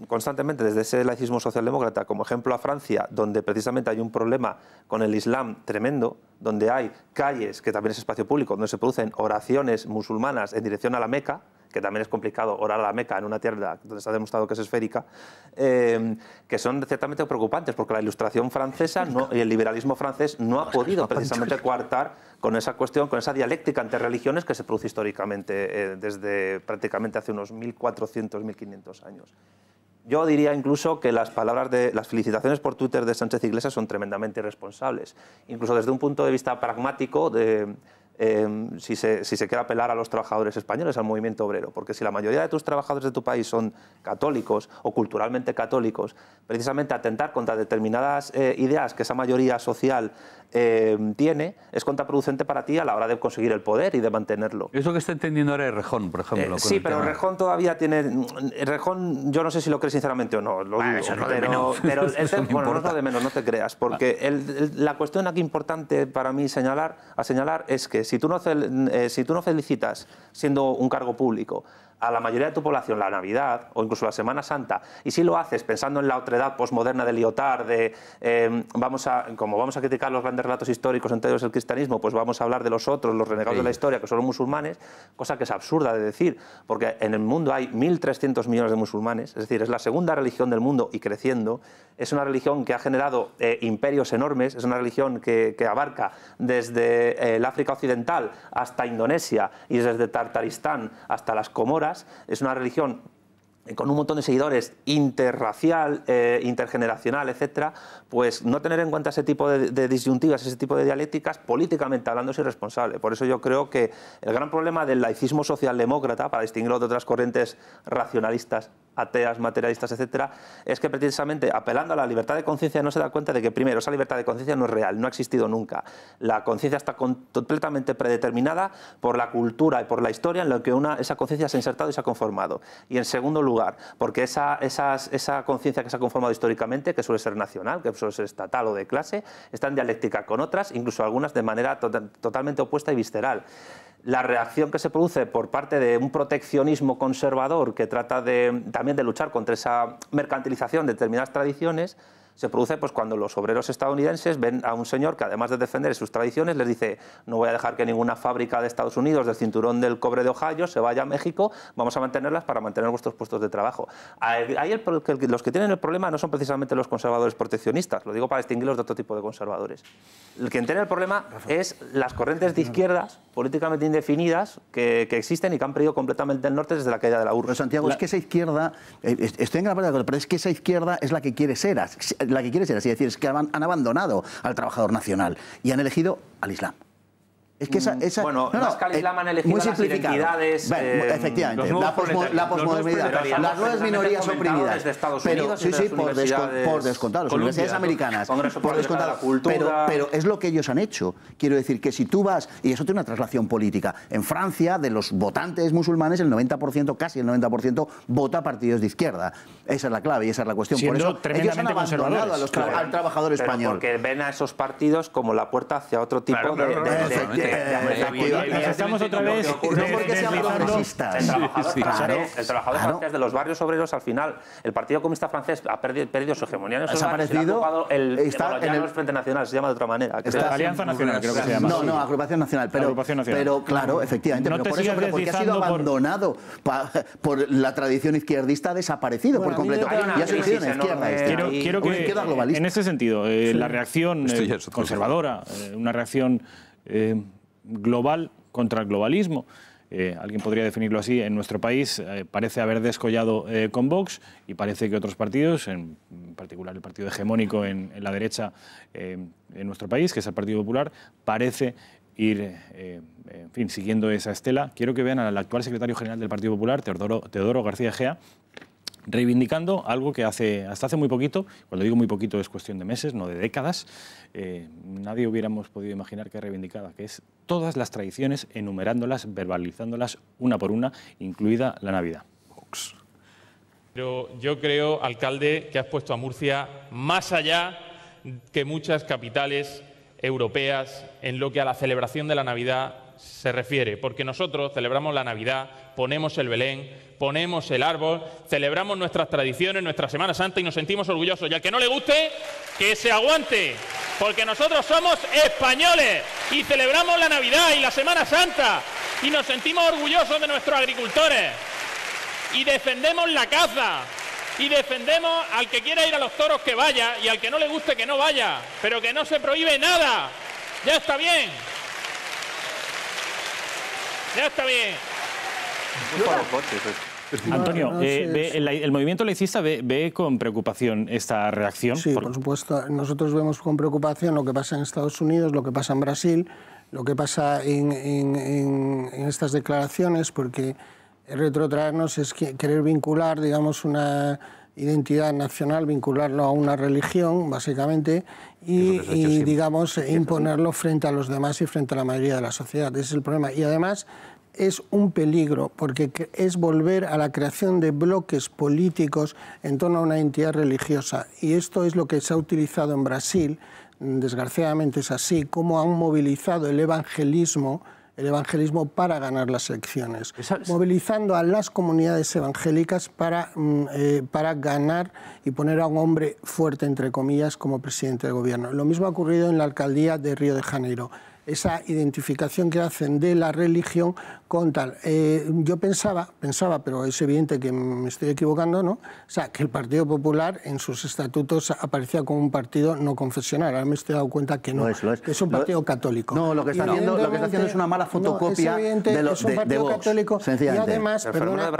constantemente desde ese laicismo socialdemócrata como ejemplo a Francia, donde precisamente hay un problema con el Islam tremendo, donde hay calles, que también es espacio público, donde se producen oraciones musulmanas en dirección a la Meca, que también es complicado orar a la Meca en una tierra donde se ha demostrado que es esférica, em, que son ciertamente preocupantes, porque la ilustración francesa y el liberalismo francés no ha podido precisamente coartar con esa cuestión, con esa dialéctica entre religiones que se produce históricamente eh, desde prácticamente hace unos 1.400, 1.500 años. Yo diría incluso que las palabras de las felicitaciones por Twitter de Sánchez Iglesias son tremendamente irresponsables, incluso desde un punto de vista pragmático de Em, si, se, si quiere apelar a los trabajadores españoles, al movimiento obrero, porque si la mayoría de tus trabajadores de tu país son católicos o culturalmente católicos, precisamente atentar contra determinadas eh, ideas que esa mayoría social em, tiene es contraproducente para ti a la hora de conseguir el poder y de mantenerlo. Eso que está entendiendo ahora es Rejón, por ejemplo. Eh, sí, pero Rejón todavía tiene... Mm, Rejón, yo no sé si lo crees sinceramente o no, lo digo, pero, pero no de menos, no te creas, porque la cuestión aquí importante para mí señalar, a señalar es que si, tú no, eh, si no felicitas siendo un cargo público a la mayoría de tu población la Navidad o incluso la Semana Santa, y si lo haces pensando en la otredad posmoderna de Lyotard, de em, vamos a, como vamos a criticar los grandes relatos históricos ellos el cristianismo, pues vamos a hablar de los otros, los renegados de la historia, que son musulmanes, cosa que es absurda de decir, porque en el mundo hay 1.300 millones de musulmanes, es decir, es la segunda religión del mundo y creciendo, es una religión que ha generado eh, imperios enormes, es una religión que, abarca desde eh, el África Occidental hasta Indonesia y desde Tartaristán hasta las Comoras, es una religión eh, con un montón de seguidores interracial, eh, intergeneracional, etcétera, pues no tener en cuenta ese tipo de, de, disyuntivas, ese tipo de dialécticas, políticamente hablando es irresponsable. Por eso yo creo que el gran problema del laicismo socialdemócrata, para distinguirlo de otras corrientes racionalistas ateas, materialistas, etcétera, es que precisamente apelando a la libertad de conciencia no se da cuenta de que primero esa libertad de conciencia no es real, no ha existido nunca. La conciencia está completamente predeterminada por la cultura y por la historia en la que una, esa conciencia se ha insertado y se ha conformado. Y en segundo lugar, porque esa, conciencia que se ha conformado históricamente, que suele ser nacional, que suele ser estatal o de clase, está en dialéctica con otras, incluso algunas de manera tota-, totalmente opuesta y visceral la reacción que se produce por parte de un proteccionismo conservador que trata de, también de luchar contra esa mercantilización de determinadas tradiciones, se produce pues, cuando los obreros estadounidenses ven a un señor que, además de defender sus tradiciones, les dice, no voy a dejar que ninguna fábrica de Estados Unidos del cinturón del cobre de Ohio se vaya a México, vamos a mantenerlas para mantener vuestros puestos de trabajo. Ahí los que tienen el problema no son precisamente los conservadores proteccionistas, lo digo para distinguirlos de otro tipo de conservadores. El que tiene el problema es las corrientes de izquierdas políticamente indefinidas que, existen y que han perdido completamente el norte desde la caída de la URSS. Pero Santiago, es que esa izquierda, eh, estoy en gran parte pero es que esa izquierda es la que quiere ser la que quiere ser así, es decir, es que han abandonado al trabajador nacional y han elegido al Islam. Es que esa, mm. esa bueno, no, Pascal eh, muy las eh, efectivamente, la, posmodernidad, las nuevas minorías oprimidas, desde Estados Unidos, sí, sí, por, por descontado, las universidades americanas, por descontado, cultura, pero, es lo que ellos han hecho. Quiero decir que si tú vas y eso tiene una traslación política. En Francia, de los votantes musulmanes, el 90%, casi el 90% vota partidos de izquierda. Esa es la clave y esa es la cuestión. por eso ellos han a al trabajador español. Porque ven a esos partidos como la puerta hacia otro tipo de estamos otra vez. No porque sean progresista. El trabajador francés, de los barrios obreros, al final, el Partido Comunista francés ha perdido, su hegemonía. Ha desaparecido. está en el Frente Nacional, se llama de otra manera. Alianza Nacional, creo que se llama. No, no, Agrupación Nacional. Pero claro, efectivamente. por eso, porque ha sido abandonado por la tradición izquierdista ha desaparecido por completo. Y ha surgido en izquierda. Quiero que, en ese sentido, eh, la reacción conservadora, eh, una reacción eh, global contra el globalismo. Eh, alguien podría definirlo así, en nuestro país eh, parece haber descollado eh, con Vox y parece que otros partidos, en particular el partido hegemónico en, la derecha en nuestro país, que es el Partido Popular, parece ir en fin, siguiendo esa estela. Quiero que vean al actual secretario general del Partido Popular, Teodoro, Teodoro García Gea, reivindicando algo que hace, hasta hace muy poquito, cuando digo muy poquito es cuestión de meses, no de décadas, eh, nadie hubiéramos podido imaginar que reivindicada que es todas las tradiciones enumerándolas, verbalizándolas una por una, incluida la Navidad. Pero yo creo, alcalde, que has puesto a Murcia más allá que muchas capitales europeas en lo que a la celebración de la Navidad se refiere, porque nosotros celebramos la Navidad, ponemos el Belén, ponemos el árbol, celebramos nuestras tradiciones, nuestra Semana Santa y nos sentimos orgullosos. Y al que no le guste, que se aguante, porque nosotros somos españoles y celebramos la Navidad y la Semana Santa y nos sentimos orgullosos de nuestros agricultores y defendemos la caza y defendemos al que quiera ir a los toros que vaya y al que no le guste que no vaya, pero que no se prohíbe nada. Ya está bien. Ya está bien. Antonio, eh, el, movimiento laicista ve, con preocupación esta reacción. Sí, por... supuesto. Nosotros vemos con preocupación lo que pasa en Estados Unidos, lo que pasa en Brasil, lo que pasa en, estas declaraciones, porque retrotraernos es querer vincular, digamos, una identidad nacional, vincularlo a una religión, básicamente, y, digamos, imponerlo frente a los demás y frente a la mayoría de la sociedad. Ese es el problema. Y además es un peligro, porque es volver a la creación de bloques políticos en torno a una entidad religiosa. Y esto es lo que se ha utilizado en Brasil, desgraciadamente es así, cómo han movilizado el evangelismo el evangelismo para ganar las elecciones, movilizando a las comunidades evangélicas mm, eh, para ganar y poner a un hombre fuerte, entre comillas, como presidente del gobierno. Lo mismo ha ocurrido en la alcaldía de Río de Janeiro esa identificación que hacen de la religión con tal. Eh, yo pensaba, pensaba, pero es evidente que me estoy equivocando, ¿no? O sea, que el Partido Popular en sus estatutos aparecía como un partido no confesional. Ahora me estoy dando cuenta que no, es, un partido católico. No, lo que, está haciendo, es una mala fotocopia de católico y además, perdona,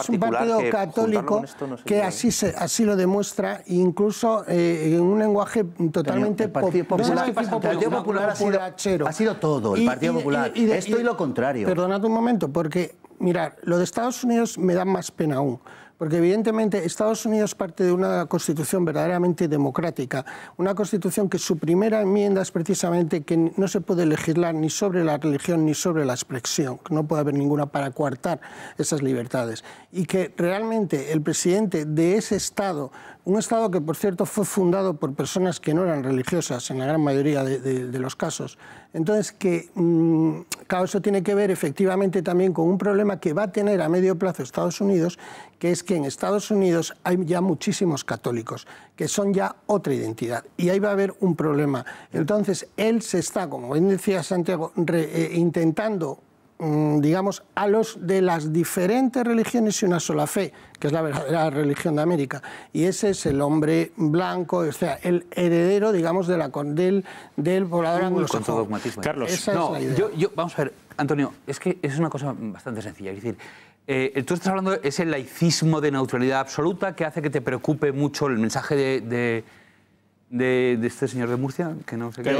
es, un partido que católico que así se, así lo demuestra, incluso eh, en un lenguaje totalmente el Partido Popular, popular, popular, popular ha ha sido todo, el Partido Popular. Y, Esto y lo contrario. Perdonad un momento, porque, mirar, lo de Estados Unidos me da más pena aún. Porque evidentemente Estados Unidos parte de una constitución verdaderamente democrática, una constitución que su primera enmienda es precisamente que no se puede legislar ni sobre la religión ni sobre la expresión, que no puede haber ninguna para coartar esas libertades. Y que realmente el presidente de ese Estado un Estado que, por cierto, fue fundado por personas que no eran religiosas en la gran mayoría de, los casos. Entonces, que, mm, claro, eso tiene que ver efectivamente también con un problema que va a tener a medio plazo Estados Unidos, que es que en Estados Unidos hay ya muchísimos católicos, que son ya otra identidad, y ahí va a haber un problema. Entonces, él se está, como bien decía Santiago, eh, intentando Mm, digamos, a los de las diferentes religiones y una sola fe, que es la verdadera religión de América. Y ese es el hombre blanco, o sea, el heredero, digamos, de la, del, del poblador anglosajón. Carlos, no, vamos a ver, Antonio, es que es una cosa bastante sencilla. Es decir, eh, tú estás hablando de ese laicismo de neutralidad absoluta que hace que te preocupe mucho el mensaje de de, este señor de Murcia, que no sé qué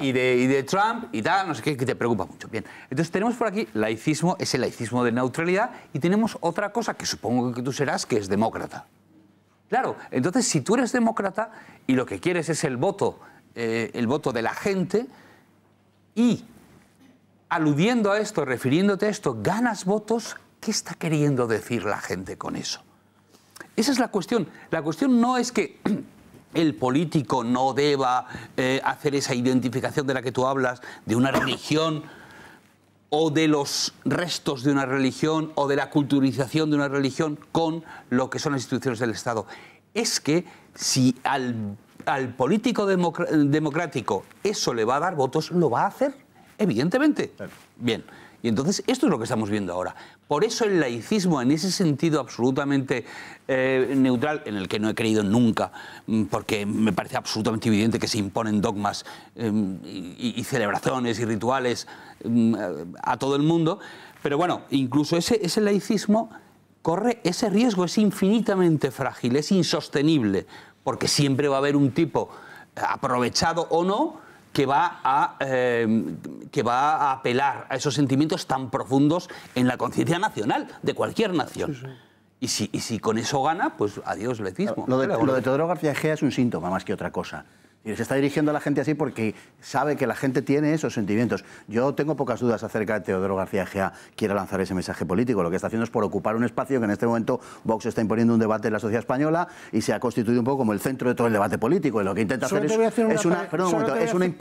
y, de, Trump y tal, no sé qué, que te preocupa mucho. Bien, entonces tenemos por aquí laicismo, el laicismo de neutralidad, y tenemos otra cosa que supongo que tú serás, que es demócrata. Claro, entonces si tú eres demócrata y lo que quieres es el voto, eh, el voto de la gente, y aludiendo a esto, refiriéndote a esto, ganas votos, ¿qué está queriendo decir la gente con eso? Esa es la cuestión. La cuestión no es que el político no deba eh, hacer esa identificación de la que tú hablas, de una religión o de los restos de una religión o de la culturización de una religión con lo que son las instituciones del Estado. Es que si al político democrático eso le va a dar votos, lo va a hacer, evidentemente. Bien, y entonces esto es lo que estamos viendo ahora. Por eso el laicismo, en ese sentido absolutamente eh, neutral, en el que no he creído nunca, mm, porque me parece absolutamente evidente que se imponen dogmas em, y, celebraciones y rituales mm, a todo el mundo, pero bueno, incluso ese, ese laicismo corre ese riesgo, es infinitamente frágil, es insostenible, porque siempre va a haber un tipo eh, aprovechado o no, eh, que va, a, apelar a esos sentimientos tan profundos en la conciencia nacional, de cualquier nación. Y, si, y si con eso gana, pues adiós letismo. Lo de, lo de Teodoro García Gea es un síntoma más que otra cosa. Y Se está dirigiendo a la gente así porque sabe que la gente tiene esos sentimientos. Yo tengo pocas dudas acerca de que Teodoro García Gea quiera lanzar ese mensaje político. Lo que está haciendo es por ocupar un espacio que en este momento Vox está imponiendo un debate en la sociedad española y se ha constituido un poco como el centro de todo el debate político. Y lo que intenta hacer, es, una,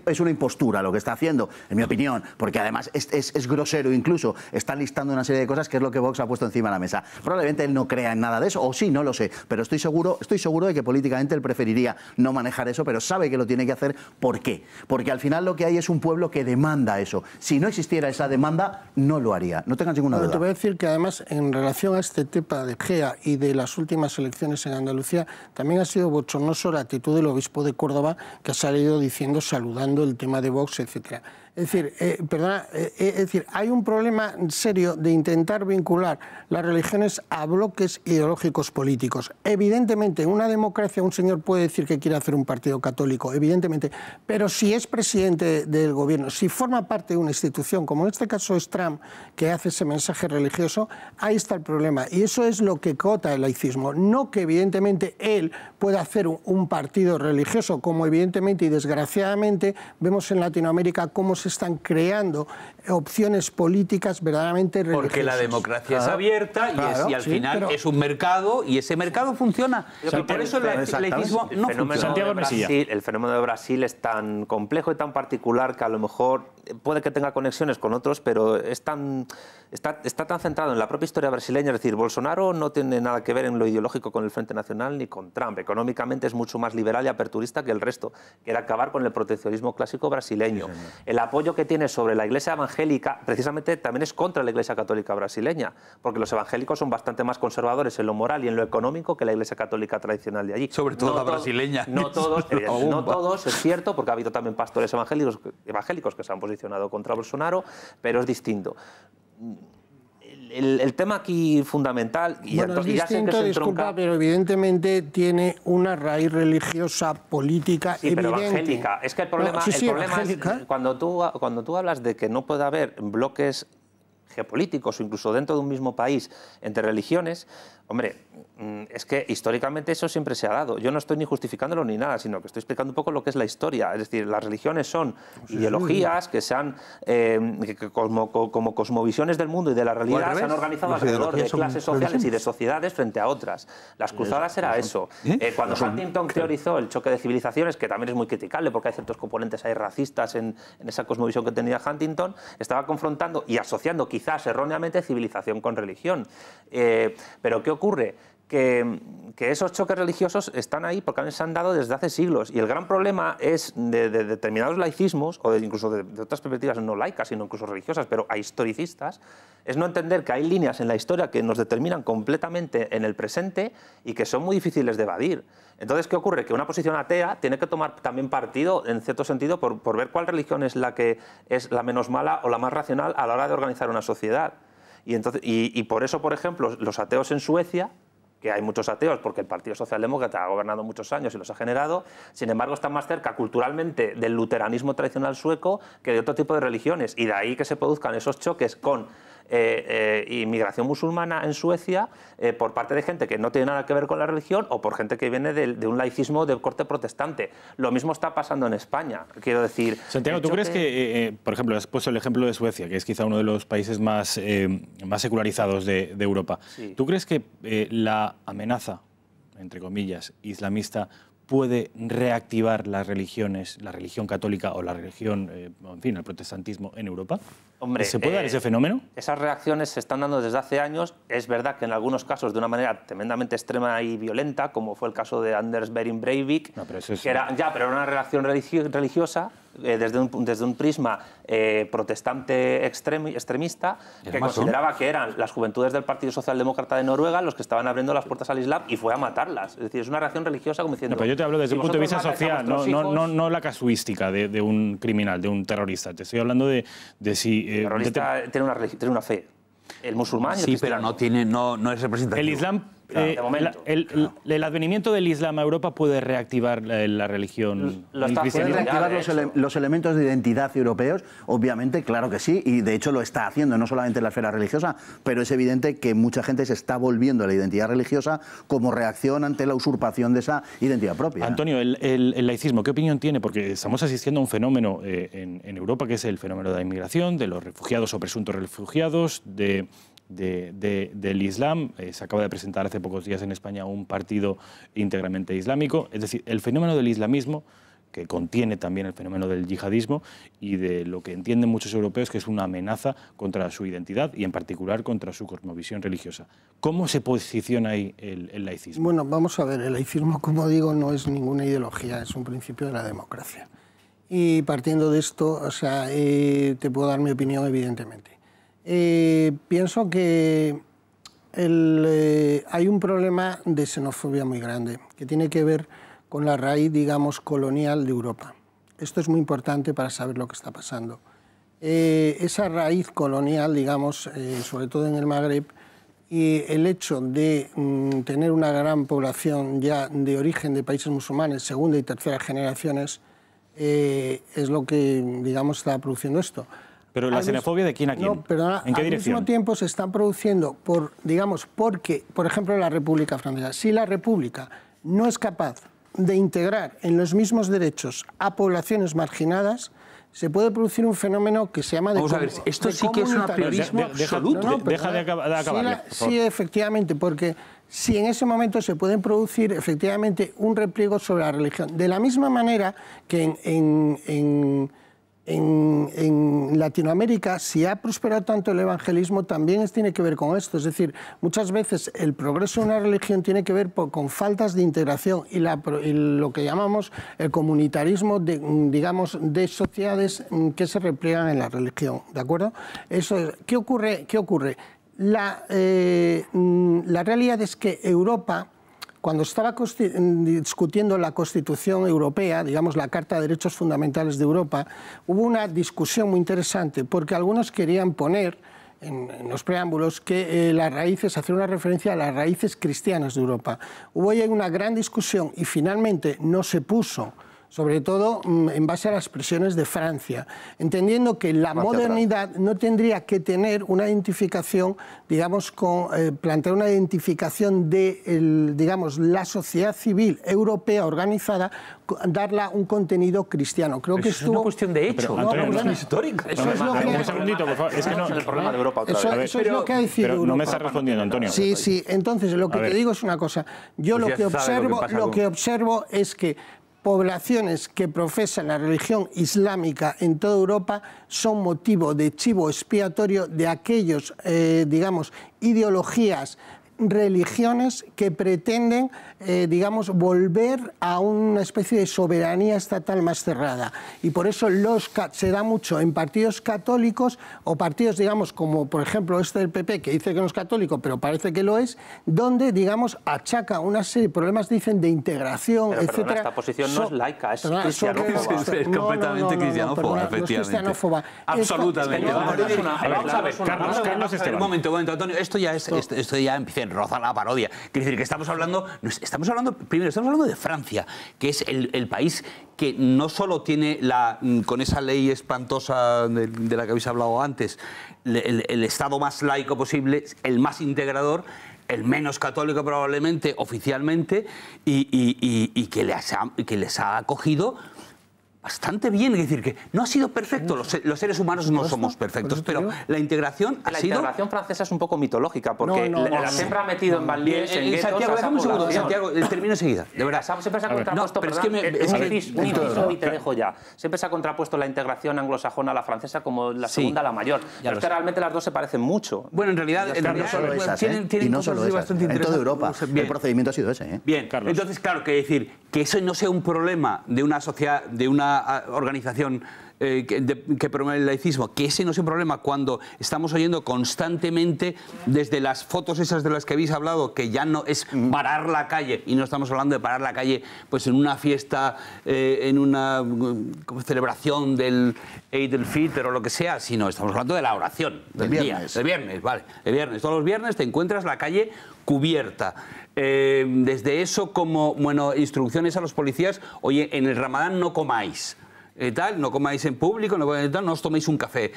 es, una, impostura lo que está haciendo, en mi opinión, porque además es, es, grosero incluso. Está listando una serie de cosas que es lo que Vox ha puesto encima de la mesa. Probablemente él no crea en nada de eso, o sí, no lo sé. Pero estoy seguro, estoy seguro de que políticamente él preferiría no manejar eso, pero sabe que lo tiene que hacer. ¿Por qué? Porque al final lo que hay es un pueblo que demanda eso. Si no existiera esa demanda, no lo haría. No tengas ninguna duda. Te voy a decir que además, en relación a este tema de GEA y de las últimas elecciones en Andalucía, también ha sido bochornoso la actitud del obispo de Córdoba, que ha salido diciendo, saludando el tema de Vox, etcétera. Es decir, eh, perdona, eh, eh, es decir, hay un problema serio de intentar vincular las religiones a bloques ideológicos políticos. Evidentemente, una democracia un señor puede decir que quiere hacer un partido católico, evidentemente, pero si es presidente del gobierno, si forma parte de una institución, como en este caso es Trump, que hace ese mensaje religioso, ahí está el problema. Y eso es lo que cota el laicismo, no que evidentemente él puede hacer un partido religioso, como evidentemente y desgraciadamente vemos en Latinoamérica cómo se están creando opciones políticas verdaderamente religiosas. Porque la democracia es abierta y, al final es un mercado y ese mercado funciona. por eso el laicismo no funciona. el fenómeno de Brasil es tan complejo y tan particular que a lo mejor puede que tenga conexiones con otros, pero es tan, está, está tan centrado en la propia historia brasileña. Es decir, Bolsonaro no tiene nada que ver en lo ideológico con el Frente Nacional ni con Trump. Económicamente es mucho más liberal y aperturista que el resto, que era acabar con el proteccionismo clásico brasileño. el apoyo que tiene sobre la Iglesia evangélica evangélica precisamente también es contra la Iglesia Católica brasileña, porque los evangélicos son bastante más conservadores en lo moral y en lo económico que la Iglesia Católica tradicional de allí. Sobre todo la brasileña. No todos, es, no todos, es cierto, porque ha habido también pastores evangélicos que se han posicionado contra Bolsonaro, pero es distinto el, tema aquí fundamental, y, bueno, disculpa, pero evidentemente tiene una raíz religiosa, política, sí, pero evangélica. Es que el problema, el problema es cuando tú, cuando tú hablas de que no puede haber bloques geopolíticos o incluso dentro de un mismo país entre religiones, Hombre, mm, es que históricamente eso siempre se ha dado. Yo no estoy ni justificándolo ni nada, sino que estoy explicando un poco lo que es la historia. Es decir, las religiones son pues ideologías que se han, em, como, cosmovisiones del mundo y de la pues realidad, se han organizado alrededor de clases sociales y de sociedades frente a otras. Las pues cruzadas era eso. ¿Eh? Eh, cuando Huntington teorizó el choque de civilizaciones, que también es muy criticable porque hay ciertos componentes ahí racistas en, esa cosmovisión que tenía Huntington, estaba confrontando y asociando quizás erróneamente civilización con religión. Eh, pero ¿qué ocurre? Que, esos choques religiosos están ahí porque se han dado desde hace siglos. Y el gran problema es de, determinados laicismos, o incluso de, otras perspectivas no laicas, sino incluso religiosas, pero historicistas, es no entender que hay líneas en la historia que nos determinan completamente en el presente y que son muy difíciles de evadir. Entonces, ¿qué ocurre? Que una posición atea tiene que tomar también partido, en cierto sentido, por, por ver cuál religión es la que es la menos mala o la más racional a la hora de organizar una sociedad. Y, entonces, y, por eso, por ejemplo, los ateos en Suecia que hay muchos ateos, porque el Partido Socialdemócrata ha gobernado muchos años y los ha generado, sin embargo están más cerca culturalmente del luteranismo tradicional sueco que de otro tipo de religiones, y de ahí que se produzcan esos choques con eh, eh, inmigración musulmana en Suecia eh, por parte de gente que no tiene nada que ver con la religión o por gente que viene de, un laicismo del corte protestante. Lo mismo está pasando en España, quiero decir. Santiago, ¿tú crees que, por ejemplo, has puesto el ejemplo de Suecia, que es quizá uno de los países más, más secularizados de, Europa? ¿Tú crees que la amenaza, entre comillas, islamista puede reactivar las religiones, la religión católica o la religión, en fin, el protestantismo en Europa? ¿Se puede dar eh, ese fenómeno? Esas reacciones se están dando desde hace años. Es verdad que en algunos casos de una manera tremendamente extrema y violenta, como fue el caso de Anders Bering Breivik, que era, ya, pero era una reacción religiosa eh, desde, un, desde un prisma eh, protestante extremista que consideraba que eran las juventudes del Partido Socialdemócrata de Noruega los que estaban abriendo las puertas al Islam y fue a matarlas. Es decir, es una reacción religiosa como diciendo... pero yo te hablo desde punto de vista social, no, no, la casuística de, un criminal, de un terrorista. Te estoy hablando de, de si el eh, terrorista tiene una, tiene una fe. El musulmán. sí, pero no, tiene, no, no es representativo. El Islam eh, el, advenimiento del Islam a Europa puede reactivar la, religión. puede reactivar los, elementos de identidad europeos, obviamente, claro que sí, y de hecho lo está haciendo, no solamente en la esfera religiosa, pero es evidente que mucha gente se está volviendo a la identidad religiosa como reacción ante la usurpación de esa identidad propia. Antonio, el, laicismo, ¿qué opinión tiene? Porque estamos asistiendo a un fenómeno eh, en Europa que es el fenómeno de la inmigración, de los refugiados o presuntos refugiados, de del Islam. Eh, se acaba de presentar hace pocos días en España un partido íntegramente islámico. Es decir, el fenómeno del islamismo que contiene también el fenómeno del yihadismo y de lo que entienden muchos europeos que es una amenaza contra su identidad y en particular contra su cosmovisión religiosa. ¿Cómo se posiciona ahí el, laicismo? Bueno, vamos a ver, el laicismo, como digo, no es ninguna ideología, es un principio de la democracia. Y partiendo de esto, o sea, eh, te puedo dar mi opinión, evidentemente. Eh, pienso que eh, hay un problema de xenofobia muy grande que tiene que ver con la raíz, digamos, colonial de Europa. Esto es muy importante para saber lo que está pasando. Eh, esa raíz colonial, digamos, sobre todo en el Magreb, y el hecho de mm, tener una gran población ya de origen de países musulmanes, segunda y tercera generaciones, es lo que, digamos, está produciendo esto. Pero la xenofobia de quién aquí. quién? No, perdona, ¿En qué al mismo tiempo se está produciendo por, digamos, porque, por ejemplo, la República Francesa, si la República no es capaz de integrar en los mismos derechos a poblaciones marginadas, se puede producir un fenómeno que se llama de Vamos a ver, esto sí que es un apriorismo absoluto. deja de, acabar. Sí, efectivamente, porque si en ese momento se pueden producir efectivamente un repliego sobre la religión. De la misma manera que en en, Latinoamérica, si ha prosperado tanto el evangelismo, también tiene que ver con esto. Es decir, muchas veces el progreso de una religión tiene que ver con faltas de integración y, lo que llamamos el comunitarismo, de, digamos, de sociedades mm, que se repliegan en la religión. ¿De acuerdo? Eso ¿Qué ocurre? ¿Qué ocurre? La, eh, mm, la realidad es que Europa cuando estaba discutiendo la Constitución Europea, digamos la Carta de Derechos Fundamentales de Europa, hubo una discusión muy interesante porque algunos querían poner en, los preámbulos que eh, las raíces, hacer una referencia a las raíces cristianas de Europa. Hubo ahí una gran discusión y finalmente no se puso sobre todo mm, en base a las presiones de Francia, entendiendo que la modernidad no tendría que tener una identificación, digamos, con, eh, plantear una identificación de, digamos, la sociedad civil europea organizada, darla un contenido cristiano. Creo que es una cuestión de hecho, no, es histórica. Eso es lo que... Europa. Eso, es lo que ha decidido pero No me está respondiendo, Antonio. Sí, sí. Entonces, lo que te digo es una cosa. Yo pues lo que observo es que poblaciones que profesan la religión islámica en toda Europa son motivo de chivo expiatorio de aquellos, eh, digamos, ideologías religiones que pretenden, eh, digamos, volver a una especie de soberanía estatal más cerrada. Y por eso los, se da mucho en partidos católicos o partidos, digamos, como por ejemplo este del PP, que dice que no es católico, pero parece que lo es, donde, digamos, achaca una serie de problemas, dicen, de integración, pero, etcétera. Perdona, esta posición no es laica, es perdona, cristianófoba. es, completamente no, cristianófoba, efectivamente. Absolutamente. vamos, a ver, Carlos, Carlos, un momento, un momento, Antonio, esto ya, es, esto ya empieza roza la parodia. Quiere decir que estamos hablando, estamos hablando, primero, estamos hablando de Francia, que es el, país que no solo tiene la, mm, con esa ley espantosa de, la que habéis hablado antes, el, Estado más laico posible, el más integrador, el menos católico probablemente oficialmente, y, que, que les ha acogido bastante bien. Es decir, que no ha sido perfecto. Los, los seres humanos no somos perfectos, pero la integración ha sido... La integración francesa es un poco mitológica, porque siempre ha metido en banlieues, eh, en, eh, Santiago, un Santiago, eh, termino enseguida, de verdad. Siempre se ha contrapuesto, es que y te dejo ya. Siempre se ha contrapuesto la integración anglosajona a la francesa como la segunda a la mayor. Pero es que realmente las dos se parecen mucho. Bueno, en realidad... solo no solo en toda Europa. El procedimiento ha sido ese. Bien, entonces, claro, que decir que eso no sea un problema de una sociedad, de una organización eh, que, promueve el laicismo, que ese no es un problema cuando estamos oyendo constantemente desde las fotos esas de las que habéis hablado, que ya no es parar la calle, y no estamos hablando de parar la calle pues en una fiesta, eh, en una celebración del Eid el o lo que sea, sino estamos hablando de la oración, del viernes. Día, viernes, vale, el viernes. Todos los viernes te encuentras la calle cubierta. Em, desde eso como bueno, instrucciones a los policías, oye, en el ramadán no comáis. Eh, tal, no comáis en público, no, tal, no os toméis un café.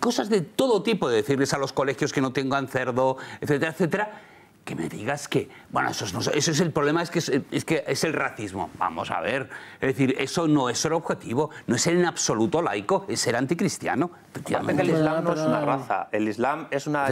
Cosas de todo tipo, de decirles a los colegios que no tengan cerdo, etcétera, etcétera que me digas que, bueno, eso, eso es el problema, es que es, que es, el racismo. Vamos a ver, es decir, eso no es el objetivo, no es ser en absoluto laico, es ser anticristiano. Efectivamente. que el Islam no es una raza, el Islam es una,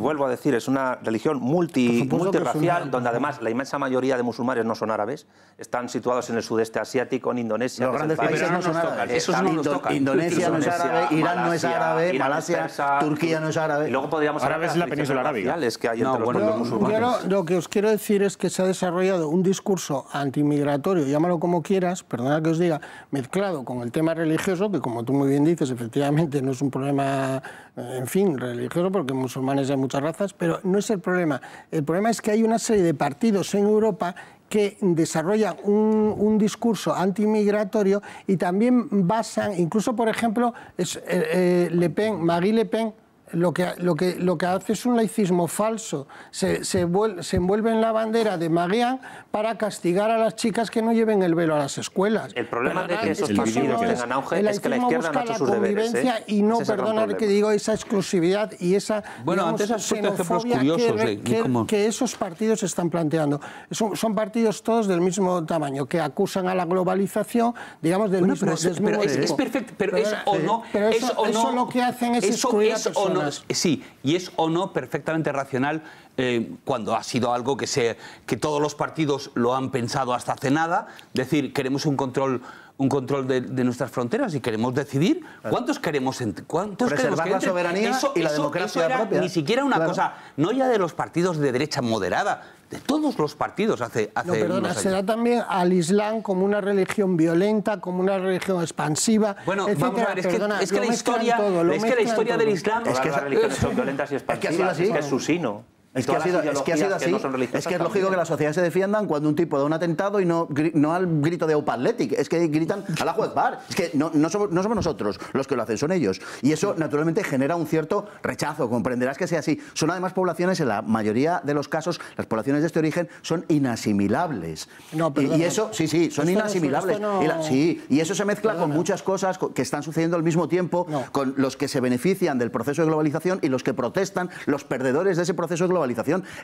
vuelvo a decir, es una religión multi, multirracial, donde además la inmensa mayoría de musulmanes no son árabes, están situados en el sudeste asiático, en Indonesia. Los grandes países no, son árabes. No Indonesia no es árabe, Irán no es árabe, Malasia, Turquía no es árabe. Y luego podríamos hablar de la península arábiga. que hay entre los musulmanes lo que os quiero decir es que se ha desarrollado un discurso antimigratorio, llámalo como quieras, perdona que os diga, mezclado con el tema religioso, que como tú muy bien dices, efectivamente no es un problema, eh, en fin, religioso, porque musulmanes hay muchas razas, pero no es el problema. El problema es que hay una serie de partidos en Europa que desarrollan un, discurso antimigratorio y también basan, incluso por ejemplo, es, eh, eh, Le Pen, Marie Le Pen, lo que, lo que, lo que hace es un laicismo falso. Se, se, envuelve en la bandera de Maguían para castigar a las chicas que no lleven el velo a las escuelas. El problema de que esos partidos es, tengan auge es que la izquierda no ha hecho sus deberes. ¿eh? Y no, perdonar que digo, esa exclusividad y esa bueno, antes has ejemplos curiosos, eh, que, que, esos partidos están planteando. Son, son, partidos todos del mismo tamaño, que acusan a la globalización, digamos, del mismo, pero es, pero es, perfecto, pero, es o no... eso, lo que hacen es eso excluir o no. Eh, sí, y es o no perfectamente racional eh, cuando ha sido algo que, se, que todos los partidos lo han pensado hasta hace nada, decir, queremos un control un control de, nuestras fronteras y queremos decidir cuántos queremos cuántos preservar la soberanía y la democracia propia. Ni siquiera una cosa, no ya de los partidos de derecha moderada, de todos los partidos hace hace. No, perdona, se da también al Islam como una religión violenta, como una religión expansiva. Bueno, es que, es que la historia, es que la historia del Islam. Es que las religiones son violentas y expansivas, es que es su sino. Es que, ha sido, es así. es lógico que las sociedades se defiendan cuando un tipo da un atentado y no, al grito de upatletic Es que gritan a la juez bar. Es que no, somos, nosotros los que lo hacen, son ellos. Y eso, naturalmente, genera un cierto rechazo. Comprenderás que sea así. Son además poblaciones, en la mayoría de los casos, las poblaciones de este origen son inasimilables. No, y, eso, sí, sí, son inasimilables. y sí, y eso se mezcla con muchas cosas que están sucediendo al mismo tiempo, con los que se benefician del proceso de globalización y los que protestan, los perdedores de ese proceso de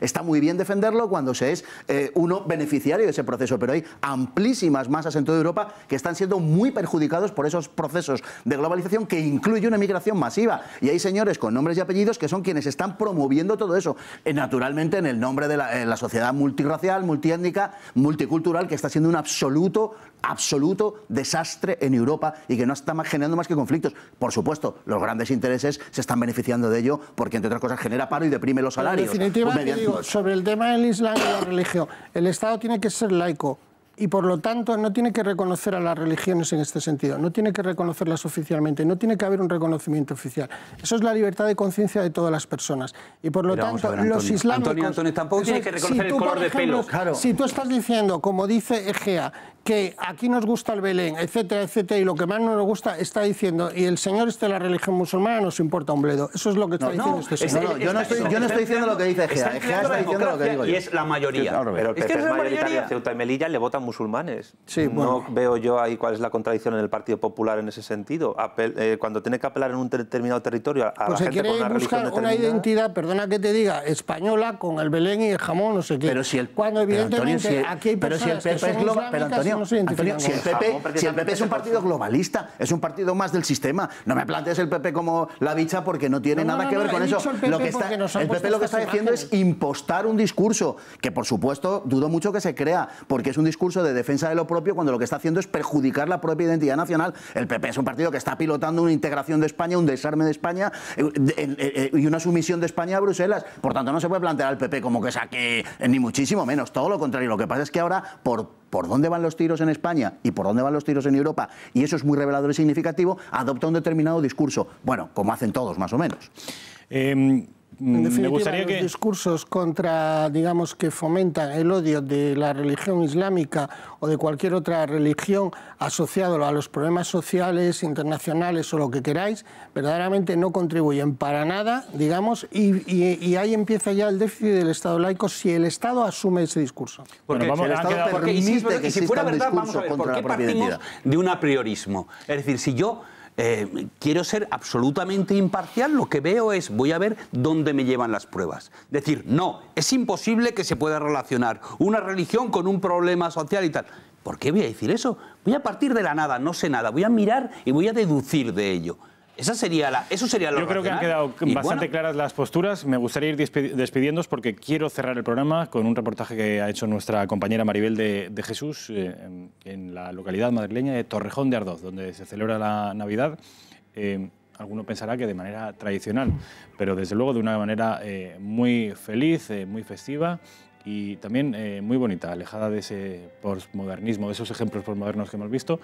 Está muy bien defenderlo cuando se es eh, uno beneficiario de ese proceso, pero hay amplísimas masas en toda Europa que están siendo muy perjudicados por esos procesos de globalización que incluye una migración masiva. Y hay señores con nombres y apellidos que son quienes están promoviendo todo eso, eh, naturalmente en el nombre de la, eh, la sociedad multirracial, multiétnica, multicultural, que está siendo un absoluto absoluto desastre en Europa y que no está generando más que conflictos. Por supuesto, los grandes intereses se están beneficiando de ello porque, entre otras cosas, genera paro y deprime los salarios. En sobre el tema del Islam y la religión, el Estado tiene que ser laico y por lo tanto no tiene que reconocer a las religiones en este sentido, no tiene que reconocerlas oficialmente, no tiene que haber un reconocimiento oficial. Eso es la libertad de conciencia de todas las personas. Y por lo tanto, los islámicos... tampoco si tú, Si tú estás diciendo, como dice Egea, que aquí nos gusta el Belén, etcétera, etcétera, y lo que más no nos gusta está diciendo, y el señor este de la religión musulmana nos importa un bledo. Eso es lo que está diciendo este señor. yo no estoy, yo no estoy diciendo lo que dice Egea. Egea está diciendo lo que digo yo. Y es la mayoría. Pero el Ceuta y Melilla le votan musulmanes. No veo yo ahí cuál es la contradicción en el Partido Popular en ese sentido. Eh, cuando tiene que apelar en un determinado territorio a, la pues gente con una religión una identidad, perdona que te diga, española con el Belén y el jamón, no sé qué. Pero si el... Cuando aquí PP es global, pero Antonio, si, el PP, es un partido globalista, es un partido más del sistema. No me plantees el PP como la bicha porque no tiene nada que ver con eso. Lo que está, el PP lo que está diciendo es impostar un discurso que, por supuesto, dudo mucho que se crea, porque es un discurso de defensa de lo propio cuando lo que está haciendo es perjudicar la propia identidad nacional. El PP es un partido que está pilotando una integración de España, un desarme de España eh, eh, eh, y una sumisión de España a Bruselas. Por tanto, no se puede plantear al PP como que saque ni muchísimo menos, todo lo contrario. Lo que pasa es que ahora, por por dónde van los tiros en España y por dónde van los tiros en Europa, y eso es muy revelador y significativo, adopta un determinado discurso. Bueno, como hacen todos, más o menos. Em, en mm, definitiva, gustaría los que... discursos contra, digamos, que fomentan el odio de la religión islámica o de cualquier otra religión asociado a los problemas sociales, internacionales o lo que queráis, verdaderamente no contribuyen para nada, digamos, y, ahí empieza ya el déficit del Estado laico si el Estado asume ese discurso. Porque bueno, el Estado que si a ver, ¿por qué partimos de un apriorismo? Es decir, si yo eh, quiero ser absolutamente imparcial, lo que veo es, voy a ver dónde me llevan las pruebas. Decir, no, es imposible que se pueda relacionar una religión con un problema social y tal. ¿Por qué voy a decir eso? Voy a partir de la nada, no sé nada, voy a mirar y voy a deducir de ello sería la, eso sería lo Yo creo que han quedado bastante claras las posturas. Me gustaría ir despidiendo porque quiero cerrar el programa con un reportaje que ha hecho nuestra compañera Maribel de, Jesús eh, en, la localidad madrileña de Torrejón de Ardoz, donde se celebra la Navidad. Eh, alguno pensará que de manera tradicional, pero desde luego de una manera eh, muy feliz, muy festiva y también muy bonita, alejada de ese postmodernismo, de esos ejemplos postmodernos que hemos visto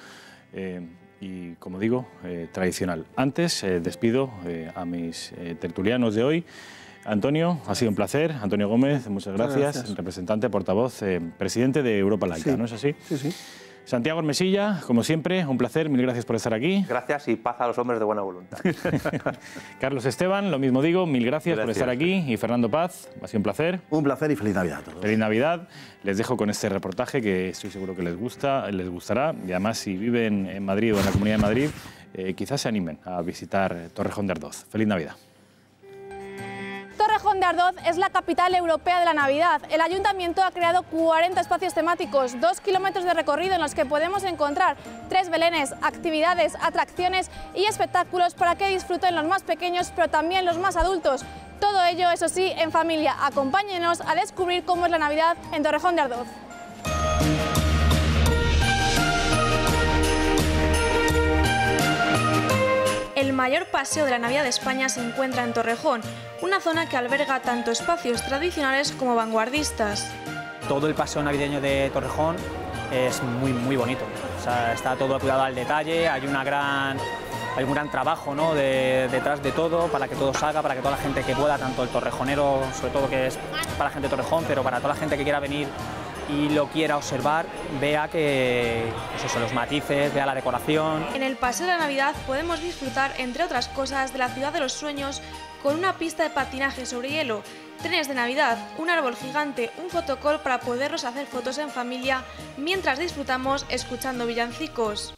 y, como digo, eh, tradicional. Antes eh, despido eh, a mis tertulianos de hoy. Antonio, ha sido un placer. Antonio Gómez, muchas gracias. Representante, portavoz, presidente de Europa Laica, ¿no es así? Sí, sí. Santiago Mesilla, como siempre, un placer, mil gracias por estar aquí. Gracias y paz a los hombres de buena voluntad. Carlos Esteban, lo mismo digo, mil gracias, por estar aquí. Y Fernando Paz, ha sido un placer. Un placer y feliz Navidad a todos. Feliz Navidad. Les dejo con este reportaje que estoy seguro que les gusta, les gustará. Y además, si viven en Madrid o en la Comunidad de Madrid, eh, quizás se animen a visitar Torrejón de Ardoz. Feliz Navidad. Torrejón de Ardoz es la capital europea de la Navidad. El ayuntamiento ha creado 40 espacios temáticos, 2 kilómetros de recorrido en los que podemos encontrar tres belenes, actividades, atracciones y espectáculos para que disfruten los más pequeños pero también los más adultos. Todo ello, eso sí, en familia. Acompáñenos a descubrir cómo es la Navidad en Torrejón de Ardoz. El mayor paseo de la Navidad de España se encuentra en Torrejón, una zona que alberga tanto espacios tradicionales como vanguardistas. Todo el paseo navideño de Torrejón es muy, muy bonito. O sea, está todo cuidado al detalle, hay, una gran, hay un gran trabajo ¿no? detrás de todo para que todo salga, para que toda la gente que pueda, tanto el torrejonero, sobre todo que es para la gente de Torrejón, pero para toda la gente que quiera venir y lo quiera observar, vea que pues esos son los matices, vea la decoración. En el Paseo de la Navidad podemos disfrutar, entre otras cosas, de la ciudad de los sueños con una pista de patinaje sobre hielo, trenes de Navidad, un árbol gigante, un fotocall para poderlos hacer fotos en familia mientras disfrutamos escuchando villancicos.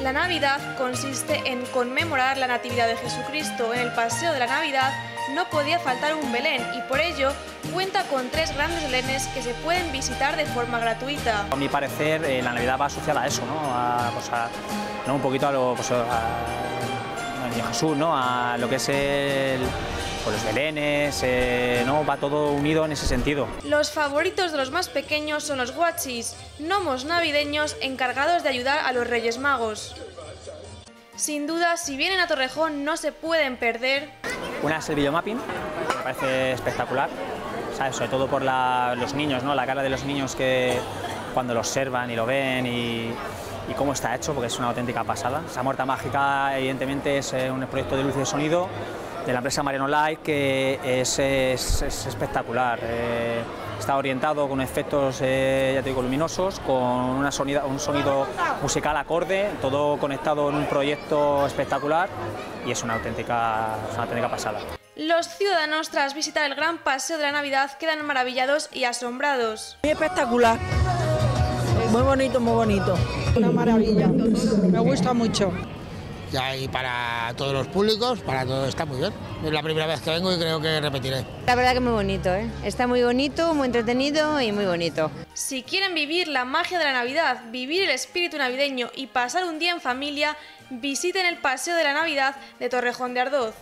La Navidad consiste en conmemorar la Natividad de Jesucristo en el Paseo de la Navidad no podía faltar un Belén y por ello cuenta con tres grandes Belenes que se pueden visitar de forma gratuita. A mi parecer eh, la Navidad va asociada a eso, ¿no? A, pues un poquito a lo... Pues, a, Jesús, ¿no? A lo que es el pues, los belenes, eh, ¿no? va todo unido en ese sentido. Los favoritos de los más pequeños son los guachis, gnomos navideños encargados de ayudar a los Reyes Magos. Sin duda, si vienen a Torrejón no se pueden perder. Una es el videomapping, me parece espectacular, sobre todo por los niños, la cara de los niños que cuando lo observan y lo ven y, cómo está hecho, porque es una auténtica pasada. Esa muerta mágica, evidentemente, es eh, un proyecto de luz y de sonido de la empresa Mariano Light que es, espectacular. Eh. Está orientado con efectos, eh, ya te digo, luminosos, con una sonida, un sonido musical acorde, todo conectado en un proyecto espectacular y es una auténtica, es una auténtica pasada. Los ciudadanos tras visitar el gran paseo de la Navidad quedan maravillados y asombrados. Muy espectacular, muy bonito, muy bonito. Una maravilla, me gusta mucho y para todos los públicos, para todo, está muy bien. Es la primera vez que vengo y creo que repetiré. La verdad que es muy bonito, ¿eh? está muy bonito, muy entretenido y muy bonito. Si quieren vivir la magia de la Navidad, vivir el espíritu navideño y pasar un día en familia, visiten el Paseo de la Navidad de Torrejón de Ardoz.